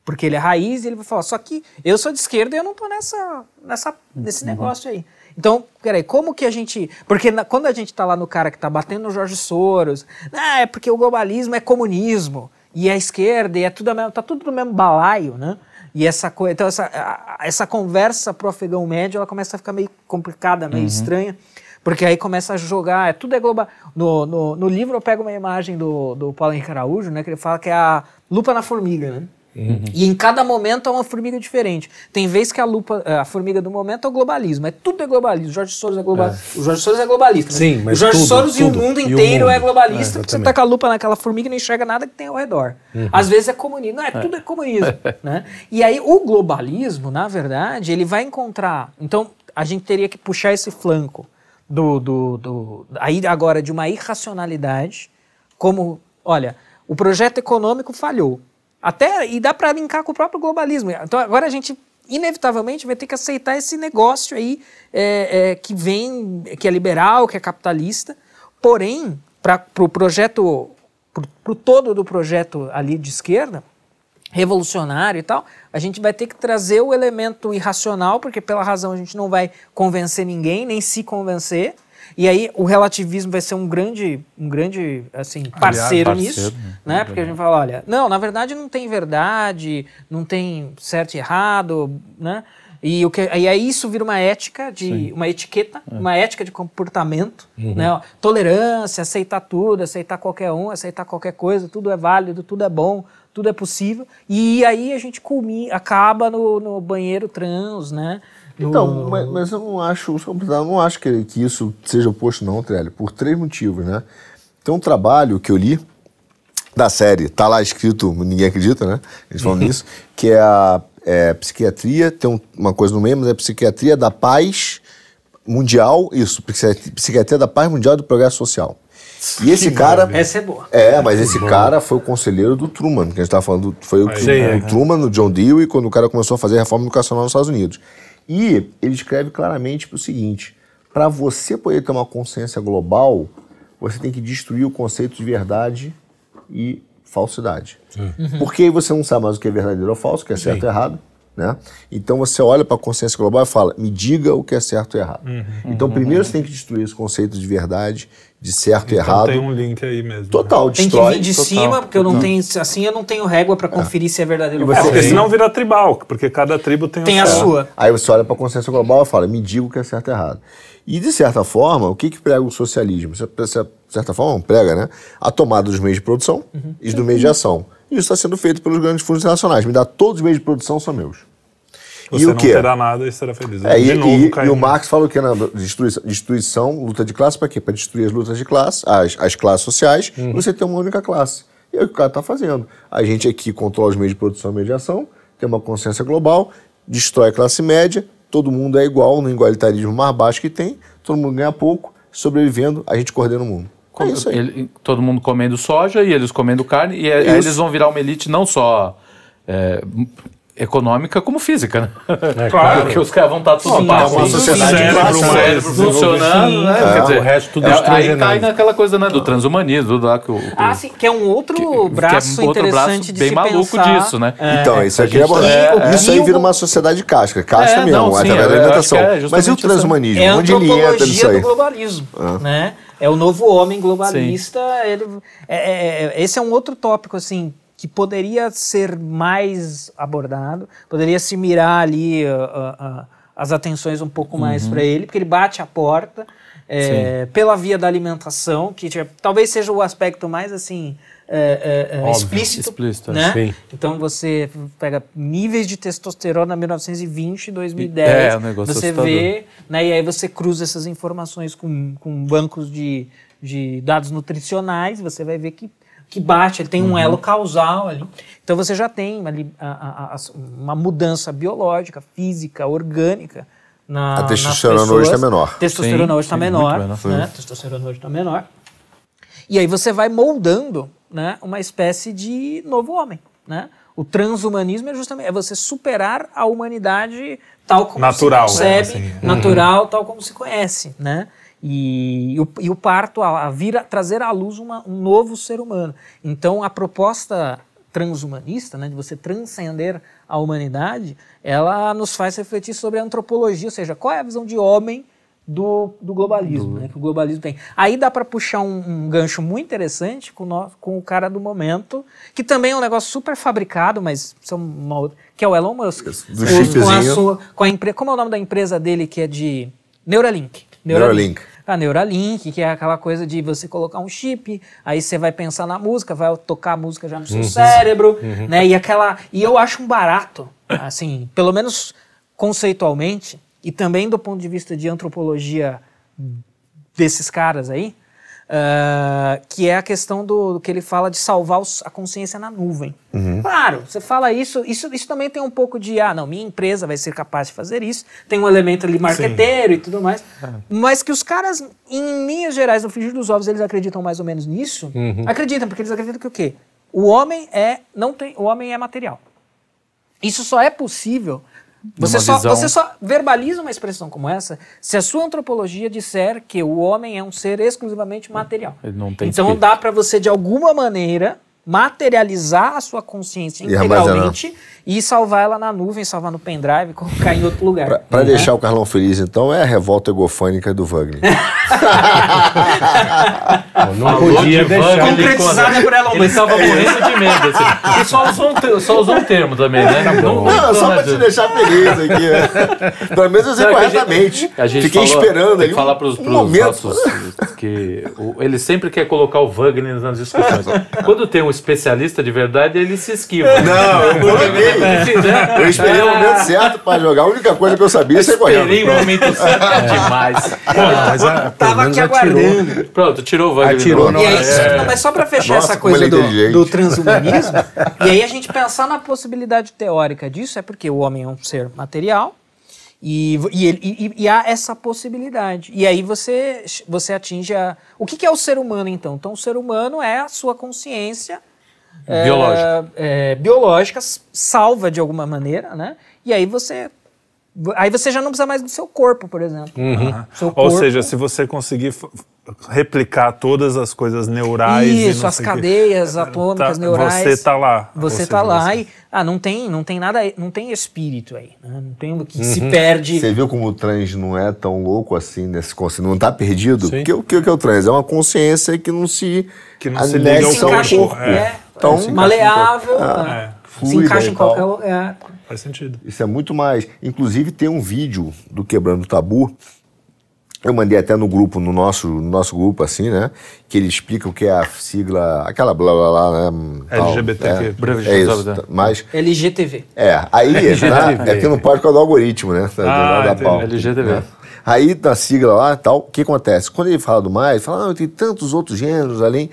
porque ele é raiz, e ele vai falar, só que eu sou de esquerda e eu não estou nessa, nessa, nesse uhum. negócio aí. Então, peraí, como que a gente. Porque na, quando a gente está lá no cara que está batendo no Jorge Soros, ah, é porque o globalismo é comunismo e é a esquerda, e é tudo mesmo, tá tudo no mesmo balaio, né? E essa coisa, então essa, a, essa conversa pro afegão médio, ela começa a ficar meio complicada, meio uhum. estranha, porque aí começa a jogar, é, tudo é global. No, no, no livro eu pego uma imagem do, do Paulo Henrique Araújo, né, que ele fala que é a lupa na formiga, né? Uhum. E em cada momento é uma formiga diferente. Tem vez que a lupa, eh, a formiga do momento é o globalismo. É tudo é globalismo. O Jorge Soros é globalista. É. O Jorge Soros é globalista. Né? Sim, mas o Jorge tudo, Soros tudo. e o mundo inteiro o é mundo. é globalista, é, porque você tá com a lupa naquela formiga e não enxerga nada que tem ao redor. Uhum. Às vezes é comunismo. Não, é, é. tudo é comunismo. [LAUGHS] né? E aí o globalismo, na verdade, ele vai encontrar. Então, a gente teria que puxar esse flanco do, do, do aí agora de uma irracionalidade, como, olha, o projeto econômico falhou. Até, e dá para linkar com o próprio globalismo. Então agora a gente inevitavelmente vai ter que aceitar esse negócio aí é, é, que vem, que é liberal, que é capitalista. Porém, para o pro projeto, para o pro todo do projeto ali de esquerda, revolucionário e tal, a gente vai ter que trazer o elemento irracional, porque pela razão a gente não vai convencer ninguém, nem se convencer. E aí o relativismo vai ser um grande, um grande assim, parceiro, Aliás, parceiro nisso, né? né? Porque a gente fala, olha, não, na verdade não tem verdade, não tem certo e errado, né? E, o que, e aí isso vira uma ética, de Sim. uma etiqueta, é. uma ética de comportamento, uhum. né? tolerância, aceitar tudo, aceitar qualquer um, aceitar qualquer coisa, tudo é válido, tudo é bom, tudo é possível. E aí a gente culmina, acaba no, no banheiro trans, né? No... Então, mas, mas, eu não acho, eu não acho que, que isso seja oposto, não, Trelli, por três motivos, né? Tem um trabalho que eu li da série, tá lá escrito, ninguém acredita, né? Eles falam [LAUGHS] nisso, que é a é, psiquiatria, tem um, uma coisa no meio, mas é psiquiatria da paz mundial, isso, psiquiatria da paz mundial e do progresso social. E esse [LAUGHS] que cara. Essa é boa. É, mas é esse cara foi o conselheiro do Truman, que a gente estava falando. Foi o, que, o, é. o Truman, né? o John Dewey, quando o cara começou a fazer reforma educacional nos Estados Unidos. E ele escreve claramente para o seguinte: para você poder ter uma consciência global, você tem que destruir o conceito de verdade e falsidade. Uhum. Porque aí você não sabe mais o que é verdadeiro ou falso, o que é certo Sim. ou errado. Né? Então você olha para a consciência global e fala: me diga o que é certo e errado. Uhum. Então, uhum. primeiro você tem que destruir esse conceito de verdade, de certo e então, errado. Tem um link aí mesmo. Total, né? destrói. Tem que vir de total, cima, porque eu não tenho. Assim eu não tenho régua para é. conferir é. se é verdadeiro ou não. É, porque senão vira tribal, porque cada tribo tem, tem a sua. sua. Aí você olha para a consciência global e fala: me diga o que é certo e errado. E, de certa forma, o que, que prega o socialismo? De certa forma, prega, né? A tomada dos meios de produção uhum. e do meio de ação. Isso está sendo feito pelos grandes fundos internacionais. Me dá todos os meios de produção são meus. Você e o não quê? terá nada e será feliz. É, de e, novo, e, e o Marx fala o que, Destruição, destruição, luta de classe, para quê? Para destruir as lutas de classe, as, as classes sociais, uhum. você tem uma única classe. E é o que o cara está fazendo. A gente aqui controla os meios de produção e mediação, tem uma consciência global, destrói a classe média, todo mundo é igual no igualitarismo mais baixo que tem, todo mundo ganha pouco, sobrevivendo, a gente coordena o mundo. Com, é ele, todo mundo comendo soja e eles comendo carne, e aí é, eles vão virar uma elite não só é, econômica como física, né? É, [LAUGHS] claro. Porque os caras vão estar tá tudo tá assim. sim, baixo. Né? É uma sociedade cérebro, cérebro funcionando, né? É, Quer dizer, o resto tudo é, Aí cai naquela coisa né, do transhumanismo, do que o, que, ah, sim, que é um outro que, braço que é um outro braço de bem maluco pensar. disso, né? É, então, é, isso aqui é, é, é, isso aí vira uma sociedade casca, casca mesmo, não, sim, através da alimentação. Mas e o né? transhumanismo? É a Onde ele entra nisso aí? do globalismo, ah. né? É o novo homem globalista. Ele, é é, é, é, esse é um outro tópico, assim, que poderia ser mais abordado, poderia se mirar ali uh, uh, uh as atenções um pouco mais uhum. para ele, porque ele bate a porta é, pela via da alimentação, que tipo, talvez seja o aspecto mais assim eh, eh, eh, explícito. explícito né? Sim. Então você pega níveis de testosterona 1920, 2010. É, um negócio você assustador. vê, né? E aí você cruza essas informações com, com bancos de, de dados nutricionais, você vai ver que que bate, ele tem uhum. um elo causal ali. Então você já tem ali a, a, a, uma mudança biológica, física, orgânica. Na, a testosterona hoje está menor. Testosterona sim, hoje está menor, menor. Né? Testosterona hoje está menor. E aí você vai moldando né, uma espécie de novo homem. Né? O transhumanismo é justamente é você superar a humanidade tal como natural, se né, concebe, assim. Uhum. natural, uhum. tal como se conhece. Né? E, e, o, e o, parto a, a vir, a trazer à luz uma, um novo ser humano. Então a proposta transhumanista, né, de você transcender a humanidade, ela nos faz refletir sobre a antropologia, ou seja, qual é a visão de homem do, do globalismo, do... Né, que o globalismo tem. Aí dá para puxar um, um, gancho muito interessante com, no, com o cara do momento, que também é um negócio super fabricado, mas são uma outra, que é o Elon Musk. Do o, com a sua, com a empre, como é o nome da empresa dele que é de Neuralink. Neuralink. Neuralink. A ah, Neuralink, que é aquela coisa de você colocar um chip, aí você vai pensar na música, vai tocar a música já no seu uhum. cérebro, uhum. né? E aquela, e eu acho um barato, assim, pelo menos conceitualmente, e também do ponto de vista de antropologia desses caras aí, Uh, que é a questão do, do, que ele fala de salvar os, a consciência na nuvem. Uhum. Claro, você fala isso, isso, isso também tem um pouco de, ah, não, minha empresa vai ser capaz de fazer isso, tem um elemento ali marqueteiro Sim. e tudo mais, é. mas que os caras, em linhas gerais, no frigir dos ovos, eles acreditam mais ou menos nisso, uhum. acreditam, porque eles acreditam que o quê? O homem é, não tem, o homem é material. Isso só é possível você só, visão... você só verbaliza uma expressão como essa se a sua antropologia disser que o homem é um ser exclusivamente material. então espírito. dá para você, de alguma maneira, materializar a sua consciência integralmente e salvar ela na nuvem, salvar no pendrive, [LAUGHS] colocar em outro lugar. Para né? deixar o Carlão feliz, então, é a revolta egofânica do Wagner. não podia deixar. Concretizada por ela, Ele estava morrendo de medo. Assim. [LAUGHS] só usou, um termo, só usou um termo também, né? Tá não, não só para te deixar feliz aqui. É. Pelo menos eu sei corretamente. A gente, Fiquei falou, esperando ali. Um, falar para os um nossos que o, ele sempre quer colocar o Wagner nas discussões. Quando tem um especialista de verdade, ele se esquiva. Não, eu [LAUGHS] É. É. É. Eu esperei o momento certo pra jogar. A única coisa que eu sabia é ser eu Esperei o momento certo demais. mas ah, tava aqui aguardando. Pronto, tirou o Wagner. Atirou, não, é. mas só pra fechar essa coisa do, transhumanismo, e aí a gente pensar na possibilidade teórica disso, é porque o homem é um ser material, e, e, e, e, há essa possibilidade. E aí você, você atinge a. O que, que é o ser humano, então? Então, o ser humano é a sua consciência é, biológica. É, biológicas, salva de alguma maneira, né? E aí você Aí você já não precisa mais do seu corpo, por exemplo. Uhum. Tá? Ou corpo... seja, se você conseguir replicar todas as coisas neurais. Isso, as cadeias que... atômicas, tá, neurais. Você está lá. Você está lá você. e ah, não tem, não tem nada, não tem espírito aí. Né? Não tem o que uhum. se perde. Você viu como o trans não é tão louco assim nesse conceito? Não está perdido? O que, que, que, é o trans? É uma consciência que não se. Que não se liga ao corpo. É. é. Então, se maleável, tá. ah, é. se encaixa em qualquer lugar. É. Faz sentido. Isso é muito mais. Inclusive, tem um vídeo do Quebrando o Tabu. Eu mandei até no grupo, no nosso, no nosso grupo, assim, né? Que ele explica o que é a sigla, aquela blá blá blá, né? LGBTQ. Né? É, é isso, tá, mas... LGTV. É, aí, LGTV. Né? é que não pode por causa do algoritmo, né? Tá, ah, da, da pau, LGTV. Né? Aí, na sigla lá, tal, o que acontece? Quando ele fala do mais, fala, ah, tem tantos outros gêneros além...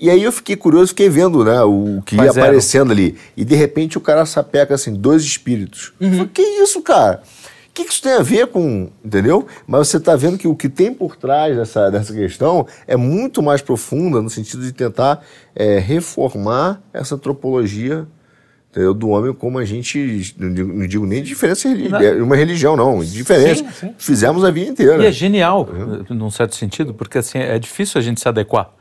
E aí eu fiquei curioso, fiquei vendo, né, o que ia é, aparecendo ali. E de repente o cara sapeca, assim, dois espíritos. Uhum. Falei, que isso, cara? O que, que isso tem a ver com. Entendeu? Mas você está vendo que o que tem por trás dessa, dessa questão é muito mais profunda, no sentido de tentar é, reformar essa antropologia entendeu? do homem como a gente, não digo, não digo nem diferença, não. É, uma religião não, diferença, sim, sim. fizemos a vida inteira. E é genial, uhum. num certo sentido, porque assim, é difícil a gente se adequar.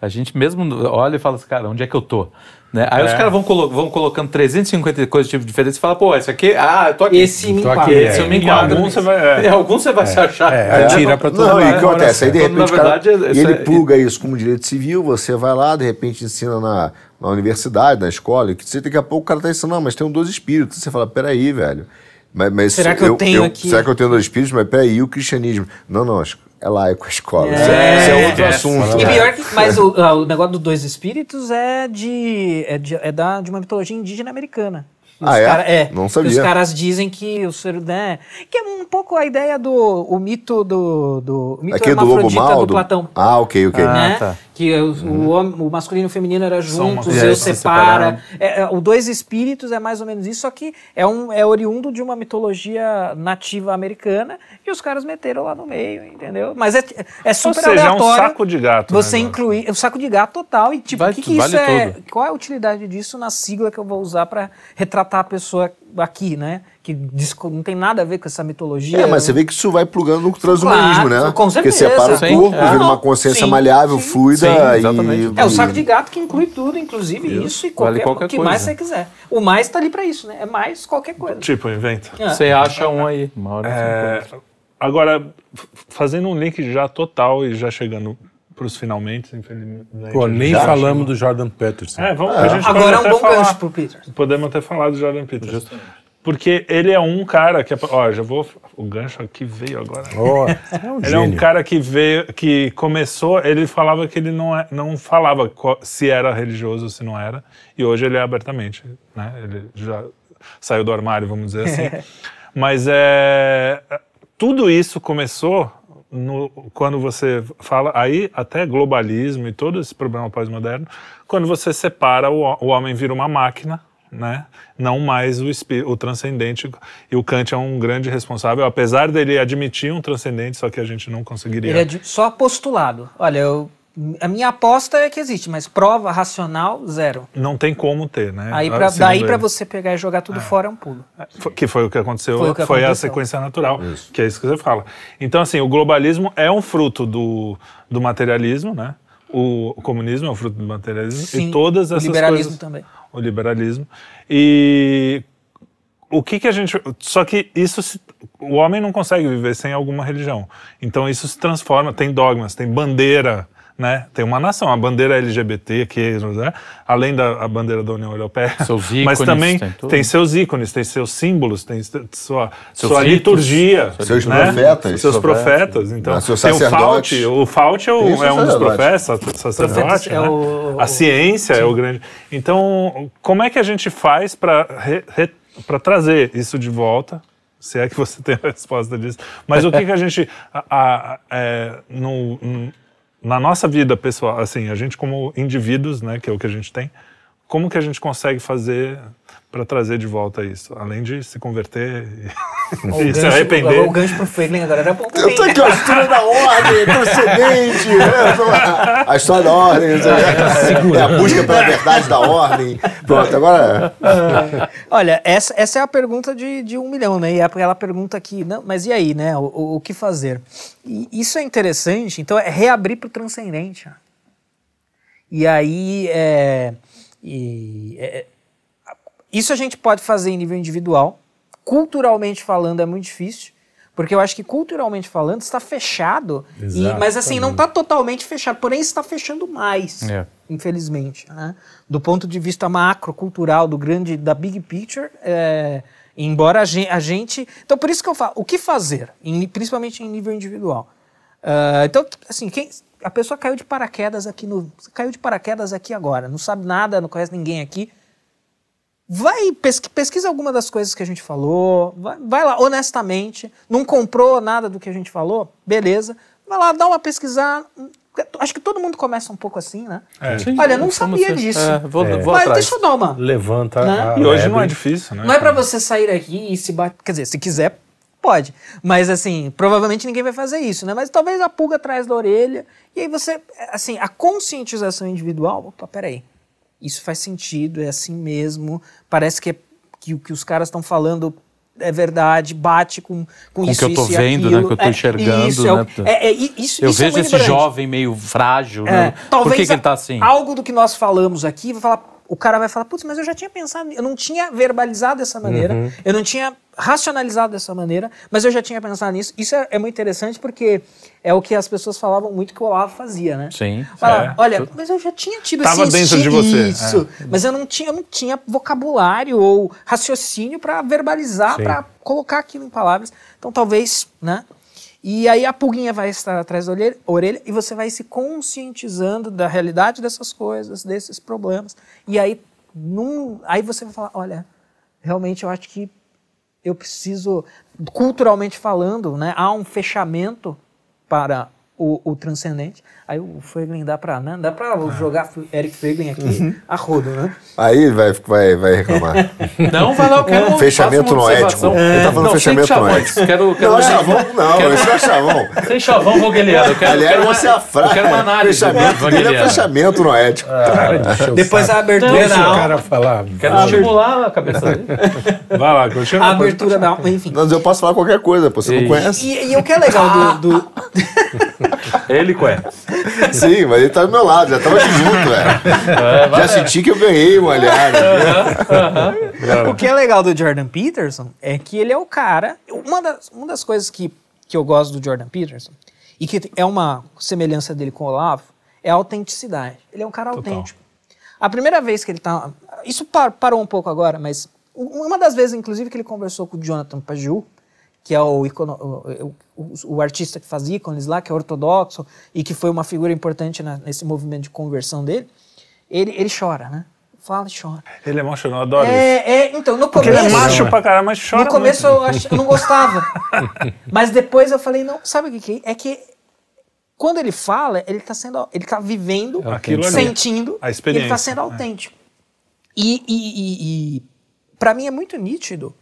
A gente mesmo olha e fala assim, cara, onde é que eu tô? Né? Aí é. os caras vão, colo vão colocando 350 coisas tipo diferentes e fala, pô, esse aqui, ah, eu tô aqui. Esse me enquadra. Esse é, eu me enquadro. É. Alguns você vai, é. você vai é. se achar. É, é. tira é. pra todo Não, e o que acontece? Aí de repente cara, verdade, ele é, pluga isso como direito civil, você vai lá, de repente ensina na, na universidade, na escola, que daqui a pouco o cara tá ensinando, mas tem um dois espíritos. Você fala, peraí, velho. Mas, mas será que eu, eu tenho eu, aqui? Será que eu tenho dois espíritos? Mas peraí, o cristianismo? Não, não, acho é laico a escola. É, isso é, é. outro é, assunto. E pior que, mas o, [LAUGHS] o, negócio dos dois espíritos é de é, de, é da, de uma mitologia indígena americana. E ah, é? Cara, é? Não sabia. Os caras dizem que o ser, né, que é um pouco a ideia do o mito do, do o mito Aqui do lobo mal, do Platão. Ah, ok, ok. Né? Ah, né? tá que é uhum. o, homem, o masculino e o feminino era juntos, eu Deus separa. é, é, o dois espíritos é mais ou menos isso, só que é, um, é oriundo de uma mitologia nativa americana e os caras meteram lá no meio, entendeu? Mas é, é super ou seja, aleatório. É um saco de gato. Né, você né, incluir. É um saco de gato total. E tipo, que, que vale isso é? tudo. Qual é a utilidade disso na sigla que eu vou usar para retratar a pessoa aqui, né? Que não tem nada a ver com essa mitologia. É, mas você vê que isso vai plugando no transhumanismo, claro, né? Com certeza. Porque separa o corpo, vira uma consciência sim, sim, fluida sim, e... É o saco de gato que inclui tudo, inclusive isso, isso e qualquer, vale qualquer que coisa. mais você quiser. O mais está ali para isso, né? É mais qualquer coisa. Tipo, inventa. É. Você acha um aí. é... Agora, fazendo um link já total e já chegando para os finalmente, infelizmente. Né? Pô, nem já falamos acho, do Jordan Peterson. É, vamos, é. Agora é um bom falar, gancho pro Peterson. Podemos até falar do Jordan Peterson. Justamente. Porque ele é um cara que. É ó, já vou. O gancho aqui veio agora. Oh, é um [LAUGHS] ele gênio. é um cara que veio, que começou. Ele falava que ele não, é, não falava se era religioso ou se não era. E hoje ele é abertamente. Né? Ele já saiu do armário, vamos dizer assim. [LAUGHS] Mas é. Tudo isso começou no, quando você fala, aí até globalismo e todo esse problema pós-moderno, quando você separa, o, o homem vira uma máquina, né? não mais o, o transcendente. E o Kant é um grande responsável, apesar dele admitir um transcendente, só que a gente não conseguiria. Ele é só postulado. Olha, eu a minha aposta é que existe, mas prova racional, zero. Não tem como ter, né? Aí pra, daí para você pegar e jogar tudo é. fora é um pulo. É, que foi o que aconteceu, foi, que foi aconteceu. a sequência natural, isso. que é isso que você fala. Então, assim, o globalismo é um fruto do, do materialismo, né? O comunismo é um fruto do materialismo Sim, e todas essas coisas... o liberalismo coisas, também. O liberalismo. E o que que a gente... Só que isso se o homem não consegue viver sem alguma religião. Então isso se transforma, tem dogmas, tem bandeira, né? Tem uma nação, a bandeira LGBT, que, né? além da bandeira da União Europeia, [LAUGHS] ícones, mas também tem, tem, seus ícones, tem seus símbolos, tem sua, seus sua ritos, liturgia. Seus né? profetas. Seus profetas. Então, é, tem o Fauci, o é, o, é um dos profetas, sacerdote. É né? o... A ciência é o grande. Então, como é que a gente faz para trazer isso de volta? Se é que você [LAUGHS] tem a resposta disso. Mas o que, que a gente. A, a, é, no na nossa vida pessoal, assim, a gente como indivíduos, né, que é o que a gente tem, como que a gente consegue fazer para trazer de volta isso. Além de se converter e, [LAUGHS] e se arrepender. para o gancho pro Franklin agora era bom. Eu tô aqui, a história da ordem, procedente, né? a história da ordem, é, é, é a busca pela verdade da ordem. Pronto, agora. É. Ah. Olha, essa, essa é a pergunta de, de um milhão, né? E é aquela pergunta que, não, mas e aí, né? O, o, o que fazer? E isso é interessante, então é reabrir pro transcendente. E aí, é, e, é, é isso a gente pode fazer em nível individual. Culturalmente falando, é muito difícil. Porque eu acho que culturalmente falando está fechado, e, mas assim, não está totalmente fechado, porém está fechando mais, é. infelizmente. Né? Do ponto de vista cultural do grande, da big picture, é, embora a gente, Então, por isso que eu falo, o que fazer, em, principalmente em nível individual. Uh, então, assim, quem, a pessoa caiu de paraquedas aqui no. Caiu de paraquedas aqui agora, não sabe nada, não conhece ninguém aqui, Vai, pesqu pesquisa alguma das coisas que a gente falou, vai, vai, lá, honestamente, não comprou nada do que a gente falou, beleza, vai lá, dá uma pesquisada. Acho que todo mundo começa um pouco assim, né? É. Sim, Olha, não sabia disso. É, vou, é. vou Mas atrás. deixa eu dar uma. Levanta né? E hoje não é difícil, né? Não é para você sair aqui e se bater. Quer dizer, se quiser, pode. Mas assim, provavelmente ninguém vai fazer isso, né? Mas talvez a pulga atrás da orelha. E aí você, assim, a conscientização individual, opa, peraí isso faz sentido, é assim mesmo, parece que, é, que o que os caras estão falando é verdade, bate com, com, com isso, que eu tô isso vendo, né, que eu tô é, enxergando, isso, é né? É, é, isso, eu isso é vejo esse jovem meio frágil, é, né? Talvez Por que, que ele tá assim? Algo do que nós falamos aqui vai falar o cara vai falar, putz, mas eu já tinha pensado, eu não tinha verbalizado dessa maneira, uhum. eu não tinha racionalizado dessa maneira, mas eu já tinha pensado nisso. Isso é, é, muito interessante porque é o que as pessoas falavam muito que o Olavo fazia, né? Sim. Fala, é, olha, mas eu já tinha tido Tava esse dentro de você. Isso, é. mas eu não tinha, eu não tinha vocabulário ou raciocínio para verbalizar, para colocar aquilo em palavras. Então talvez, né? E aí a pulguinha vai estar atrás da orelha e você vai se conscientizando da realidade dessas coisas, desses problemas. E aí, num, aí você vai falar, olha, realmente eu acho que eu preciso, culturalmente falando, né, há um fechamento para o, o transcendente. Aí o Feiglin dá pra. Né? Dá pra ah. jogar Eric Feiglin aqui uhum. a rodo, né? Aí vai, vai, vai reclamar. [LAUGHS] não, vai lá, eu quero. É. Um, fechamento no é ético. É. Eu tava falando fechamento no ético. Quero, quero não, chavão, não, quero... isso é chavão. Sem chavão vogueliano. Eu quero, Aliás, eu quero você uma, é eu quero uma análise. Fechamento, ele é fechamento no ético. Ah, Depois a abertura não, da cara falar. Quero estimular a cabeça dele. [LAUGHS] Vai lá, continua. A abertura da enfim. Mas eu posso falar qualquer coisa, pô, você não conhece. E, e o que é legal do. [LAUGHS] Ele conhece. Sim, mas ele tá do meu lado, já tava junto, velho. É, já senti que eu ganhei uma olhada. Né? o que é legal do Jordan Peterson é que ele é o cara. Uma das, uma das coisas que, que eu gosto do Jordan Peterson, e que é uma semelhança dele com o Olavo, é a autenticidade. Ele é um cara Total. autêntico. A primeira vez que ele tá. Isso parou um pouco agora, mas uma das vezes, inclusive, que ele conversou com o Jonathan Paju, que é o, o, o, o, artista que faz ícones lá, que é ortodoxo e que foi uma figura importante na, nesse movimento de conversão dele, ele, ele chora, né? Fala e chora. Ele é macho, eu adoro é, isso. É, então, no começo... Porque ele é macho pra caramba, mas chora No começo eu, ach, eu, não gostava. [LAUGHS] mas depois eu falei, não, sabe o que que é? É que quando ele fala, ele tá sendo... Ele tá vivendo, é Aquilo sentindo, ele tá sendo é. autêntico. É. E, e, e, e para mim é muito nítido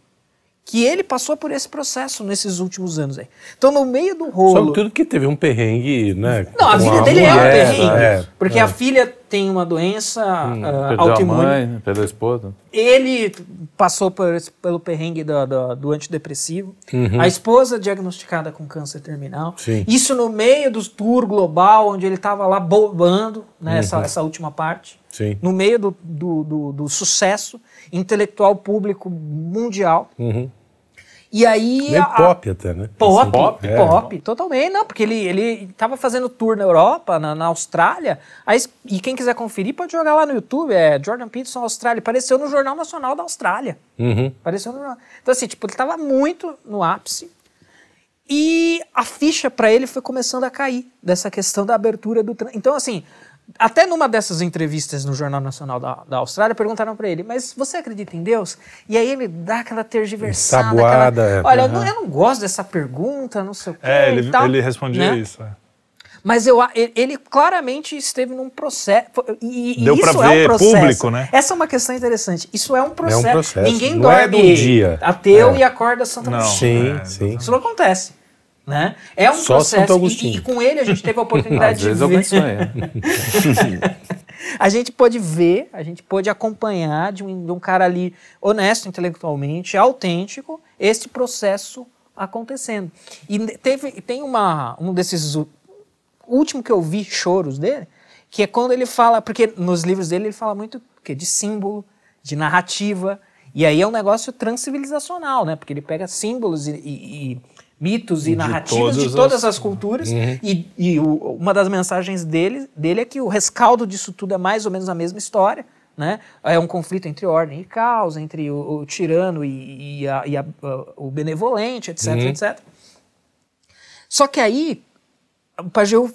que ele passou por esse processo nesses últimos anos aí. Então, no meio do rolo. Sobretudo que teve um perrengue, né? Não, a vida dele mulher, é um perrengue. Né? É, porque é. a filha tem uma doença hum, uh, autoimune. Mãe, né? esposa. Ele passou por, pelo perrengue do, do, do antidepressivo. Uhum. A esposa diagnosticada com câncer terminal. Sim. Isso no meio do tour global, onde ele estava lá bobando, né, uhum. essa, essa última parte. Sim. No meio do, do, do, do sucesso intelectual público mundial. Uhum. E aí. Meio a, pop até, né? Pop, assim, pop, é. pop, totalmente. Não, porque ele, ele tava fazendo tour na Europa, na, na Austrália. Aí, e quem quiser conferir pode jogar lá no YouTube. É Jordan Peterson Austrália. Apareceu no Jornal Nacional da Austrália. Uhum. Apareceu no Então, assim, tipo, ele tava muito no ápice. E a ficha para ele foi começando a cair dessa questão da abertura do. Então, assim, até numa dessas entrevistas no Jornal Nacional da, da Austrália, perguntaram para ele, mas você acredita em Deus? E aí ele dá aquela tergiversada. Saboada, aquela, é, Olha, uhum. eu, não, eu, não, gosto dessa pergunta, não sei o que É, ele, tal, ele respondia né? isso. É. Mas eu, ele claramente esteve num processo. E, Deu para ver é um processo. público, né? Essa é uma questão interessante. Isso é um processo. É um processo. Ninguém não é dorme é um dia. ateu é. e acorda santa Não. Sim, sim. Isso não acontece. Né? É um Só processo e, e, com ele a gente teve a [LAUGHS] oportunidade de ver. É. [LAUGHS] a gente pôde ver, a gente pôde acompanhar de um, de um cara ali honesto intelectualmente, autêntico, este processo acontecendo. E teve, tem uma, um desses último que eu vi choros dele, que é quando ele fala, porque nos livros dele ele fala muito que de símbolo, de narrativa, e aí é um negócio transcivilizacional, né? Porque ele pega símbolos e, e, e mitos e de narrativas de todas as, as culturas. Uhum. E, e o, uma das mensagens dele, dele é que o rescaldo disso tudo é mais ou menos a mesma história. Né? É um conflito entre ordem e caos, entre o, o tirano e, e, a, e a, o benevolente, etc, uhum. etc. Só que aí, o Pageu,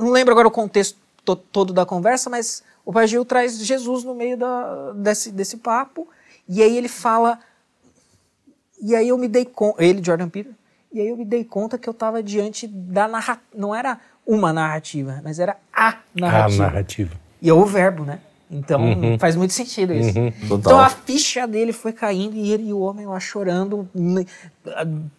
não lembro agora o contexto to, todo da conversa, mas o Pageu traz Jesus no meio da, desse, desse papo, e aí ele fala. E aí eu me dei conta, ele, Jordan Peter, e aí eu me dei conta que eu estava diante da narrativa. Não era uma narrativa, mas era a narrativa. A narrativa. E é o verbo, né? Então uhum. faz muito sentido isso. Uhum. Então a ficha dele foi caindo e, ele, e o homem lá chorando,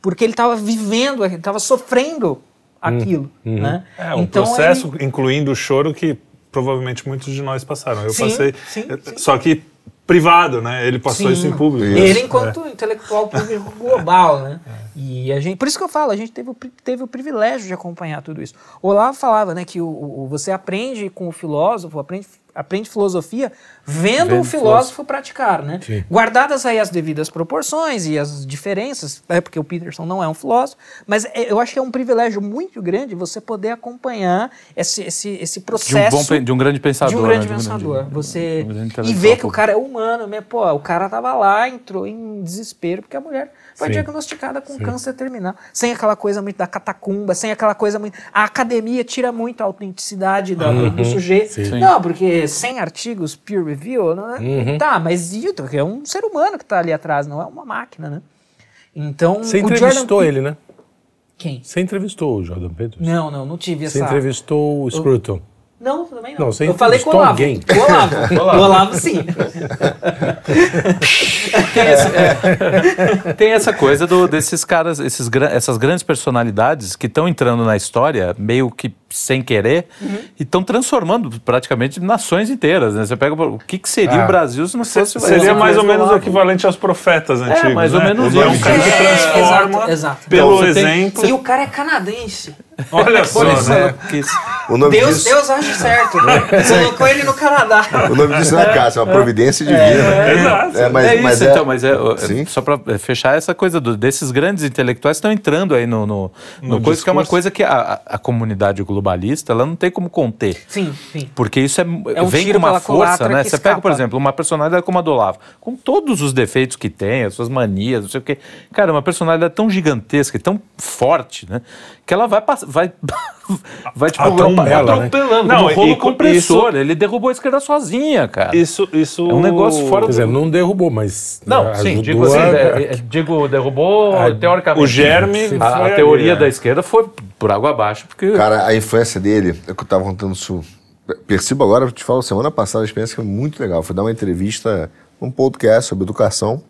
porque ele estava vivendo, ele estava sofrendo aquilo. Uhum. Né? É, um então, processo, ele... incluindo o choro, que provavelmente muitos de nós passaram. Eu sim, passei. Sim, eh, sim. Só que privado, né? Ele passou Sim. isso em público. Isso. Ele enquanto é. intelectual público global, né? [LAUGHS] É. E a gente, por isso que eu falo, a gente teve o, teve o privilégio de acompanhar tudo isso. O Olavo falava, né, que o, o você aprende com o filósofo, aprende aprende filosofia vendo, vendo o filósofo, praticar, né? Sim. Guardadas aí as devidas proporções e as diferenças, é porque o Peterson não é um filósofo, mas é, eu acho que é um privilégio muito grande você poder acompanhar esse, esse, esse processo de um, bom, né, de um grande pensador, de um grande né? pensador, de um você um grande e ver que o cara é humano, né? Pô, o cara tava lá, entrou em desespero porque a mulher foi Sim. diagnosticada com Sim. câncer terminal. Sem aquela coisa muito da catacumba, sem aquela coisa muito. A academia tira muito a autenticidade do, uhum. do sujeito. Sim. Não, porque sem artigos peer review, né? uhum. tá, mas é um ser humano que está ali atrás, não é uma máquina, né? Então. Você entrevistou Jordan... ele, né? Quem? Você entrevistou o Jordan Peterson? Não, não, não tive essa. Você entrevistou o Scruton? Não, também não. não você eu falei com o Olavo. Alguém. Com o Olavo. [LAUGHS] Olavo, sim. [LAUGHS] tem, essa, é, [LAUGHS] tem, essa, coisa do, desses caras, esses, essas grandes personalidades que estão entrando na história meio que sem querer, uhum. e estão transformando praticamente nações inteiras. Né? Você pega o que, que seria ah. o é. Brasil se não fosse... Seria mais ou menos o equivalente aos profetas é, antigos, É, mais né? ou menos O é um cara que transforma é, exato, exato. Então pelo então, exemplo... Tem, e o cara é canadense. Olha só, né? Deus, disso... Deus acha certo. Colocou ele no Canadá. O nome disso não é é uma providência divina. É, é exato. É, mas, é isso, mas é... então, mas é, só para fechar essa coisa do, desses grandes intelectuais estão entrando aí no, no, no, no coisa que é uma coisa que a, a comunidade global globalista, ela não tem como conter. Sim, sim. Porque isso é, é um vem com uma força, né? Você escapa. pega, por exemplo, uma personalidade como a do Olavo, com todos os defeitos que tem, as suas manias, não sei o quê. Cara, uma personalidade tão gigantesca e tão forte, né? Que ela vai, vai [LAUGHS] [LAUGHS] vai tipo, atropelando. Né? atropelando né? Não, um rolo compressor. Isso, ele derrubou a esquerda sozinha, cara. Isso, isso. É um negócio fora. Quer dizer, não derrubou, mas. Não, né, sim. Digo, tipo assim, a... É, é, é, digo, derrubou a... teoricamente. O germe. Sim, a, a, teoria da esquerda foi por água abaixo, porque. Cara, a influência dele, é que eu tava contando isso. Percebo agora, eu te falo, semana passada a experiência foi muito legal. Fui dar uma entrevista num podcast sobre educação,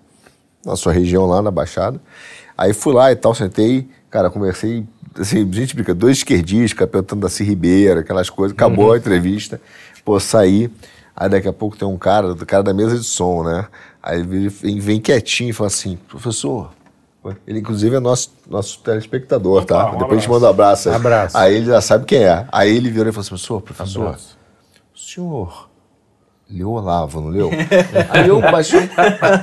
na sua região lá, na Baixada. Aí fui lá e tal, sentei, cara, conversei assim, a gente brinca, dois esquerdistas, capetando da C. Ribeira, aquelas coisas, acabou uhum. a entrevista, pô, saí, aí daqui a pouco tem um cara, do cara da mesa de som, né? Aí ele vem, vem quietinho e fala assim, professor, ele, inclusive, é nosso, nosso telespectador, tá? um Depois a gente manda um abraço. Aí. abraço. Aí ele já sabe quem é. Aí ele virou e falou assim: professor, professor, abraço. o senhor leu Olavo, não leu? [LAUGHS] aí eu baixei,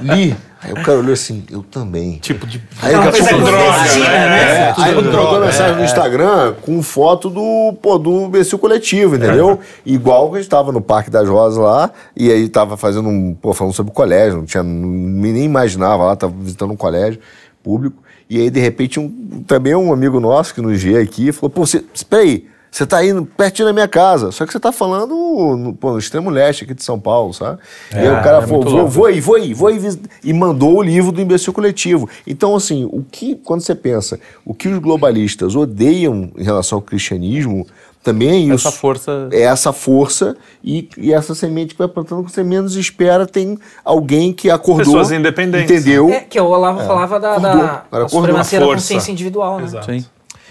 li. Aí o cara olhou assim, eu também. Tipo de. Aí o cara assim, né? né? é, tipo, mandou mensagem é. no Instagram com foto do, pô, do imbecil coletivo, entendeu? É. Igual que a gente tava no Parque das Rosas lá, e aí tava fazendo um. Pô, falando sobre o colégio, não tinha. Nem imaginava lá, tava visitando um colégio público. E aí, de repente, um, também um amigo nosso que nos vê aqui falou: pô, você. Espera aí você está aí pertinho da minha casa. Só que você está falando no, pô, no, extremo leste aqui de São Paulo, sabe? É, e aí o cara é falou, vou, vou aí, vou aí, vou aí. E mandou o livro do imbecil coletivo. Então, assim, o que, quando você pensa, o que os globalistas odeiam em relação ao cristianismo também é isso. Essa força. É essa força e, e essa semente que vai plantando que você menos espera tem alguém que acordou. Pessoas independentes. Entendeu? É, que o Olavo é, falava da, acordou, da, supremacia da consciência individual, né? Exato. Sim.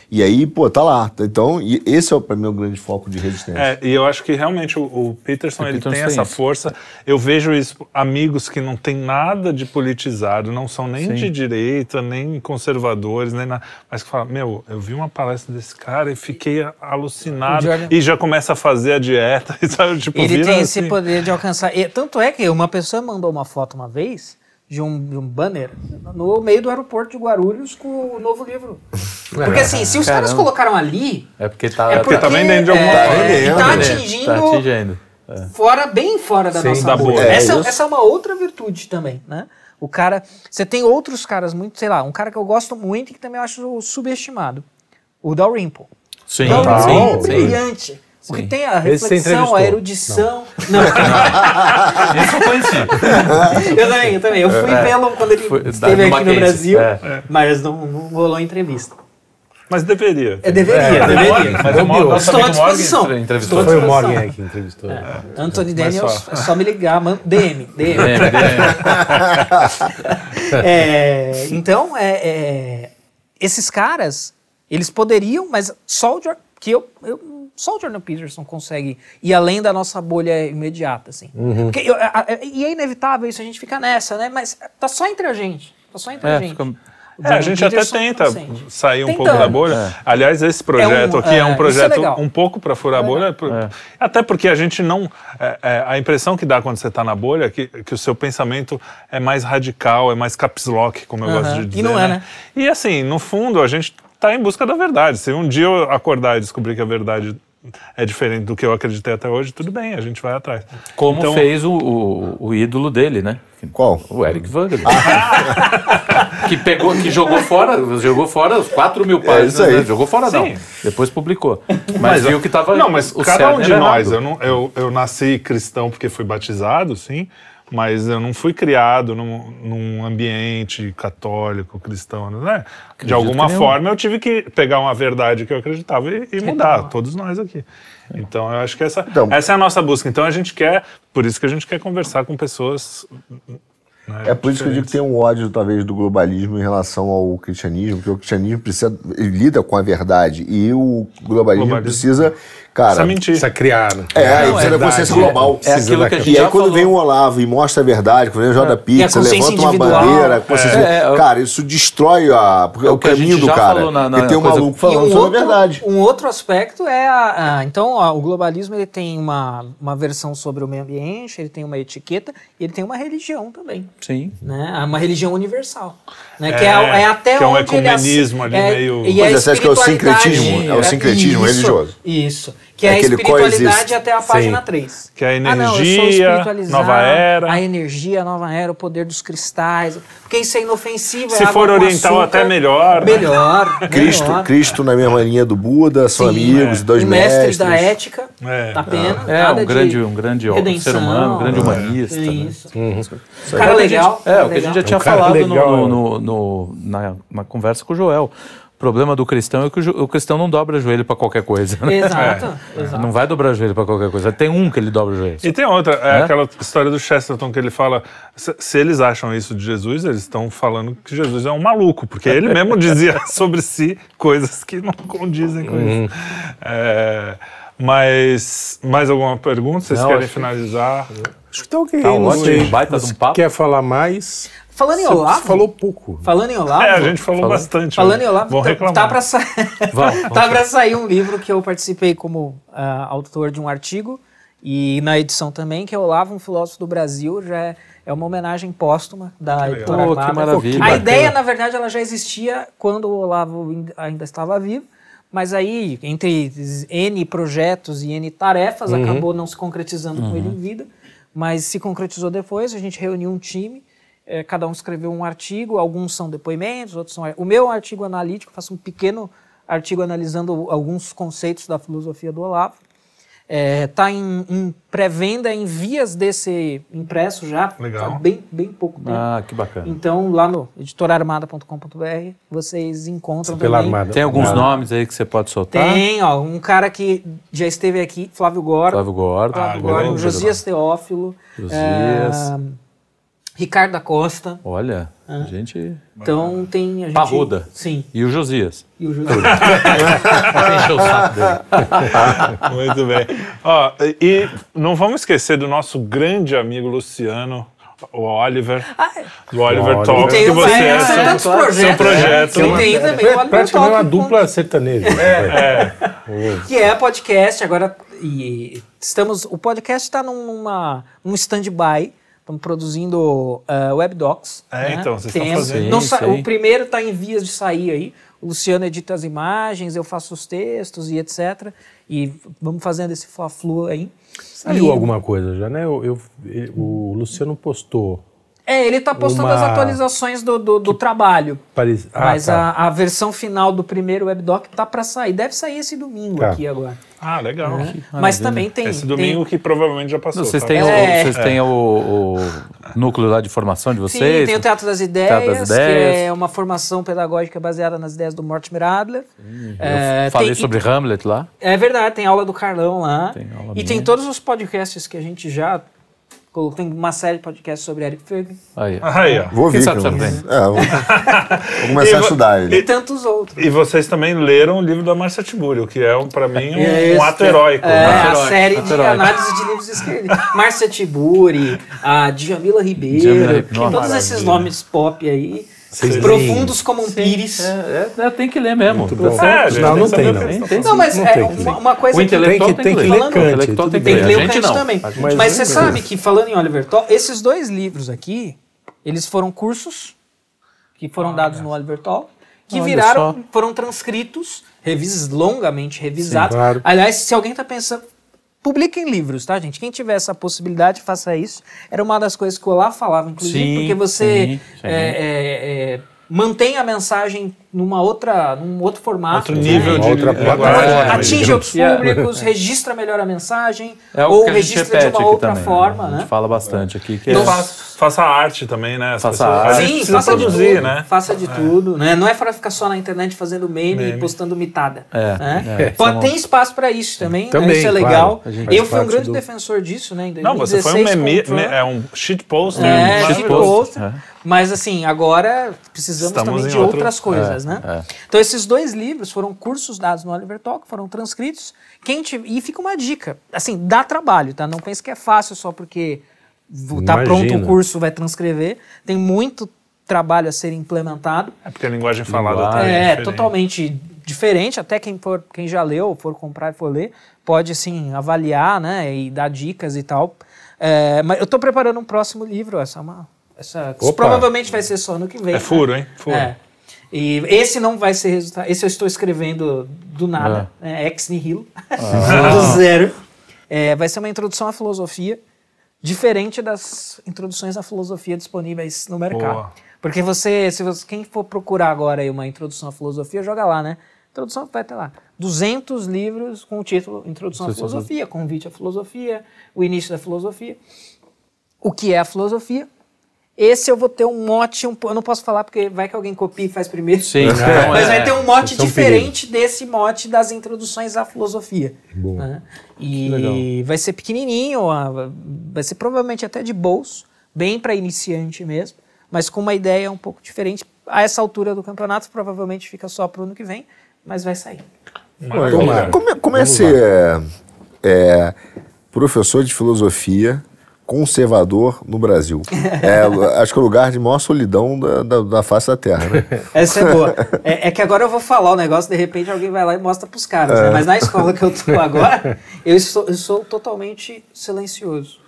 E aí, pô, tá lá. Então, esse é, o meu grande foco de resistência. É, e eu acho que realmente o, o Peterson, o ele Peterson tem, tem essa isso. força. Eu vejo isso, amigos que não tem nada de politizado, não são nem Sim. de direita, nem conservadores, nem nada, mas que falam, meu, eu vi uma palestra desse cara e fiquei alucinado. Jordan... E já começa a fazer a dieta, [LAUGHS] sabe? Tipo, ele tem assim. esse poder de alcançar. E, tanto é que uma pessoa mandou uma foto uma vez de um, de um banner no meio do aeroporto de Guarulhos com o novo livro. Porque assim, se os Caramba. caras colocaram ali. É porque tá, é tá porque, tá dentro de algum é, tá, tá atingindo. Tá atingindo. É. Fora, bem fora da Sim, nossa bolha. É essa, é essa é uma outra virtude também, né? O cara. Você tem outros caras muito, sei lá, um cara que eu gosto muito e que também eu acho subestimado. O Dalrymple. Sim, Dalrymple tá. é brilhante. Sim. Porque Sim. tem a reflexão, a erudição. Não. não. [LAUGHS] Esse eu conheci. Eu também, eu também. Eu fui é, vê-lo quando ele foi, esteve aqui no Brasil, é. é. mas não, não rolou entrevista. Mas deveria. É, deveria, é, deveria. Mas eu é estou à disposição. Estou Foi o Morgan aí que entrevistou. É. é. Anthony Daniels, é só me ligar, mano. DM, DM. DM, DM. então, é, esses caras, eles poderiam, mas só o que eu, eu só o Jordan Peterson consegue ir além da nossa bolha imediata, assim. Uhum. e é inevitável isso, a gente fica nessa, né? Mas tá só entre a gente. Tá só entre é, a gente. Fica... É, a gente até é tenta consciente. sair um Tentando. pouco da bolha. É. Aliás, esse é projeto é um, aqui é, é, um é projeto um pouco para furar a bolha. Até porque a gente não. a impressão que dá quando você está na bolha é que, que o seu pensamento é mais radical, é mais caps lock, como eu uh -huh. gosto de dizer. E não é, né? né? E assim, no fundo, a gente está em busca da verdade. Se um dia eu acordar e descobrir que a verdade é diferente do que eu acreditei até hoje, tudo bem, a gente vai atrás. Como então, fez o, o, o, ídolo dele, né? Qual? O Eric Wagner. Ah. [LAUGHS] que pegou, que jogou fora, jogou fora os 4 mil é páginas, é né? Jogou fora Sim. não, depois publicou. Mas, mas viu que estava Não, mas cada um de nós, eu, não, eu, eu nasci cristão porque fui batizado, sim, mas eu não fui criado num, num ambiente católico, cristão, né? Acredito de alguma forma eu tive que pegar uma verdade que eu acreditava e, e mudar, então. todos nós aqui. Então eu acho que essa, então, essa é a nossa busca. Então a gente quer, por isso que a gente quer conversar com pessoas. Né, é por isso que eu digo que tem um ódio, talvez, do globalismo em relação ao cristianismo, porque o cristianismo precisa, lida com a verdade e o globalismo, globalismo. precisa Cara, essa mentira. Precisa criar. Né? É, isso precisa é da consciência global. É, é aquilo que a gente E aí, quando falou. vem o Olavo e mostra a verdade, quando vem o Joda é. Pizza, levanta uma bandeira. É. é, é cara, isso destrói a, é o, caminho do cara. porque e tem um maluco falando sobre a verdade. Um outro aspecto é. então, o globalismo ele tem uma, uma versão sobre o meio ambiente, ele tem uma etiqueta e ele tem uma religião também. Sim. Né? Uma religião universal. Né? que é, é até que é um ecumenismo ele, ali meio. E Mas você acha que é o sincretismo? É o sincretismo religioso. Isso. Que é, é a espiritualidade até a página Sim. 3. Que é a energia, ah, não, nova era. A energia, nova era, o poder dos cristais. Porque isso é inofensivo. É Se é for oriental, açúcar, até melhor. Né? Melhor. [LAUGHS] Cristo, Cristo na mesma linha do Buda, são Sim, amigos, é. dois e mestres. mestres da ética, é. Tá pena. É, um grande, um grande redenção, ser humano, um grande é. humanista. É isso. Uhum. isso cara legal. é, o que a gente já tinha falado né? no, na, na conversa com o Joel o problema do cristão é que o, o cristão não dobra joelho para qualquer coisa. Né? Exato, é. exato, Não vai dobrar joelho para qualquer coisa. Tem um que ele dobra o joelho. E tem outra, é, é? aquela história do Chesterton que ele fala: se, se eles acham isso de Jesus, eles estão falando que Jesus é um maluco, porque ele mesmo dizia [LAUGHS] sobre si coisas que não condizem com isso. Hum. É. Mas mais alguma pergunta? Vocês não, querem finalizar? Que... Acho que tá ok. Tá ótimo, baita de um papo. Quer falar mais? Falando em Olavo. Você falou pouco. Falando em Olavo. É, a gente falou, falou. bastante. Falando né? em Olavo, tá, tá para sa... [LAUGHS] tá sair um livro que eu participei como uh, autor de um artigo e na edição também, que é Olavo, um filósofo do Brasil, já é, é uma homenagem póstuma da editora que maravilha. A ideia, na verdade, ela já existia quando o Olavo ainda estava vivo mas aí, entre N projetos e N tarefas, uhum. acabou não se concretizando uhum. com ele em uhum. vida, mas se concretizou depois, a gente reuniu um time, é, cada um escreveu um artigo, alguns são depoimentos, outros são... O meu artigo analítico, faço um pequeno artigo analisando alguns conceitos da filosofia do Olavo, Está é, tá em, em pré-venda, em vias desse impresso já. Legal. Há tá bem, bem pouco tempo. Ah, que bacana. Então, lá no editorarmada.com.br, vocês encontram Pela também. Armada. Tem alguns nomes aí que você pode soltar? Tem, ó. Um cara que já esteve aqui, Flávio Gordo. Flávio Gordo. Flávio ah, Gordo. Josias Teófilo. Josias. É, Ricardo da Costa. Olha, ah. a gente. Então tem. A gente... Parruda. Sim. E o Josias. E o Josias. o saco dele. Muito bem. Ó, e não vamos esquecer do nosso grande amigo Luciano o Oliver, Ai. do Oliver o Talk, que você é, é seu, seu seu projeto. É, né? também o Oliver é, praticamente É uma dupla sertaneja. É, é. Que é podcast, agora e estamos, o podcast está num stand-by Estamos produzindo uh, eh, webdocs. É, né? então, vocês Temos. estão fazendo. Sim, o primeiro está em vias de sair aí. O Luciano edita as imagens, eu faço os textos e etc. E vamos fazendo esse fla-flu aí. Saiu e... alguma coisa já, né? Eu, eu, eu, o Luciano postou é, ele está postando uma... as atualizações do, do, do trabalho. Ah, mas tá. a, a, versão final do primeiro webdoc tá para sair. Deve sair esse domingo tá. aqui agora. Ah, legal. É. Mas também tem. Esse domingo tem... que provavelmente já passou. Não, vocês, tá? têm, é. o, vocês é. têm o, o, núcleo lá de formação de vocês? Sim, tem o Teatro das Ideias, Teatro das Ideias. que é uma formação pedagógica baseada nas ideias do Mortimer Adler. É, eu falei tem, sobre e, Hamlet lá. É verdade, tem aula do Carlão lá. e minha. tem todos os podcasts que a gente já tem uma série de podcasts sobre Eric Ferguson. Aí, aí ó. Vou ouvir. Quem sabe também. É, vou, vou começar e a estudar ele. E, tantos outros. E vocês também leram o livro da Marcia o que é, pra para mim, um, é um ato heróico. É, né? a série de análise de livros esquerdos. Marcia Tiburi, a Djamila Ribeiro, Djamila, todos esses nomes pop aí Profundos como um Sim. pires. É, é, é tem que ler mesmo. Tá é, não, não tem, não. Tem, não, mas é, não é uma, uma, coisa o intelectual que tem que, tem que, falando, Kant, o tem que ler, o Kant também. Mas, mas é você sabe que, falando em Oliver Toll, esses dois livros aqui, eles foram cursos que foram ah, dados no Oliver Toll, que Olha viraram, só. foram transcritos, revis longamente revisados. Sim, claro. Aliás, se alguém está pensando, publiquem livros, tá, gente? Quem tiver essa possibilidade, faça isso. Era uma das coisas que eu lá falava, inclusive, sim, porque você sim, é, sim. É, é, é, mantém a mensagem numa outra, num outro formato. Outro né? nível né? de outra plataforma. Né? Atinge outros públicos, registra melhor a mensagem, é ou registra de uma outra também, né? forma. Né? A gente né? fala bastante aqui. Que então, é... faça, faça arte também, né? As faça pessoas, arte. Sim, faça produzir, de tudo, né? Faça de é. tudo. Né? Não é para ficar só na internet fazendo meme, meme. e postando mitada. É, né? É, Pode, tem espaço para isso também, também né? isso é legal. Claro, eu fui um grande do... defensor disso, né? Em 2016, Não, você foi um meme, é um shitpost. É, post. Mas assim, agora precisamos Estamos também de outro... outras é, coisas, é, né? É. Então esses dois livros foram cursos dados no Oliver Talk, foram transcritos. Quem te... E fica uma dica, assim, dá trabalho, tá? Não pense que é fácil só porque tá pronto o curso, vai transcrever. Tem muito trabalho a ser implementado. É porque a linguagem falada linguagem. Tá é, totalmente diferente. Até quem for, quem já leu, for comprar e for ler, pode assim avaliar, né, e dar dicas e tal. É, mas eu estou preparando um próximo livro, essa é uma essa, Opa. provavelmente vai ser só ano que vem. É né? furo, né? hein? É. Furo. É. E esse não vai ser resultado. Esse eu estou escrevendo do nada, ah. é, ex nihilo, ah. [LAUGHS] do zero. É, vai ser uma introdução à filosofia, diferente das introduções à filosofia disponíveis no mercado. Boa. Porque você, se você, quem for procurar agora uma introdução à filosofia, joga lá, né? Introdução vai até lá 200 livros com o título Introdução à Filosofia, Convite à Filosofia, O Início da Filosofia. O que é a filosofia? Esse eu vou ter um mote, um, eu não posso falar porque vai que alguém copia e faz primeiro. Sim, né? É, mas vai ter um mote é, diferente desse mote das introduções à filosofia. Bom, né? E vai ser pequenininho, vai ser provavelmente até de bolso, bem para iniciante mesmo, mas com uma ideia um pouco diferente. A essa altura do campeonato provavelmente fica só para o ano que vem, mas vai sair. Como, como é, é ser é, é, professor de filosofia? conservador no Brasil. É, [LAUGHS] acho que é o lugar de maior solidão da, da, da face da Terra, né? [LAUGHS] Essa é boa. É, é, que agora eu vou falar o negócio, de repente alguém vai lá e mostra para os caras, né? é. né? Mas na escola que eu estou [LAUGHS] agora, eu sou, eu sou totalmente silencioso.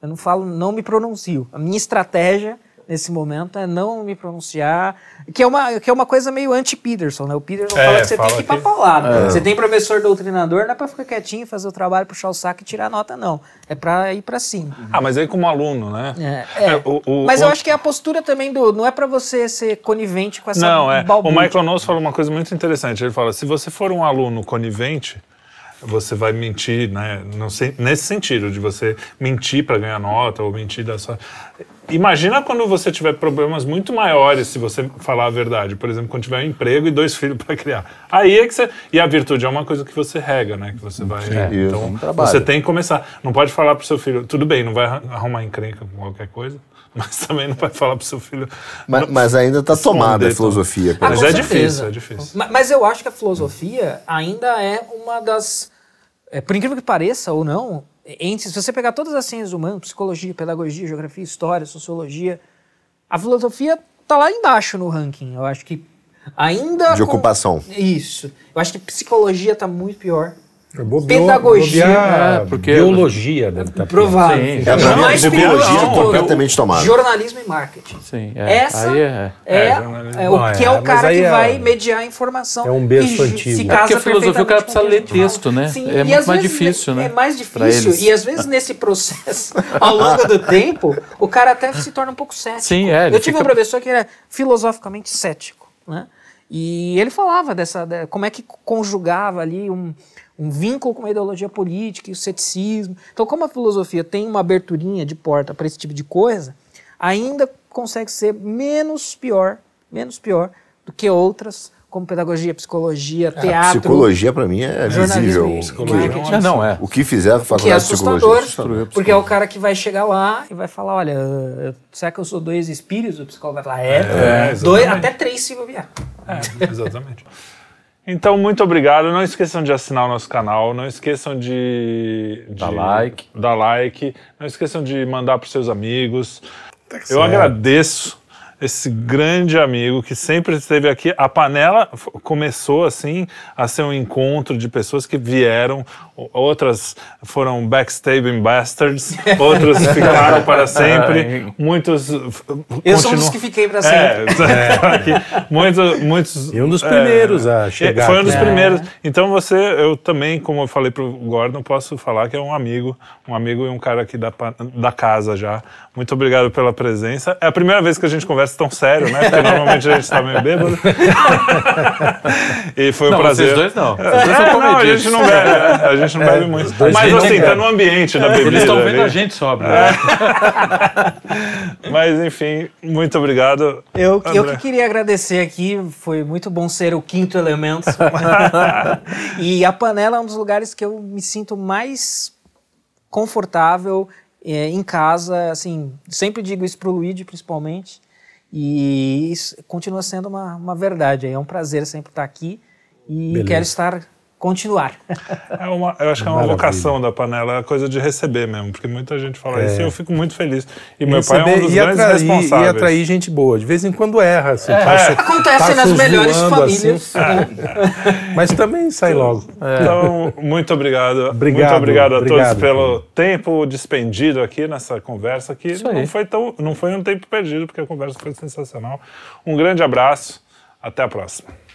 Eu não falo, não me pronuncio. A minha estratégia nesse momento é não me pronunciar, que é uma, que é uma coisa meio anti-Peterson, né? O Peterson é, fala que você fala tem que ir pra falar. É. Você tem professor doutrinador, não é para ficar quietinho, fazer o trabalho, puxar o saco e tirar nota, não. É para ir para cima. Uhum. Ah, mas aí como aluno, né? É, é, é, o, o, mas o... eu acho que é a postura também do... Não é para você ser conivente com essa Não, é. Balbúrdia. O Michael Knowles fala uma coisa muito interessante. Ele fala, se você for um aluno conivente você vai mentir, né? Sei, nesse sentido, de você mentir para ganhar nota ou mentir da sua Imagina quando você tiver problemas muito maiores, se você falar a verdade. Por exemplo, quando tiver um emprego e dois [LAUGHS] filhos para criar. Aí é que você. E a virtude é uma coisa que você rega, né? Que você vai. Então, é, então, você tem que começar. Não pode falar para seu filho, tudo bem, não vai arrumar encrenca com qualquer coisa, [LAUGHS] mas também não vai falar para seu filho. Mas, mas ainda está tomada a filosofia. Ah, mas é difícil, é difícil. Mas, mas eu acho que a filosofia ainda é uma das. É, por incrível que pareça ou não, entes, se você pegar todas as ciências humanas, psicologia, pedagogia, geografia, história, sociologia, a filosofia está lá embaixo no ranking. Eu acho que ainda. De com... ocupação. Isso. Eu acho que psicologia está muito pior. É Bobeou, Pedagogia. Bobear, é, biologia deve estar provável. Sim, tá é, é mais biologia não, completamente tomada. Jornalismo e marketing. Sim, é. Essa é, é, é, o que é o cara que vai mediar a informação. É um berço antigo. Se casa é porque filosofia o cara precisa ler texto, né? Sim, é muito mais difícil, né? É mais difícil. E às vezes nesse processo, [LAUGHS] ao longo do tempo, o cara até se torna um pouco cético. Sim, é. Eu tive um professor que era filosoficamente cético, né? E ele falava dessa, como é que conjugava ali um, um vínculo com a ideologia política e o ceticismo. Então, como a filosofia tem uma aberturinha de porta para esse tipo de coisa, ainda consegue ser menos pior, menos pior do que outras como pedagogia, psicologia, teatro. É, teatro. psicologia, para mim, é visível. Que, é, não, é. O que fizer a que é assustador, psicologia. É porque é o cara que vai chegar lá e vai falar: olha, será que eu sou dois espíritos? O psicólogo vai falar: é, é dois, até três se vier. É, exatamente. Então, muito obrigado. Não esqueçam de assinar o nosso canal. Não esqueçam de. dar like. Dar like. Não esqueçam de mandar para seus amigos. Tá Eu agradeço esse grande amigo que sempre esteve aqui. A panela começou assim a ser um encontro de pessoas que vieram outras foram backstabbing bastards, outros ficaram para sempre, [LAUGHS] muitos. Eh, eu continuam... sou um dos que fiquei para sempre. É, é. [LAUGHS] muitos, muitos. E um dos eh, primeiros é, a eh, chegar. Foi um dos é. primeiros. Então você, eu também, como eu falei para o Gordon, posso falar que é um amigo, um amigo e um cara aqui da, da casa já. Muito obrigado pela presença. É a primeira vez que a gente conversa tão sério, né? Porque normalmente a gente está meio bêbado. [LAUGHS] e foi um não, prazer. Vocês dois não. É, vocês dois são não, a gente não bebe. Né? gente não bebe é, muito. Mas assim, tá no ambiente da né, bebida. Eles estão vendo a gente sobra. Né? [LAUGHS] Mas enfim, muito obrigado. Eu, eu que queria agradecer aqui, foi muito bom ser o quinto elemento. [LAUGHS] e a panela é um dos lugares que eu me sinto mais confortável é, em casa, assim, sempre digo isso pro Luigi, principalmente, e isso continua sendo uma, uma verdade, é um prazer sempre estar aqui e Beleza. quero estar continuar. É uma, eu acho que é uma Maravilha. vocação da panela, a é coisa de receber mesmo, porque muita gente fala é. isso e eu fico muito feliz. E receber, meu pai é um dos grandes atrair, responsáveis. E atrair gente boa. De vez em quando erra. Assim, é. Passa, tá é. Acontece passa tá nas melhores famílias. Assim, é. Mas também sai então, logo. É. Então, muito obrigado. obrigado. Muito obrigado a obrigado, todos pelo tempo despendido aqui nessa conversa, que não foi, tão, não foi um tempo perdido, porque a conversa foi sensacional. Um grande abraço. Até a próxima.